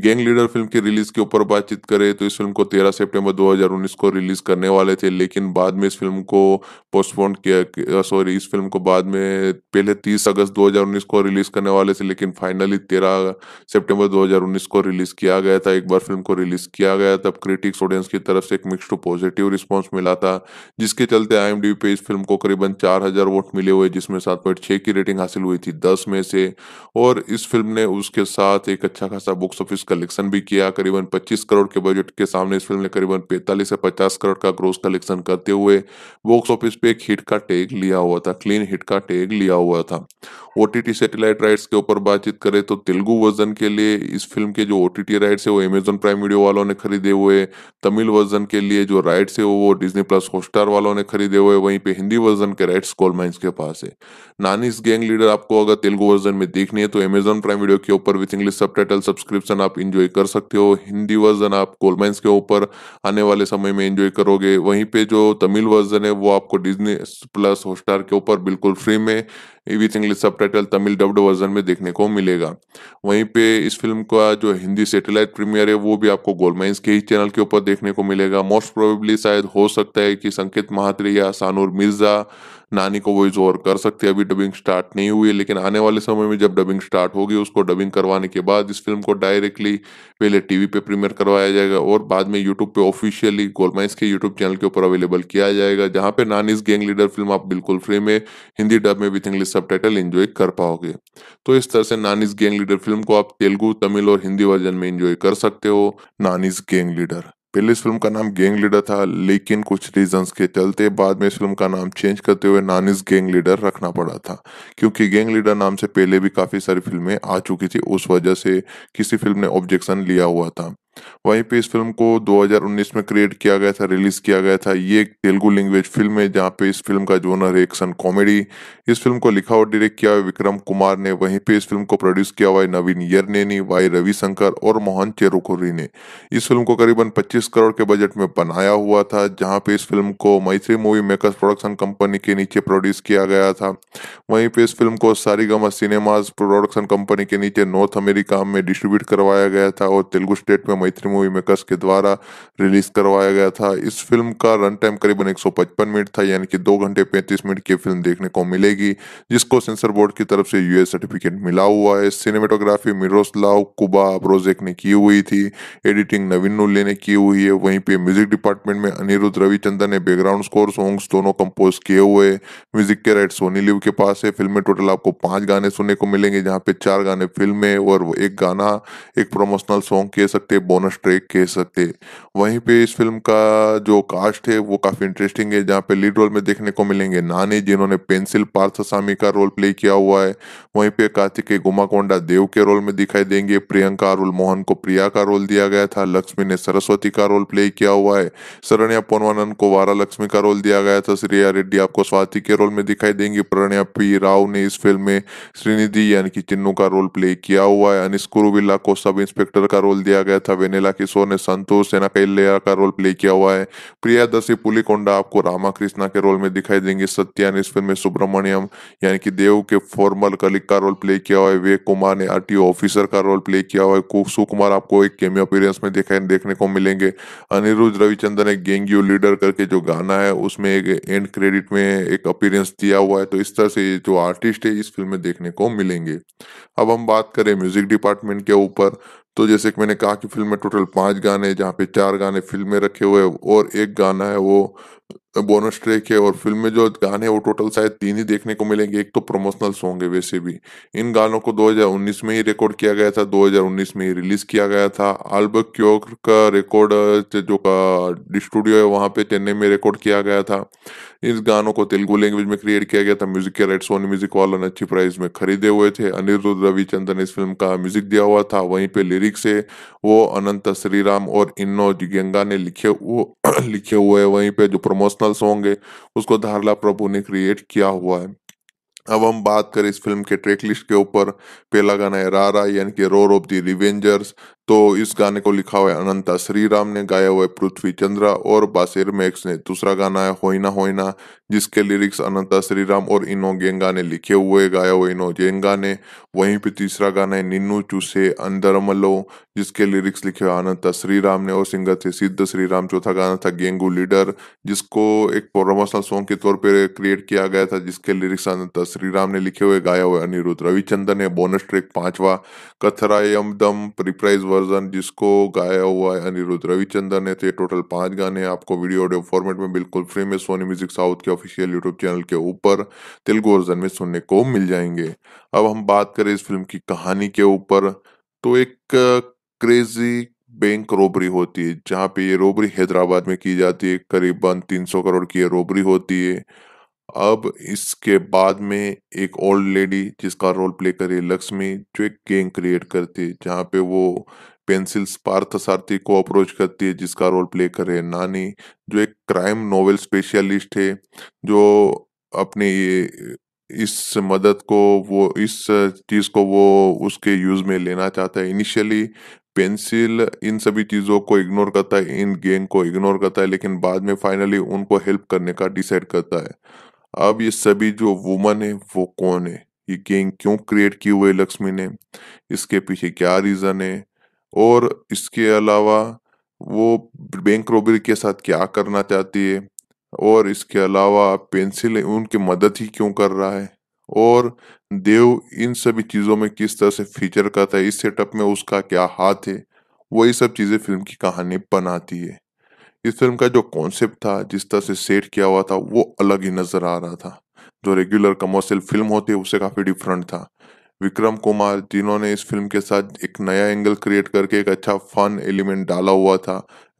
गैंग लीडर फिल्म की रिलीज के ऊपर बातचीत करें तो इस फिल्म को 13 सितंबर 2019 को रिलीज करने वाले थे लेकिन बाद में इस फिल्म को पोस्टपोन किया सॉरी इस फिल्म को बाद में पहले 30 अगस्त 2019 को रिलीज करने वाले थे लेकिन फाइनली 13 सितंबर 2019 को रिलीज किया गया था एक बार फिल्म को रिलीज किया गया तब क्रिटिक्स ऑडियंस की तरफ से एक मिक्स टू पॉजिटिव रिस्पॉन्स मिला था जिसके चलते आई पे इस फिल्म को करीबन चार वोट मिले हुए जिसमें सात की रेटिंग हासिल हुई थी दस में से और इस फिल्म ने उसके साथ एक अच्छा खासा बुक्स ऑफिस कलेक्शन भी किया करीबन पच्चीस करोड़ के बजट के सामने इस फिल्म ने करीबन पैंतालीस से पचास करोड़ का ग्रोस कलेक्शन करते हुए बॉक्स ऑफिस पे एक हिट का टेक लिया हुआ था क्लीन हिट का टैग लिया हुआ था ओ टी सैटेलाइट राइट्स के ऊपर बातचीत करें तो तेलुगु वर्जन के लिए इस फिल्म के जो ओ टी राइट्स है वो अमेजोन प्राइम वीडियो वालों ने खरीदे हुए तमिल वर्जन के लिए जो राइट्स है वो डिजनी प्लस हॉटस्टार वालों ने खरीदे हुए वहीं पे हिंदी वर्जन के राइट्स कोल माइंस के पास है नानीस गैंग लीडर आपको अगर तेलुगु वर्जन में देखनी है तो अमेजोन प्राइम वीडियो के ऊपर विथ इंग्लिश सब सब्सक्रिप्शन आप इंजॉय कर सकते हो हिंदी वर्जन आप कोल माइंस के ऊपर आने वाले समय में इंजॉय करोगे वहीं पे जो तमिल वर्जन है वो आपको डिजनी प्लस हॉटस्टार के ऊपर बिल्कुल बिल्कुल फ्री में with English subtitle Tamil dubbed version में देखने को मिलेगा वहीं पे इस फिल्म का जो हिंदी सेटेलाइट प्रीमियर है वो भी आपको गोलमाइंस के ही चैनल के ऊपर देखने को मिलेगा मोस्ट प्रोबेबली शायद हो सकता है कि संकेत महात्रे या सानूर मिर्जा नानी को वॉइस ओवर कर सकते हैं अभी डबिंग स्टार्ट नहीं हुई है लेकिन आने वाले समय में जब डबिंग स्टार्ट होगी उसको डबिंग करवाने के बाद इस फिल्म को डायरेक्टली पहले टीवी पे प्रीमियर करवाया जाएगा और बाद में यूट्यूब पे ऑफिशियली गोलमाइस के यूट्यूब चैनल के ऊपर अवेलेबल किया जाएगा जहाँ पे नानीज गैंग लीडर फिल्म आप बिल्कुल फ्री में हिंदी डब में विथ इंग्लिश सब टाइटल कर पाओगे तो इस तरह से नानीज गैंग लीडर फिल्म को आप तेलुगु तमिल और हिंदी वर्जन में इंजॉय कर सकते हो नानीज गैंग लीडर पहले इस फिल्म का नाम गैंग लीडर था लेकिन कुछ रीजंस के चलते बाद में इस फिल्म का नाम चेंज करते हुए नानिस गैंग लीडर रखना पड़ा था क्योंकि गैंग लीडर नाम से पहले भी काफ़ी सारी फिल्में आ चुकी थी उस वजह से किसी फिल्म ने ऑब्जेक्शन लिया हुआ था वहीं पे इस फिल्म को 2019 में क्रिएट किया गया था रिलीज किया गया था ये एक तेलुगु लैंग्वेज फिल्म है जहाँ पे इस फिल्म का जोनर है एक्शन कॉमेडी इस फिल्म को लिखा और डायरेक्ट किया हुआ विक्रम कुमार ने वहीं पे इस फिल्म को प्रोड्यूस किया हुआ है नवीन यरनेनी वाई रविशंकर और मोहन चेरुखोरी ने इस फिल्म को करीबन पच्चीस करोड़ के बजट में बनाया हुआ था जहाँ पे इस फिल्म को मैत्री मूवी मेकर्स प्रोडक्शन कंपनी के नीचे प्रोड्यूस किया गया था वहीं पे इस फिल्म को सारीगमा सिनेमाज प्रोडक्शन कंपनी के नीचे नॉर्थ अमेरिका में डिस्ट्रीब्यूट करवाया गया था और तेलुगु स्टेट में मैत्री मूवी मेकर्स के द्वारा रिलीज करवाया गया था इस फिल्म का रन टाइम करीबन 155 मिनट था यानी कि दो घंटे 35 मिनट की फिल्म देखने को मिलेगी जिसको सेंसर बोर्ड की तरफ से यूएस सर्टिफिकेट मिला हुआ है सिनेमेटोग्राफी मिरोस्लाव कुबा अब्रोजेक ने की हुई थी एडिटिंग नवीन नुल्ले ने की हुई है वहीं पे म्यूजिक डिपार्टमेंट में अनिरुद्ध रविचंदन ने बैकग्राउंड स्कोर सॉन्ग्स दोनों कंपोज किए हुए म्यूजिक के राइट सोनी लिव के पास है फिल्म में टोटल आपको पांच गाने सुनने को मिलेंगे जहाँ पे चार गाने फिल्म में और एक गाना एक प्रमोशनल सॉन्ग कह सकते हैं बोनस ट्रैक कह सकते वहीं पे इस फिल्म का जो कास्ट है वो काफ़ी इंटरेस्टिंग है जहाँ पे लीड रोल में देखने को मिलेंगे नानी जिन्होंने पेंसिल पार्थसामी का रोल प्ले किया हुआ है वहीं पे कार्तिक गुमाकोंडा देव के रोल में दिखाई देंगे प्रियंका अरुल मोहन को प्रिया का रोल दिया गया था लक्ष्मी ने सरस्वती का रोल प्ले किया हुआ है शरण्या पोनवानंद को वारा लक्ष्मी का रोल दिया गया था श्रेया रेड्डी आपको स्वाति के रोल में दिखाई देंगी प्रणया पी राव ने इस फिल्म में श्रीनिधि यानी कि चिन्नू का रोल प्ले किया हुआ है अनिस कुरुविल्ला को सब इंस्पेक्टर का रोल दिया गया था वेनेला किशोर ने संतोष सेना का इल्लेया का रोल प्ले किया हुआ है प्रिया प्रियादर्शी पुलिकोंडा आपको रामा कृष्णा के रोल में दिखाई देंगे सत्या ने इस फिल्म में सुब्रमण्यम यानी कि देव के फॉर्मल कलिक का रोल प्ले किया हुआ है वे कुमार ने आर ऑफिसर का रोल प्ले किया हुआ है सुकुमार आपको एक केमियो अपीरियंस में दिखाई देखने को मिलेंगे अनिरुद्ध रविचंद्र ने गेंग लीडर करके जो गाना है उसमें एक एंड क्रेडिट में एक अपीरियंस दिया हुआ है तो इस तरह से जो आर्टिस्ट है इस फिल्म में देखने को मिलेंगे अब हम बात करें म्यूजिक डिपार्टमेंट के ऊपर तो जैसे कि मैंने कहा कि फिल्म में टोटल पाँच गाने जहाँ पे चार गाने फिल्म में रखे हुए और एक गाना है वो बोनस ट्रैक है और फिल्म में जो गाने वो टोटल शायद तीन ही देखने को मिलेंगे एक तो प्रमोशनल सॉन्ग है वैसे भी इन गानों को 2019 में ही रिकॉर्ड किया गया था 2019 में ही रिलीज किया गया था आल्ब क्योर का रिकॉर्ड जो का स्टूडियो है वहाँ पे चेन्नई में रिकॉर्ड किया गया था इन गानों को तेलुगु लैंग्वेज में क्रिएट किया गया था म्यूजिक के राइट सोनी म्यूजिक वालों ने अच्छी प्राइस में खरीदे हुए थे अनिरुद्ध रविचंद्र ने इस फिल्म का म्यूजिक दिया हुआ था वहीं पे लिरिक्स है वो अनंत श्रीराम और इन्नो गंगा ने लिखे वो लिखे हुए है वहीं पे जो प्रमोशनल सॉन्ग है उसको धारला प्रभु ने क्रिएट किया हुआ है अब हम बात करें इस फिल्म के ट्रैक लिस्ट के ऊपर पहला गाना है रारा यानी कि रोर ऑफ द रिवेंजर्स तो इस गाने को लिखा हुआ है अनंता श्री राम ने गाया हुआ है पृथ्वी चंद्रा और बासिर मैक्स ने दूसरा गाना है होइना होइना जिसके लिरिक्स अनंता श्री राम और इनो गेंगा ने लिखे हुए गाया हुआ इनो गेंगा ने वहीं पे तीसरा गाना है निन्नू चूसे अंदर मलो जिसके लिरिक्स लिखे हुए अनंता श्री राम ने और सिंगर थे सिद्ध श्री राम चौथा गाना था गेंगू लीडर जिसको एक प्रोमोशनल सॉन्ग के तौर पर क्रिएट किया गया था जिसके लिरिक्स अनंता श्री राम ने लिखे हुए गाया हुए अनिरुद्ध रविचंद्र ने बोनस ट्रेक पांचवा कथरायम दम रिप्राइज वर्जन जिसको गाया हुआ है अनिरुद्ध रविचंद्र ने थे टोटल पांच गाने आपको वीडियो ऑडियो फॉर्मेट में बिल्कुल फ्री में सोनी म्यूजिक साउथ के ऑफिशियल यूट्यूब चैनल के ऊपर तेलुगु वर्जन में सुनने को मिल जाएंगे अब हम बात करें इस फिल्म की कहानी के ऊपर तो एक क्रेजी बैंक रोबरी होती है जहाँ पे ये रोबरी हैदराबाद में की जाती है करीबन 300 करोड़ की ये रोबरी होती है अब इसके बाद में एक ओल्ड लेडी जिसका रोल प्ले करे लक्ष्मी जो एक गैंग क्रिएट करती है जहाँ पे वो पेंसिल्स पार्थ सारथी को अप्रोच करती है जिसका रोल प्ले करे नानी जो एक क्राइम नोवेल स्पेशलिस्ट है जो अपने ये इस मदद को वो इस चीज को वो उसके यूज में लेना चाहता है इनिशियली पेंसिल इन सभी चीज़ों को इग्नोर करता है इन गेंग को इग्नोर करता है लेकिन बाद में फाइनली उनको हेल्प करने का डिसाइड करता है अब ये सभी जो वुमन है वो कौन है ये गैंग क्यों क्रिएट की हुई लक्ष्मी ने इसके पीछे क्या रीजन है और इसके अलावा वो बैंक रॉबरी के साथ क्या करना चाहती है और इसके अलावा पेंसिल उनकी मदद ही क्यों कर रहा है और देव इन सभी चीज़ों में किस तरह से फीचर करता है इस सेटअप में उसका क्या हाथ है वही सब चीज़ें फिल्म की कहानी बनाती है इस फिल्म का जो कॉन्सेप्ट था जिस तरह से सेट किया हुआ था वो अलग ही नजर आ रहा था जो रेगुलर कमर्शियल फिल्म होती है उससे काफी डिफरेंट था विक्रम कुमार जिन्होंने इस फिल्म के साथ एक नया एंगल क्रिएट करके एक अच्छा फन एलिमेंट डाला हुआ था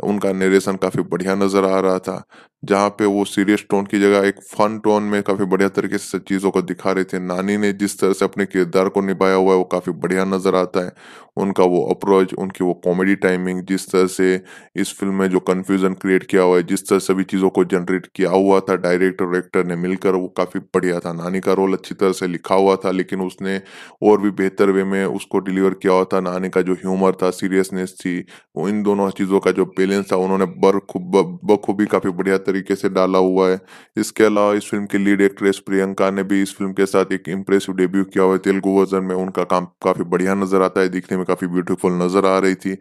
उनका नरेशन काफी बढ़िया नजर आ रहा था जहाँ पे वो सीरियस टोन की जगह एक फन टोन में काफी बढ़िया तरीके से चीजों को दिखा रहे थे नानी ने जिस तरह से अपने किरदार को निभाया हुआ है वो काफी बढ़िया नजर आता है उनका वो अप्रोच उनकी वो कॉमेडी टाइमिंग जिस तरह से इस फिल्म में जो कन्फ्यूजन क्रिएट किया हुआ है जिस तरह सभी चीजों को जनरेट किया हुआ था डायरेक्टर और एक्टर ने मिलकर वो काफी बढ़िया था नानी का रोल अच्छी तरह से लिखा हुआ था लेकिन उसने और भी बेहतर वे में उसको डिलीवर किया हुआ था नानी का जो ह्यूमर था सीरियसनेस थी वो इन दोनों चीजों का जो विलेंस था उन्होंने बखूबी काफी बढ़िया तरीके से डाला हुआ है इसके अलावा इस फिल्म की लीड एक्ट्रेस प्रियंका ने भी इस फिल्म के साथ एक इम्प्रेसिव डेब्यू किया हुआ है तेलुगु वर्जन में उनका काम काफी बढ़िया नजर आता है दिखने में काफी ब्यूटीफुल नजर आ रही थी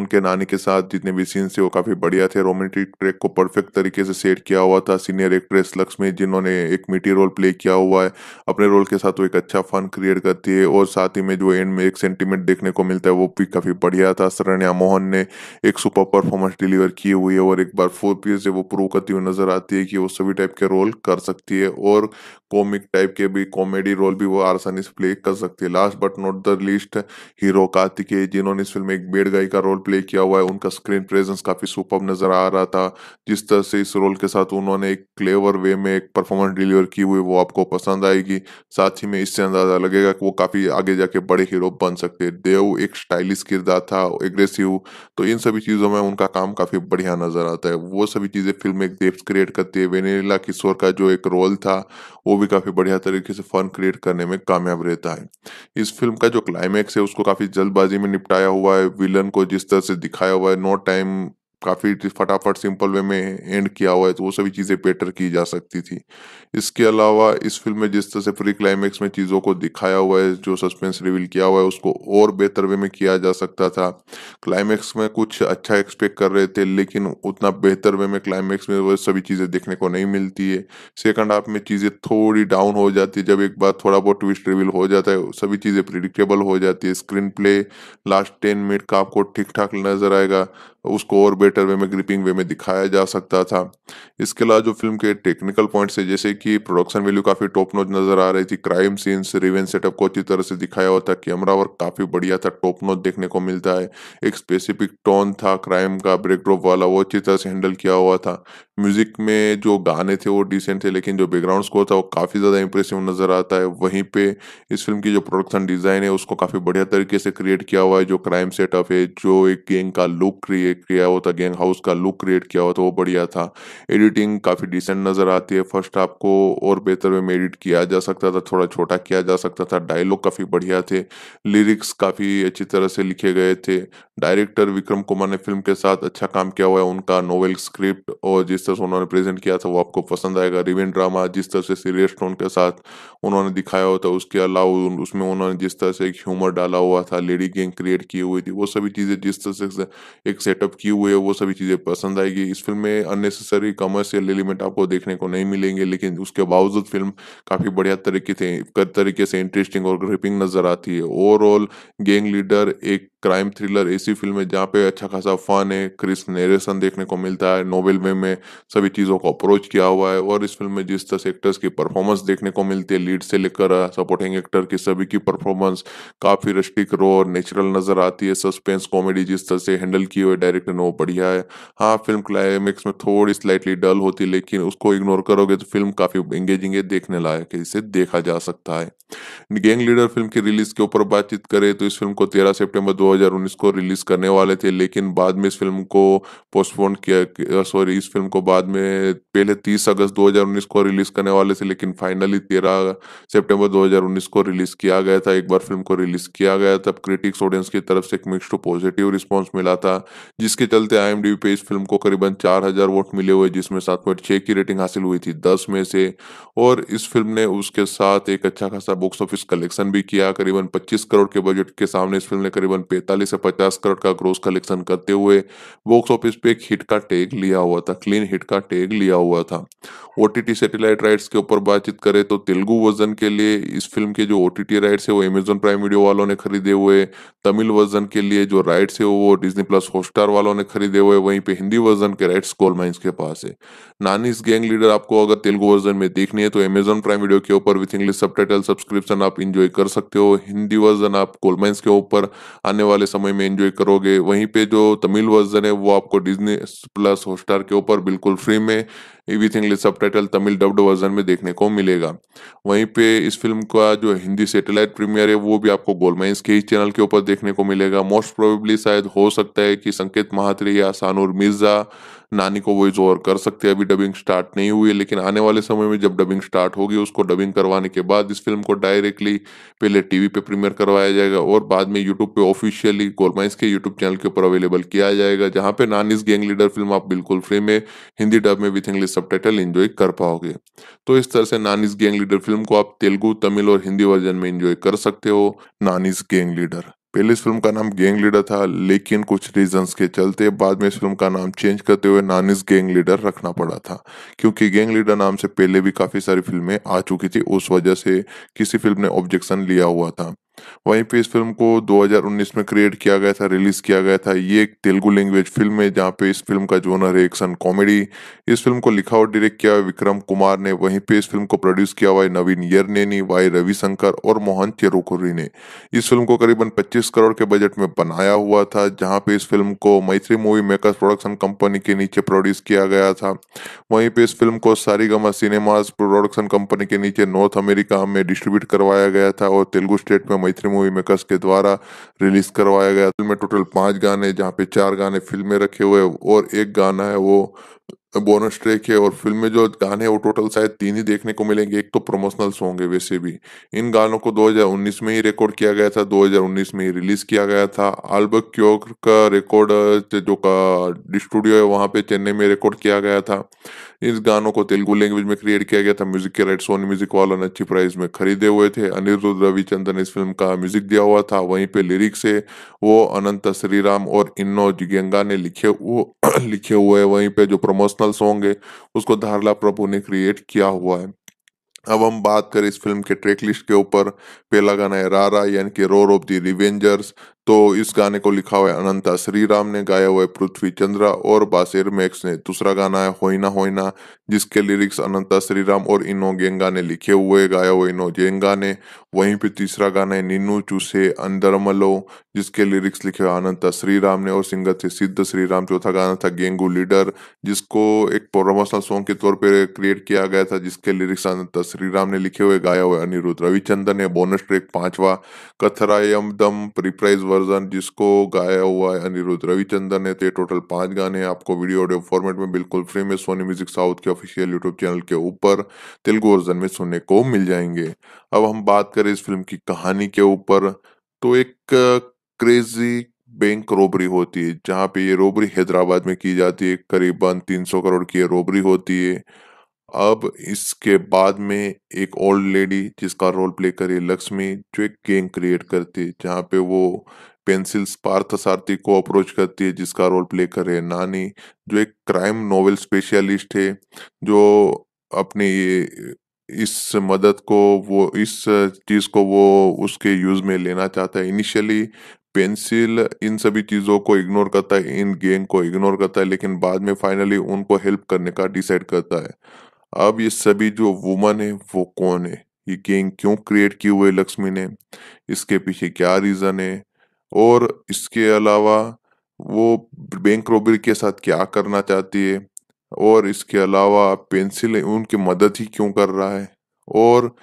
उनके नानी के साथ जितने भी सीन्स थे वो काफी बढ़िया थे रोमांटिक ट्रैक को परफेक्ट तरीके से सेट किया हुआ था सीनियर एक्ट्रेस लक्ष्मी जिन्होंने एक मीठी रोल प्ले किया हुआ है अपने रोल के साथ वो एक अच्छा फन क्रिएट करती है और साथ ही में जो एंड में एक सेंटीमेंट देखने को मिलता है वो भी काफी बढ़िया था शरण्या मोहन ने एक सुपर परफॉर्मेंस परफॉर्मेंस डिलीवर किए हुई है और एक बार फोर पीएस जब वो प्रूव करती हुई नजर आती है कि वो सभी टाइप के रोल कर सकती है और कॉमिक टाइप के भी कॉमेडी रोल भी वो आसानी से प्ले कर सकती है last but not the least hero Karthikeya जिन्होंने इस फिल्म में एक बेड गाई का रोल प्ले किया हुआ है उनका स्क्रीन प्रेजेंस काफी सुपर नजर आ रहा था जिस तरह से इस रोल के साथ उन्होंने एक क्लेवर वे में एक परफॉर्मेंस डिलीवर की हुई वो आपको पसंद आएगी साथ ही में इससे अंदाजा लगेगा कि वो काफी आगे जाके बड़े हीरो बन सकते हैं देव एक स्टाइलिश किरदार था एग्रेसिव तो इन सभी चीजों में उनका काम काफी बढ़िया नजर आता है वो सभी चीजें फिल्म में एक डेप्थ क्रिएट करती है वेनेला किशोर का जो एक रोल था वो भी काफी बढ़िया तरीके से फन क्रिएट करने में कामयाब रहता है इस फिल्म का जो क्लाइमैक्स है उसको काफी जल्दबाजी में निपटाया हुआ है विलन को जिस तरह से दिखाया हुआ है नो टाइम काफ़ी फटाफट सिंपल वे में एंड किया हुआ है तो वो सभी चीज़ें बेटर की जा सकती थी इसके अलावा इस फिल्म में जिस तरह से प्री क्लाइमेक्स में चीज़ों को दिखाया हुआ है जो सस्पेंस रिवील किया हुआ है उसको और बेहतर वे में किया जा सकता था क्लाइमैक्स में कुछ अच्छा एक्सपेक्ट कर रहे थे लेकिन उतना बेहतर वे में क्लाइमैक्स में वो सभी चीज़ें देखने को नहीं मिलती है सेकंड हाफ में चीज़ें थोड़ी डाउन हो जाती है जब एक बार थोड़ा बहुत ट्विस्ट रिवील हो जाता है सभी चीज़ें प्रिडिक्टेबल हो जाती है screenplay last ten minute का आपको ठीक ठाक नजर आएगा उसको और बेटर वे में ग्रिपिंग वे में दिखाया जा सकता था इसके अलावा जो फिल्म के टेक्निकल पॉइंट्स है जैसे कि प्रोडक्शन वैल्यू काफ़ी टॉप नोच नज़र आ रही थी क्राइम सीन्स रिवेंज सेटअप को अच्छी तरह से दिखाया हुआ था कैमरा वर्क काफ़ी बढ़िया था टॉप नोच देखने को मिलता है एक स्पेसिफिक टोन था क्राइम का ब्रेक ड्रॉप वाला वो अच्छी तरह से हैंडल किया हुआ था म्यूजिक में जो गाने थे वो डिसेंट थे लेकिन जो बैकग्राउंड स्कोर था वो काफ़ी ज़्यादा इंप्रेसिव नज़र आता है वहीं पे इस फिल्म की जो प्रोडक्शन डिज़ाइन है उसको काफ़ी बढ़िया तरीके से क्रिएट किया हुआ है जो क्राइम सेटअप है जो एक गेंग का लुक क्रिएट क्रिएट किया हुआ था गैंग हाउस का लुक क्रिएट किया हुआ था वो बढ़िया था एडिटिंग काफ़ी डिसेंट नज़र आती है फर्स्ट हाफ को और बेहतर वे में एडिट किया जा सकता था थोड़ा छोटा किया जा सकता था डायलॉग काफ़ी बढ़िया थे लिरिक्स काफ़ी अच्छी तरह से लिखे गए थे डायरेक्टर विक्रम कुमार ने फिल्म के साथ अच्छा काम किया हुआ है उनका नोवेल स्क्रिप्ट और जिस तरह से उन्होंने प्रेजेंट किया था वो आपको पसंद आएगा रिवेन ड्रामा जिस तरह से सीरियस टोन के साथ उन्होंने दिखाया होता है उसके अलावा उसमें उन्होंने जिस तरह से एक ह्यूमर डाला हुआ था लेडी गैंग क्रिएट की हुई थी वो सभी चीज़ें जिस तरह से एक सेटअप की हुई है वो सभी चीज़ें पसंद आएगी इस फिल्म में अननेसेसरी कमर्शियल एलिमेंट आपको देखने को नहीं मिलेंगे लेकिन उसके बावजूद फिल्म काफ़ी बढ़िया तरीके से तरीके से इंटरेस्टिंग और ग्रिपिंग नज़र आती है ओवरऑल गैंग लीडर एक क्राइम थ्रिलर ऐसी फिल्म है जहाँ पे अच्छा खासा फन है क्रिस नेरेशन देखने को मिलता है नोबेल वे में सभी चीज़ों को अप्रोच किया हुआ है और इस फिल्म में जिस तरह एक्टर्स की परफॉर्मेंस देखने को मिलती है लीड से लेकर सपोर्टिंग uh, एक्टर की सभी की परफॉर्मेंस काफ़ी रस्टिक रो और नेचुरल नज़र आती है सस्पेंस कॉमेडी जिस तरह से हैंडल की हुई डायरेक्टर ने वो बढ़िया है हाँ फिल्म क्लाइमेक्स में थोड़ी स्लाइटली डल होती है लेकिन उसको इग्नोर करोगे तो फिल्म काफ़ी एंगेजिंग है देखने लायक है इसे देखा जा सकता है गैंग लीडर फिल्म की रिलीज के ऊपर बातचीत करें तो इस फिल्म को तेरह सेप्टेम्बर दो 2019 को रिलीज करने वाले थे लेकिन बाद में इस फिल्म को पोस्टपोन किया सॉरी इस फिल्म को बाद में पहले 30 अगस्त 2019 को रिलीज करने वाले थे लेकिन फाइनली 13 सितंबर 2019 को रिलीज किया गया था एक बार फिल्म को रिलीज किया गया तब क्रिटिक्स ऑडियंस की तरफ से एक मिक्स टू पॉजिटिव रिस्पॉन्स मिला था जिसके चलते आई पे इस फिल्म को करीबन चार वोट मिले हुए जिसमें सात पॉइंट की रेटिंग हासिल हुई थी दस में से और इस फिल्म ने उसके साथ एक अच्छा खासा बॉक्स ऑफिस कलेक्शन भी किया करीबन पच्चीस करोड़ के बजट के सामने इस फिल्म ने करीबन तैतालीस से पचास करोड़ का ग्रोस कलेक्शन करते हुए बॉक्स ऑफिस पे एक हिट का टैग लिया हुआ था क्लीन हिट का टैग लिया हुआ था ओ सैटेलाइट राइट्स के ऊपर बातचीत करें तो तेलुगु वर्जन के लिए इस फिल्म के जो ओ राइट्स है वो अमेजोन प्राइम वीडियो वालों ने खरीदे हुए तमिल वर्जन के लिए जो राइट्स है वो डिजनी प्लस हॉटस्टार वालों ने खरीदे हुए वहीं पे हिंदी वर्जन के राइट्स गोल माइंस के पास है नानीस गैंग लीडर आपको अगर तेलुगु वर्जन में देखनी है तो अमेजोन प्राइम वीडियो के ऊपर विथ इंग्लिश सब सब्सक्रिप्शन आप इंजॉय कर सकते हो हिंदी वर्जन आप गोल के ऊपर आने वाले समय में एंजॉय करोगे वहीं पे जो तमिल वर्जन है वो आपको डिजनी प्लस हॉटस्टार के ऊपर बिल्कुल फ्री में विथ इंग्लिश सब तमिल डब्ड वर्जन में देखने को मिलेगा वहीं पे इस फिल्म का जो हिंदी सेटेलाइट प्रीमियर है वो भी आपको गोलमाइंस के ही चैनल के ऊपर देखने को मिलेगा मोस्ट प्रोबेबली शायद हो सकता है कि संकेत महात्री या सानूर मिर्जा नानी को वॉइस ओवर कर सकते हैं अभी डबिंग स्टार्ट नहीं हुई है लेकिन आने वाले समय में जब डबिंग स्टार्ट होगी उसको डबिंग करवाने के बाद इस फिल्म को डायरेक्टली पहले टीवी पे प्रीमियर करवाया जाएगा और बाद में यूट्यूब पे ऑफिशियली गोलमाइंस के यूट्यूब चैनल के ऊपर अवेलेबल किया जाएगा जहाँ पे नानीज गैंग लीडर फिल्म आप बिल्कुल फ्री में हिंदी डब में विथ इंग्लिश सब टाइटल कर पाओगे तो इस तरह से नानीज गैंग लीडर फिल्म को आप तेलुगु तमिल और हिंदी वर्जन में इंजॉय कर सकते हो नानीज गैंग लीडर पहले इस फिल्म का नाम गैंग लीडर था लेकिन कुछ रीजंस के चलते बाद में इस फिल्म का नाम चेंज करते हुए नानिस गैंग लीडर रखना पड़ा था क्योंकि गैंग लीडर नाम से पहले भी काफ़ी सारी फिल्में आ चुकी थी उस वजह से किसी फिल्म ने ऑब्जेक्शन लिया हुआ था वहीं पे इस फिल्म को 2019 में क्रिएट किया गया था रिलीज किया गया था ये एक तेलुगु लैंग्वेज फिल्म है जहाँ पे इस फिल्म का जोनर है एक्शन कॉमेडी इस फिल्म को लिखा और डायरेक्ट किया विक्रम कुमार ने वहीं पे इस फिल्म को प्रोड्यूस किया हुआ है नवीन यरनेनी वाई रविशंकर और मोहन चेरुकुरी ने इस फिल्म को करीबन पच्चीस करोड़ के बजट में बनाया हुआ था जहाँ पे इस फिल्म को मैत्री मूवी मेकर्स प्रोडक्शन कंपनी के नीचे प्रोड्यूस किया गया था वहीं पे इस फिल्म को सारीगमा सिनेमाज प्रोडक्शन कंपनी के नीचे नॉर्थ अमेरिका में डिस्ट्रीब्यूट करवाया गया था और तेलुगु स्टेट में मैत्री मूवी मेकर्स के द्वारा रिलीज करवाया गया फिल्म में टोटल पांच गाने जहाँ पे चार गाने फिल्म में रखे हुए और एक गाना है वो बोनस ट्रैक है और फिल्म में जो गाने वो टोटल शायद तीन ही देखने को मिलेंगे एक तो प्रमोशनल सॉन्ग है वैसे भी इन गानों को 2019 में ही रिकॉर्ड किया गया था 2019 में ही रिलीज किया गया था आल्बर्ट क्योर का रिकॉर्ड जो का स्टूडियो है वहां पे चेन्नई में रिकॉर्ड किया गया था इस गानों को तेलुगु लैंग्वेज में क्रिएट किया गया था म्यूजिक के राइट सोनी म्यूजिक वालों ने अच्छी प्राइस में खरीदे हुए थे अनिरुद्ध रविचंद्रन इस फिल्म का म्यूजिक दिया हुआ था वहीं पे लिरिक्स है वो अनंत श्रीराम और इन्नो जिगेंगा ने लिखे वो लिखे हुए है वहीं पे जो प्रमोशनल सॉन्ग है उसको धारला प्रभु ने क्रिएट किया हुआ है अब हम बात करें इस फिल्म के ट्रैक लिस्ट के ऊपर पहला गाना है रारा यानी कि रोर ऑफ द रिवेंजर्स तो इस गाने को लिखा हुआ है अनंता श्री राम ने गाया हुआ है पृथ्वी चंद्रा और बासेर मैक्स ने दूसरा गाना है होइना होइना जिसके लिरिक्स अनंता श्री राम और इनो गेंगा ने लिखे हुए गाया हुआ इनो गेंगा ने वहीं पे तीसरा गाना है नीनू चूसे मलो जिसके लिरिक्स लिखे हुए अनंता श्री राम ने और सिंगर थे सिद्ध श्री राम चौथा गाना था गेंगू लीडर जिसको एक प्रमोशनल सॉन्ग के तौर पर क्रिएट किया गया था जिसके लिरिक्स अनंता श्री राम ने लिखे हुए गाया हुआ अनिरुद्ध रविचंदन ने बोनस ट्रेक पांचवा कथरायम दम प्रीप्राइज वर्जन जिसको गाया हुआ है अनिरुद्ध रविचंदन ने तो टोटल पांच गाने आपको वीडियो ऑडियो फॉर्मेट में बिल्कुल फ्री में सोनी म्यूजिक साउथ के ऑफिशियल यूट्यूब चैनल के ऊपर तेलुगु वर्जन में सुनने को मिल जाएंगे अब हम बात करें इस फिल्म की कहानी के ऊपर तो एक क्रेजी बैंक रोबरी होती है जहाँ पे ये रोबरी हैदराबाद में की जाती है करीबन 300 करोड़ की ये रोबरी होती है अब इसके बाद में एक ओल्ड लेडी जिसका रोल प्ले करे लक्ष्मी जो एक गेंग क्रिएट करती है जहाँ पे वो पेंसिल्स पार्थ सारथी को अप्रोच करती है जिसका रोल प्ले करे नानी जो एक क्राइम नोवेल स्पेशलिस्ट है जो अपने ये इस मदद को वो इस चीज़ को वो उसके यूज़ में लेना चाहता है इनिशियली पेंसिल इन सभी चीज़ों को इग्नोर करता है इन गेंग को इग्नोर करता है लेकिन बाद में फाइनली उनको हेल्प करने का डिसाइड करता है अब ये सभी जो वुमन है वो कौन है ये गैंग क्यों क्रिएट किए हुए लक्ष्मी ने इसके पीछे क्या रीजन है और इसके अलावा वो बैंक रॉबरी के साथ क्या करना चाहती है और इसके अलावा पेंसिल उनकी मदद ही क्यों कर रहा है और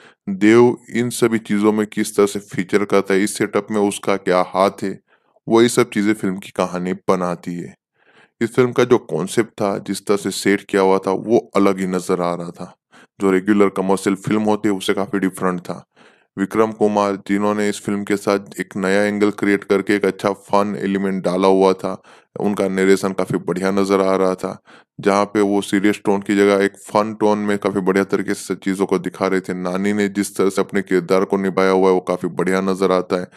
देव इन सभी चीज़ों में किस तरह से फीचर करता है इस सेटअप में उसका क्या हाथ है वही सब चीज़ें फिल्म की कहानी बनाती है इस फिल्म का जो कॉन्सेप्ट था जिस तरह से सेट किया हुआ था वो अलग ही नजर आ रहा था जो रेगुलर कमर्शियल फिल्म होती है उससे काफी डिफरेंट था विक्रम कुमार जिन्होंने इस फिल्म के साथ एक नया एंगल क्रिएट करके एक अच्छा फन एलिमेंट डाला हुआ था उनका नरेशन काफी बढ़िया नजर आ रहा था जहाँ पे वो सीरियस टोन की जगह एक फन टोन में काफी बढ़िया तरीके से चीजों को दिखा रहे थे नानी ने जिस तरह से अपने किरदार को निभाया हुआ है वो काफी बढ़िया नजर आता है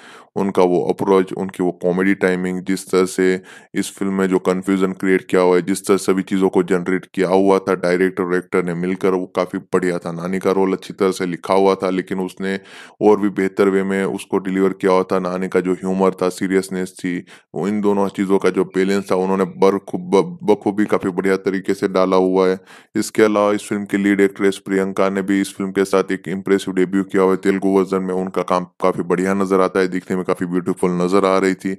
उनका वो अप्रोच उनकी वो कॉमेडी टाइमिंग जिस तरह से इस फिल्म में जो कन्फ्यूजन क्रिएट किया हुआ है जिस तरह सभी चीजों को जनरेट किया हुआ था डायरेक्टर और एक्टर ने मिलकर वो काफी बढ़िया था नानी का रोल अच्छी तरह से लिखा हुआ था लेकिन उसने और भी बेहतर वे में उसको डिलीवर किया हुआ था नानी का जो ह्यूमर था सीरियसनेस थी इन दोनों चीजों का जो विलेंस था उन्होंने बखूबी काफी बढ़िया तरीके से डाला हुआ है इसके अलावा इस फिल्म की लीड एक्ट्रेस प्रियंका ने भी इस फिल्म के साथ एक इम्प्रेसिव डेब्यू किया हुआ है तेलुगु वर्जन में उनका काम काफी बढ़िया नजर आता है दिखने में काफी ब्यूटीफुल नजर आ रही थी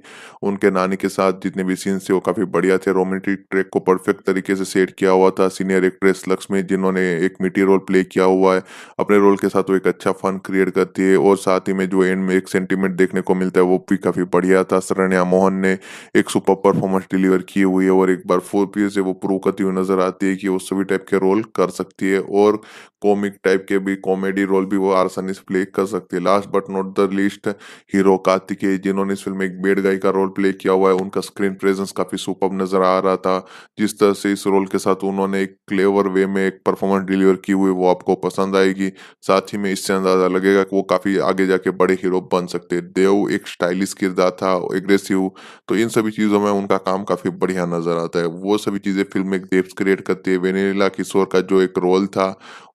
उनके नानी के साथ जितने भी सीन्स थे वो काफी बढ़िया थे रोमांटिक ट्रैक को परफेक्ट तरीके से सेट किया हुआ था सीनियर एक्ट्रेस लक्ष्मी जिन्होंने एक मिट्टी रोल प्ले किया हुआ है अपने रोल के साथ वो एक अच्छा फन क्रिएट करती है और साथ ही में जो एंड में एक सेंटीमेंट देखने को मिलता है वो भी काफी बढ़िया था सरण्या मोहन ने एक सुपर परफॉर्म परफॉर्मेंस डिलीवर किए हुई है और एक बार फोर पी से वो प्रूव करती हुई नजर आती है कि वो सभी टाइप के रोल कर सकती है और कॉमिक टाइप के भी कॉमेडी रोल भी वो आसानी से प्ले कर सकती है last but not the least hero Karthikeya जिन्होंने इस फिल्म में एक बेड गाय का रोल प्ले किया हुआ है उनका स्क्रीन प्रेजेंस काफी सुपर नजर आ रहा था जिस तरह से इस रोल के साथ उन्होंने एक क्लेवर वे में एक परफॉर्मेंस डिलीवर की हुई वो आपको पसंद आएगी साथ ही में इससे अंदाजा लगेगा कि वो काफी आगे जाके बड़े हीरो बन सकते देव एक स्टाइलिश किरदार था एग्रेसिव तो इन सभी चीजों में उनका काम काफी बढ़िया नजर आता है वो सभी चीजें फिल्म में एक देव क्रिएट करती है वेनेला किशोर का जो एक रोल था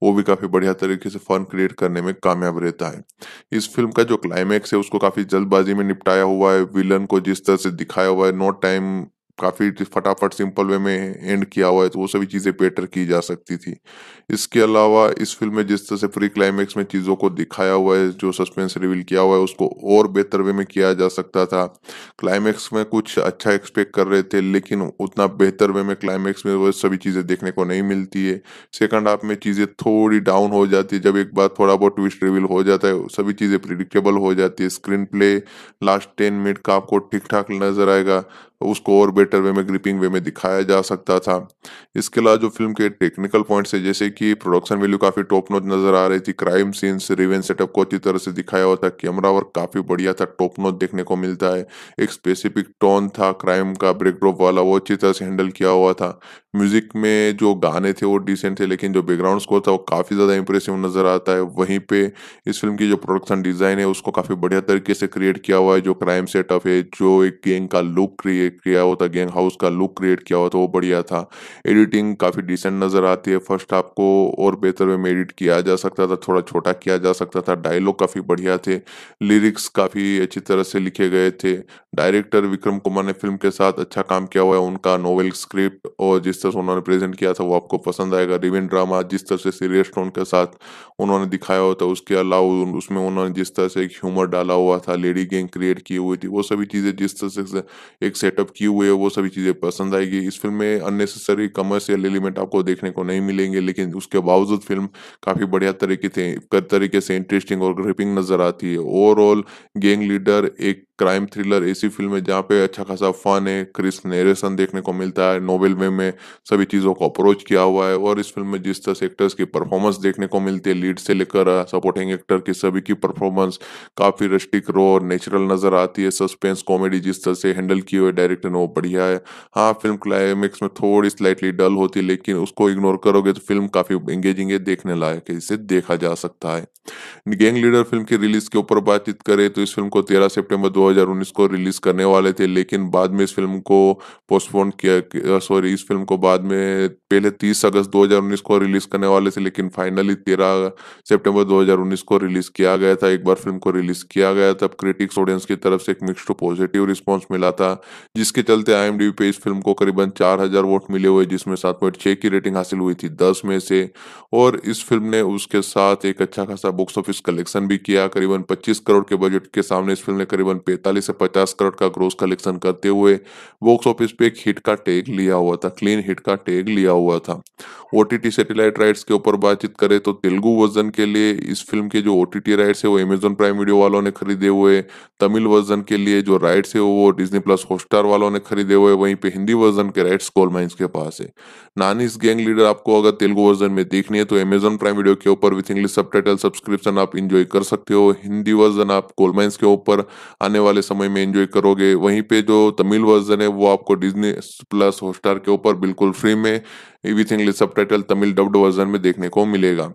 वो भी काफी बढ़िया तरीके से फन क्रिएट करने में कामयाब रहता है इस फिल्म का जो क्लाइमैक्स है उसको काफी जल्दबाजी में निपटाया हुआ है विलन को जिस तरह से दिखाया हुआ है नो टाइम काफ़ी फटाफट सिंपल वे में एंड किया हुआ है तो वो सभी चीज़ें बेटर की जा सकती थी इसके अलावा इस फिल्म में जिस तरह से प्री क्लाइमैक्स में चीज़ों को दिखाया हुआ है जो सस्पेंस रिवील किया हुआ है उसको और बेहतर वे में किया जा सकता था क्लाइमैक्स में कुछ अच्छा एक्सपेक्ट कर रहे थे लेकिन उतना बेहतर वे में क्लाइमैक्स में वो सभी चीज़ें देखने को नहीं मिलती है सेकंड हाफ में चीज़ें थोड़ी डाउन हो जाती है जब एक बार थोड़ा बहुत ट्विस्ट रिवील हो जाता है सभी चीज़ें प्रिडिक्टेबल हो जाती है screenplay last ten minute का आपको ठीक ठाक नजर आएगा उसको और बेटर वे में ग्रिपिंग वे में दिखाया जा सकता था इसके अलावा जो फिल्म के टेक्निकल पॉइंट्स है जैसे कि प्रोडक्शन वैल्यू काफ़ी टॉप नोच नज़र आ रही थी क्राइम सीन्स रिवेंज सेटअप को अच्छी तरह से दिखाया हुआ था कैमरा वर्क काफ़ी बढ़िया था टॉप नोच देखने को मिलता है एक स्पेसिफिक टोन था क्राइम का ब्रेकड्रॉप वाला वो अच्छी तरह से हैंडल किया हुआ था म्यूजिक में जो गाने थे वो डिसेंट थे लेकिन जो बैकग्राउंड स्कोर था वो काफ़ी ज़्यादा इंप्रेसिव नज़र आता है वहीं पे इस फिल्म की जो प्रोडक्शन डिज़ाइन है उसको काफ़ी बढ़िया तरीके से क्रिएट किया हुआ है जो क्राइम सेटअप है जो एक गेंग का लुक क्रिएट क्रिएट किया हुआ था गैंग हाउस का लुक क्रिएट किया हुआ था तो वो बढ़िया था एडिटिंग काफ़ी डिसेंट नज़र आती है फर्स्ट हाफ को और बेहतर वे में एडिट किया जा सकता था थोड़ा छोटा किया जा सकता था डायलॉग काफ़ी बढ़िया थे लिरिक्स काफ़ी अच्छी तरह से लिखे गए थे डायरेक्टर विक्रम कुमार ने फिल्म के साथ अच्छा काम किया हुआ है उनका नॉवल स्क्रिप्ट और जिस तरह से उन्होंने प्रेजेंट किया था वो आपको पसंद आएगा रिविन ड्रामा जिस तरह से सीरियस टोन के साथ उन्होंने दिखाया हुआ था तो उसके अलावा उसमें उन्होंने जिस तरह से एक ह्यूमर डाला हुआ था लेडी गैंग क्रिएट की हुई थी वो सभी चीज़ें जिस तरह से एक सेट सेटअप की हुई है वो सभी चीजें पसंद आएगी इस फिल्म में अननेसेसरी कमर्शियल एलिमेंट आपको देखने को नहीं मिलेंगे लेकिन उसके बावजूद फिल्म काफी बढ़िया तरीके से तरीके से इंटरेस्टिंग और ग्रिपिंग नजर आती है ओवरऑल गैंग लीडर एक क्राइम थ्रिलर ऐसी फिल्म है जहाँ पे अच्छा खासा फन है क्रिस नेरेसन देखने को मिलता है नोबेल वे में सभी चीज़ों को अप्रोच किया हुआ है और इस फिल्म में जिस तरह से एक्टर्स की परफॉर्मेंस देखने को मिलती है लीड से लेकर सपोर्टिंग uh, एक्टर की सभी की परफॉर्मेंस काफ़ी रस्टिक रो और नेचुरल नज़र आती है सस्पेंस कॉमेडी जिस तरह से हैंडल की हुई डायरेक्टर ने वो बढ़िया है हाँ फिल्म क्लाइमेक्स में थोड़ी स्लाइटली डल होती है लेकिन उसको इग्नोर करोगे तो फिल्म काफ़ी एंगेजिंग है देखने लायक है इसे देखा जा सकता है गैंग लीडर फिल्म की रिलीज के ऊपर बातचीत करें तो इस फिल्म को तेरह सेप्टेम्बर दो 2019 को रिलीज करने वाले थे लेकिन बाद में इस फिल्म को पोस्टपोन किया सॉरी इस फिल्म को बाद में पहले 30 अगस्त 2019 को रिलीज करने वाले थे लेकिन फाइनली 13 सितंबर 2019 को रिलीज किया गया था एक बार फिल्म को रिलीज किया गया तब क्रिटिक्स ऑडियंस की तरफ से एक मिक्स टू पॉजिटिव रिस्पॉन्स मिला था जिसके चलते आई पे इस फिल्म को करीबन चार वोट मिले हुए जिसमें सात की रेटिंग हासिल हुई थी दस में से और इस फिल्म ने उसके साथ एक अच्छा खासा बुक्स ऑफिस कलेक्शन भी किया करीबन पच्चीस करोड़ के बजट के सामने इस फिल्म ने करीबन तैतालीस से पचास करोड़ का ग्रोस कलेक्शन करते हुए बॉक्स ऑफिस पे एक हिट का टैग लिया हुआ था क्लीन हिट का टैग लिया हुआ था ओ टी सैटेलाइट राइट्स के ऊपर बातचीत करें तो तेलुगु वर्जन के लिए इस फिल्म के जो ओ राइट्स है वो अमेजोन प्राइम वीडियो वालों ने खरीदे हुए तमिल वर्जन के लिए जो राइट्स है वो डिजनी प्लस हॉटस्टार वालों ने खरीदे हुए वहीं पे हिंदी वर्जन के राइट्स गोल माइंस के पास है नानीस गैंग लीडर आपको अगर तेलुगु वर्जन में देखनी है तो अमेजोन प्राइम वीडियो के ऊपर विथ इंग्लिश सब सब्सक्रिप्शन आप इंजॉय कर सकते हो हिंदी वर्जन आप गोलमाइंस के ऊपर आने वाले समय में एंजॉय करोगे वहीं पे जो तमिल वर्जन है वो आपको डिजनी प्लस हॉटस्टार के ऊपर बिल्कुल फ्री में विथ इंग्लिश सब तमिल डब्ड वर्जन में देखने को मिलेगा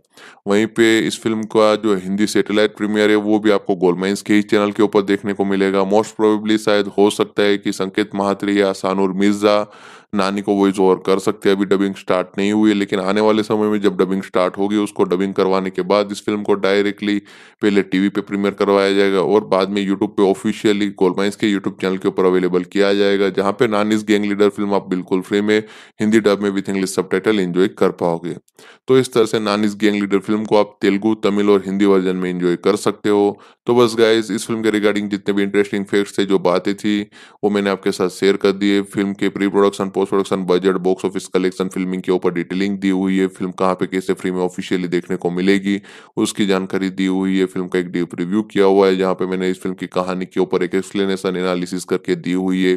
वहीं पे इस फिल्म का जो हिंदी सेटेलाइट प्रीमियर है वो भी आपको गोलमाइंस के ही चैनल के ऊपर देखने को मिलेगा मोस्ट प्रोबेबली शायद हो सकता है कि संकेत महात्री या सानूर मिर्जा नानी को वॉइस ओवर कर सकते हैं अभी डबिंग स्टार्ट नहीं हुई है लेकिन आने वाले समय में जब डबिंग स्टार्ट होगी उसको डबिंग करवाने के बाद इस फिल्म को डायरेक्टली पहले टीवी पे प्रीमियर करवाया जाएगा और बाद में यूट्यूब पे ऑफिशियली गोलमाइंस के यूट्यूब चैनल के ऊपर अवेलेबल किया जाएगा जहाँ पे नानीज गैंग लीडर फिल्म आप बिल्कुल फ्री में हिंदी डब में विथ इंग्लिश सब टाइटल कर पाओगे तो इस तरह से नानीज गैंग लीडर फिल्म को आप तेलुगु तमिल और हिंदी वर्जन में इंजॉय कर सकते हो तो बस गाइज इस फिल्म के रिगार्डिंग जितने भी इंटरेस्टिंग फैक्ट्स थे जो बातें थी वो मैंने आपके साथ शेयर कर दिए फिल्म के pre production post production budget box office collection filming के ऊपर डिटेलिंग दी हुई है फिल्म कहाँ पे कैसे फ्री में ऑफिशियली देखने को मिलेगी उसकी जानकारी दी हुई है फिल्म का एक डीप रिव्यू किया हुआ है जहाँ पे मैंने इस फिल्म की कहानी के ऊपर एक एक्सप्लेनेशन एनालिसिस करके दी हुई है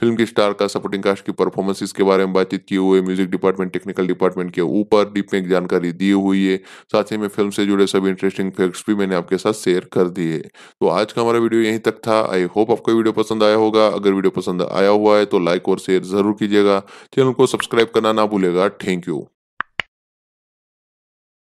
फिल्म के स्टार का सपोर्टिंग कास्ट की परफॉर्मेंसिस के बारे में बातचीत की हुई है म्यूजिक डिपार्टमेंट टेक्निकल डिपार्टमेंट के ऊपर डीप में जानकारी दी हुई है साथ ही में फिल्म से जुड़े सभी इंटरेस्टिंग फैक्ट्स भी मैंने आपके साथ शेयर कर दिए तो आज का हमारा वीडियो यहीं तक था आई होप आपको वीडियो पसंद आया होगा अगर वीडियो पसंद आया हुआ है तो लाइक और शेयर जरूर कीजिएगा भूलेगा चैनल को सब्सक्राइब करना ना भूलेगा थैंक यू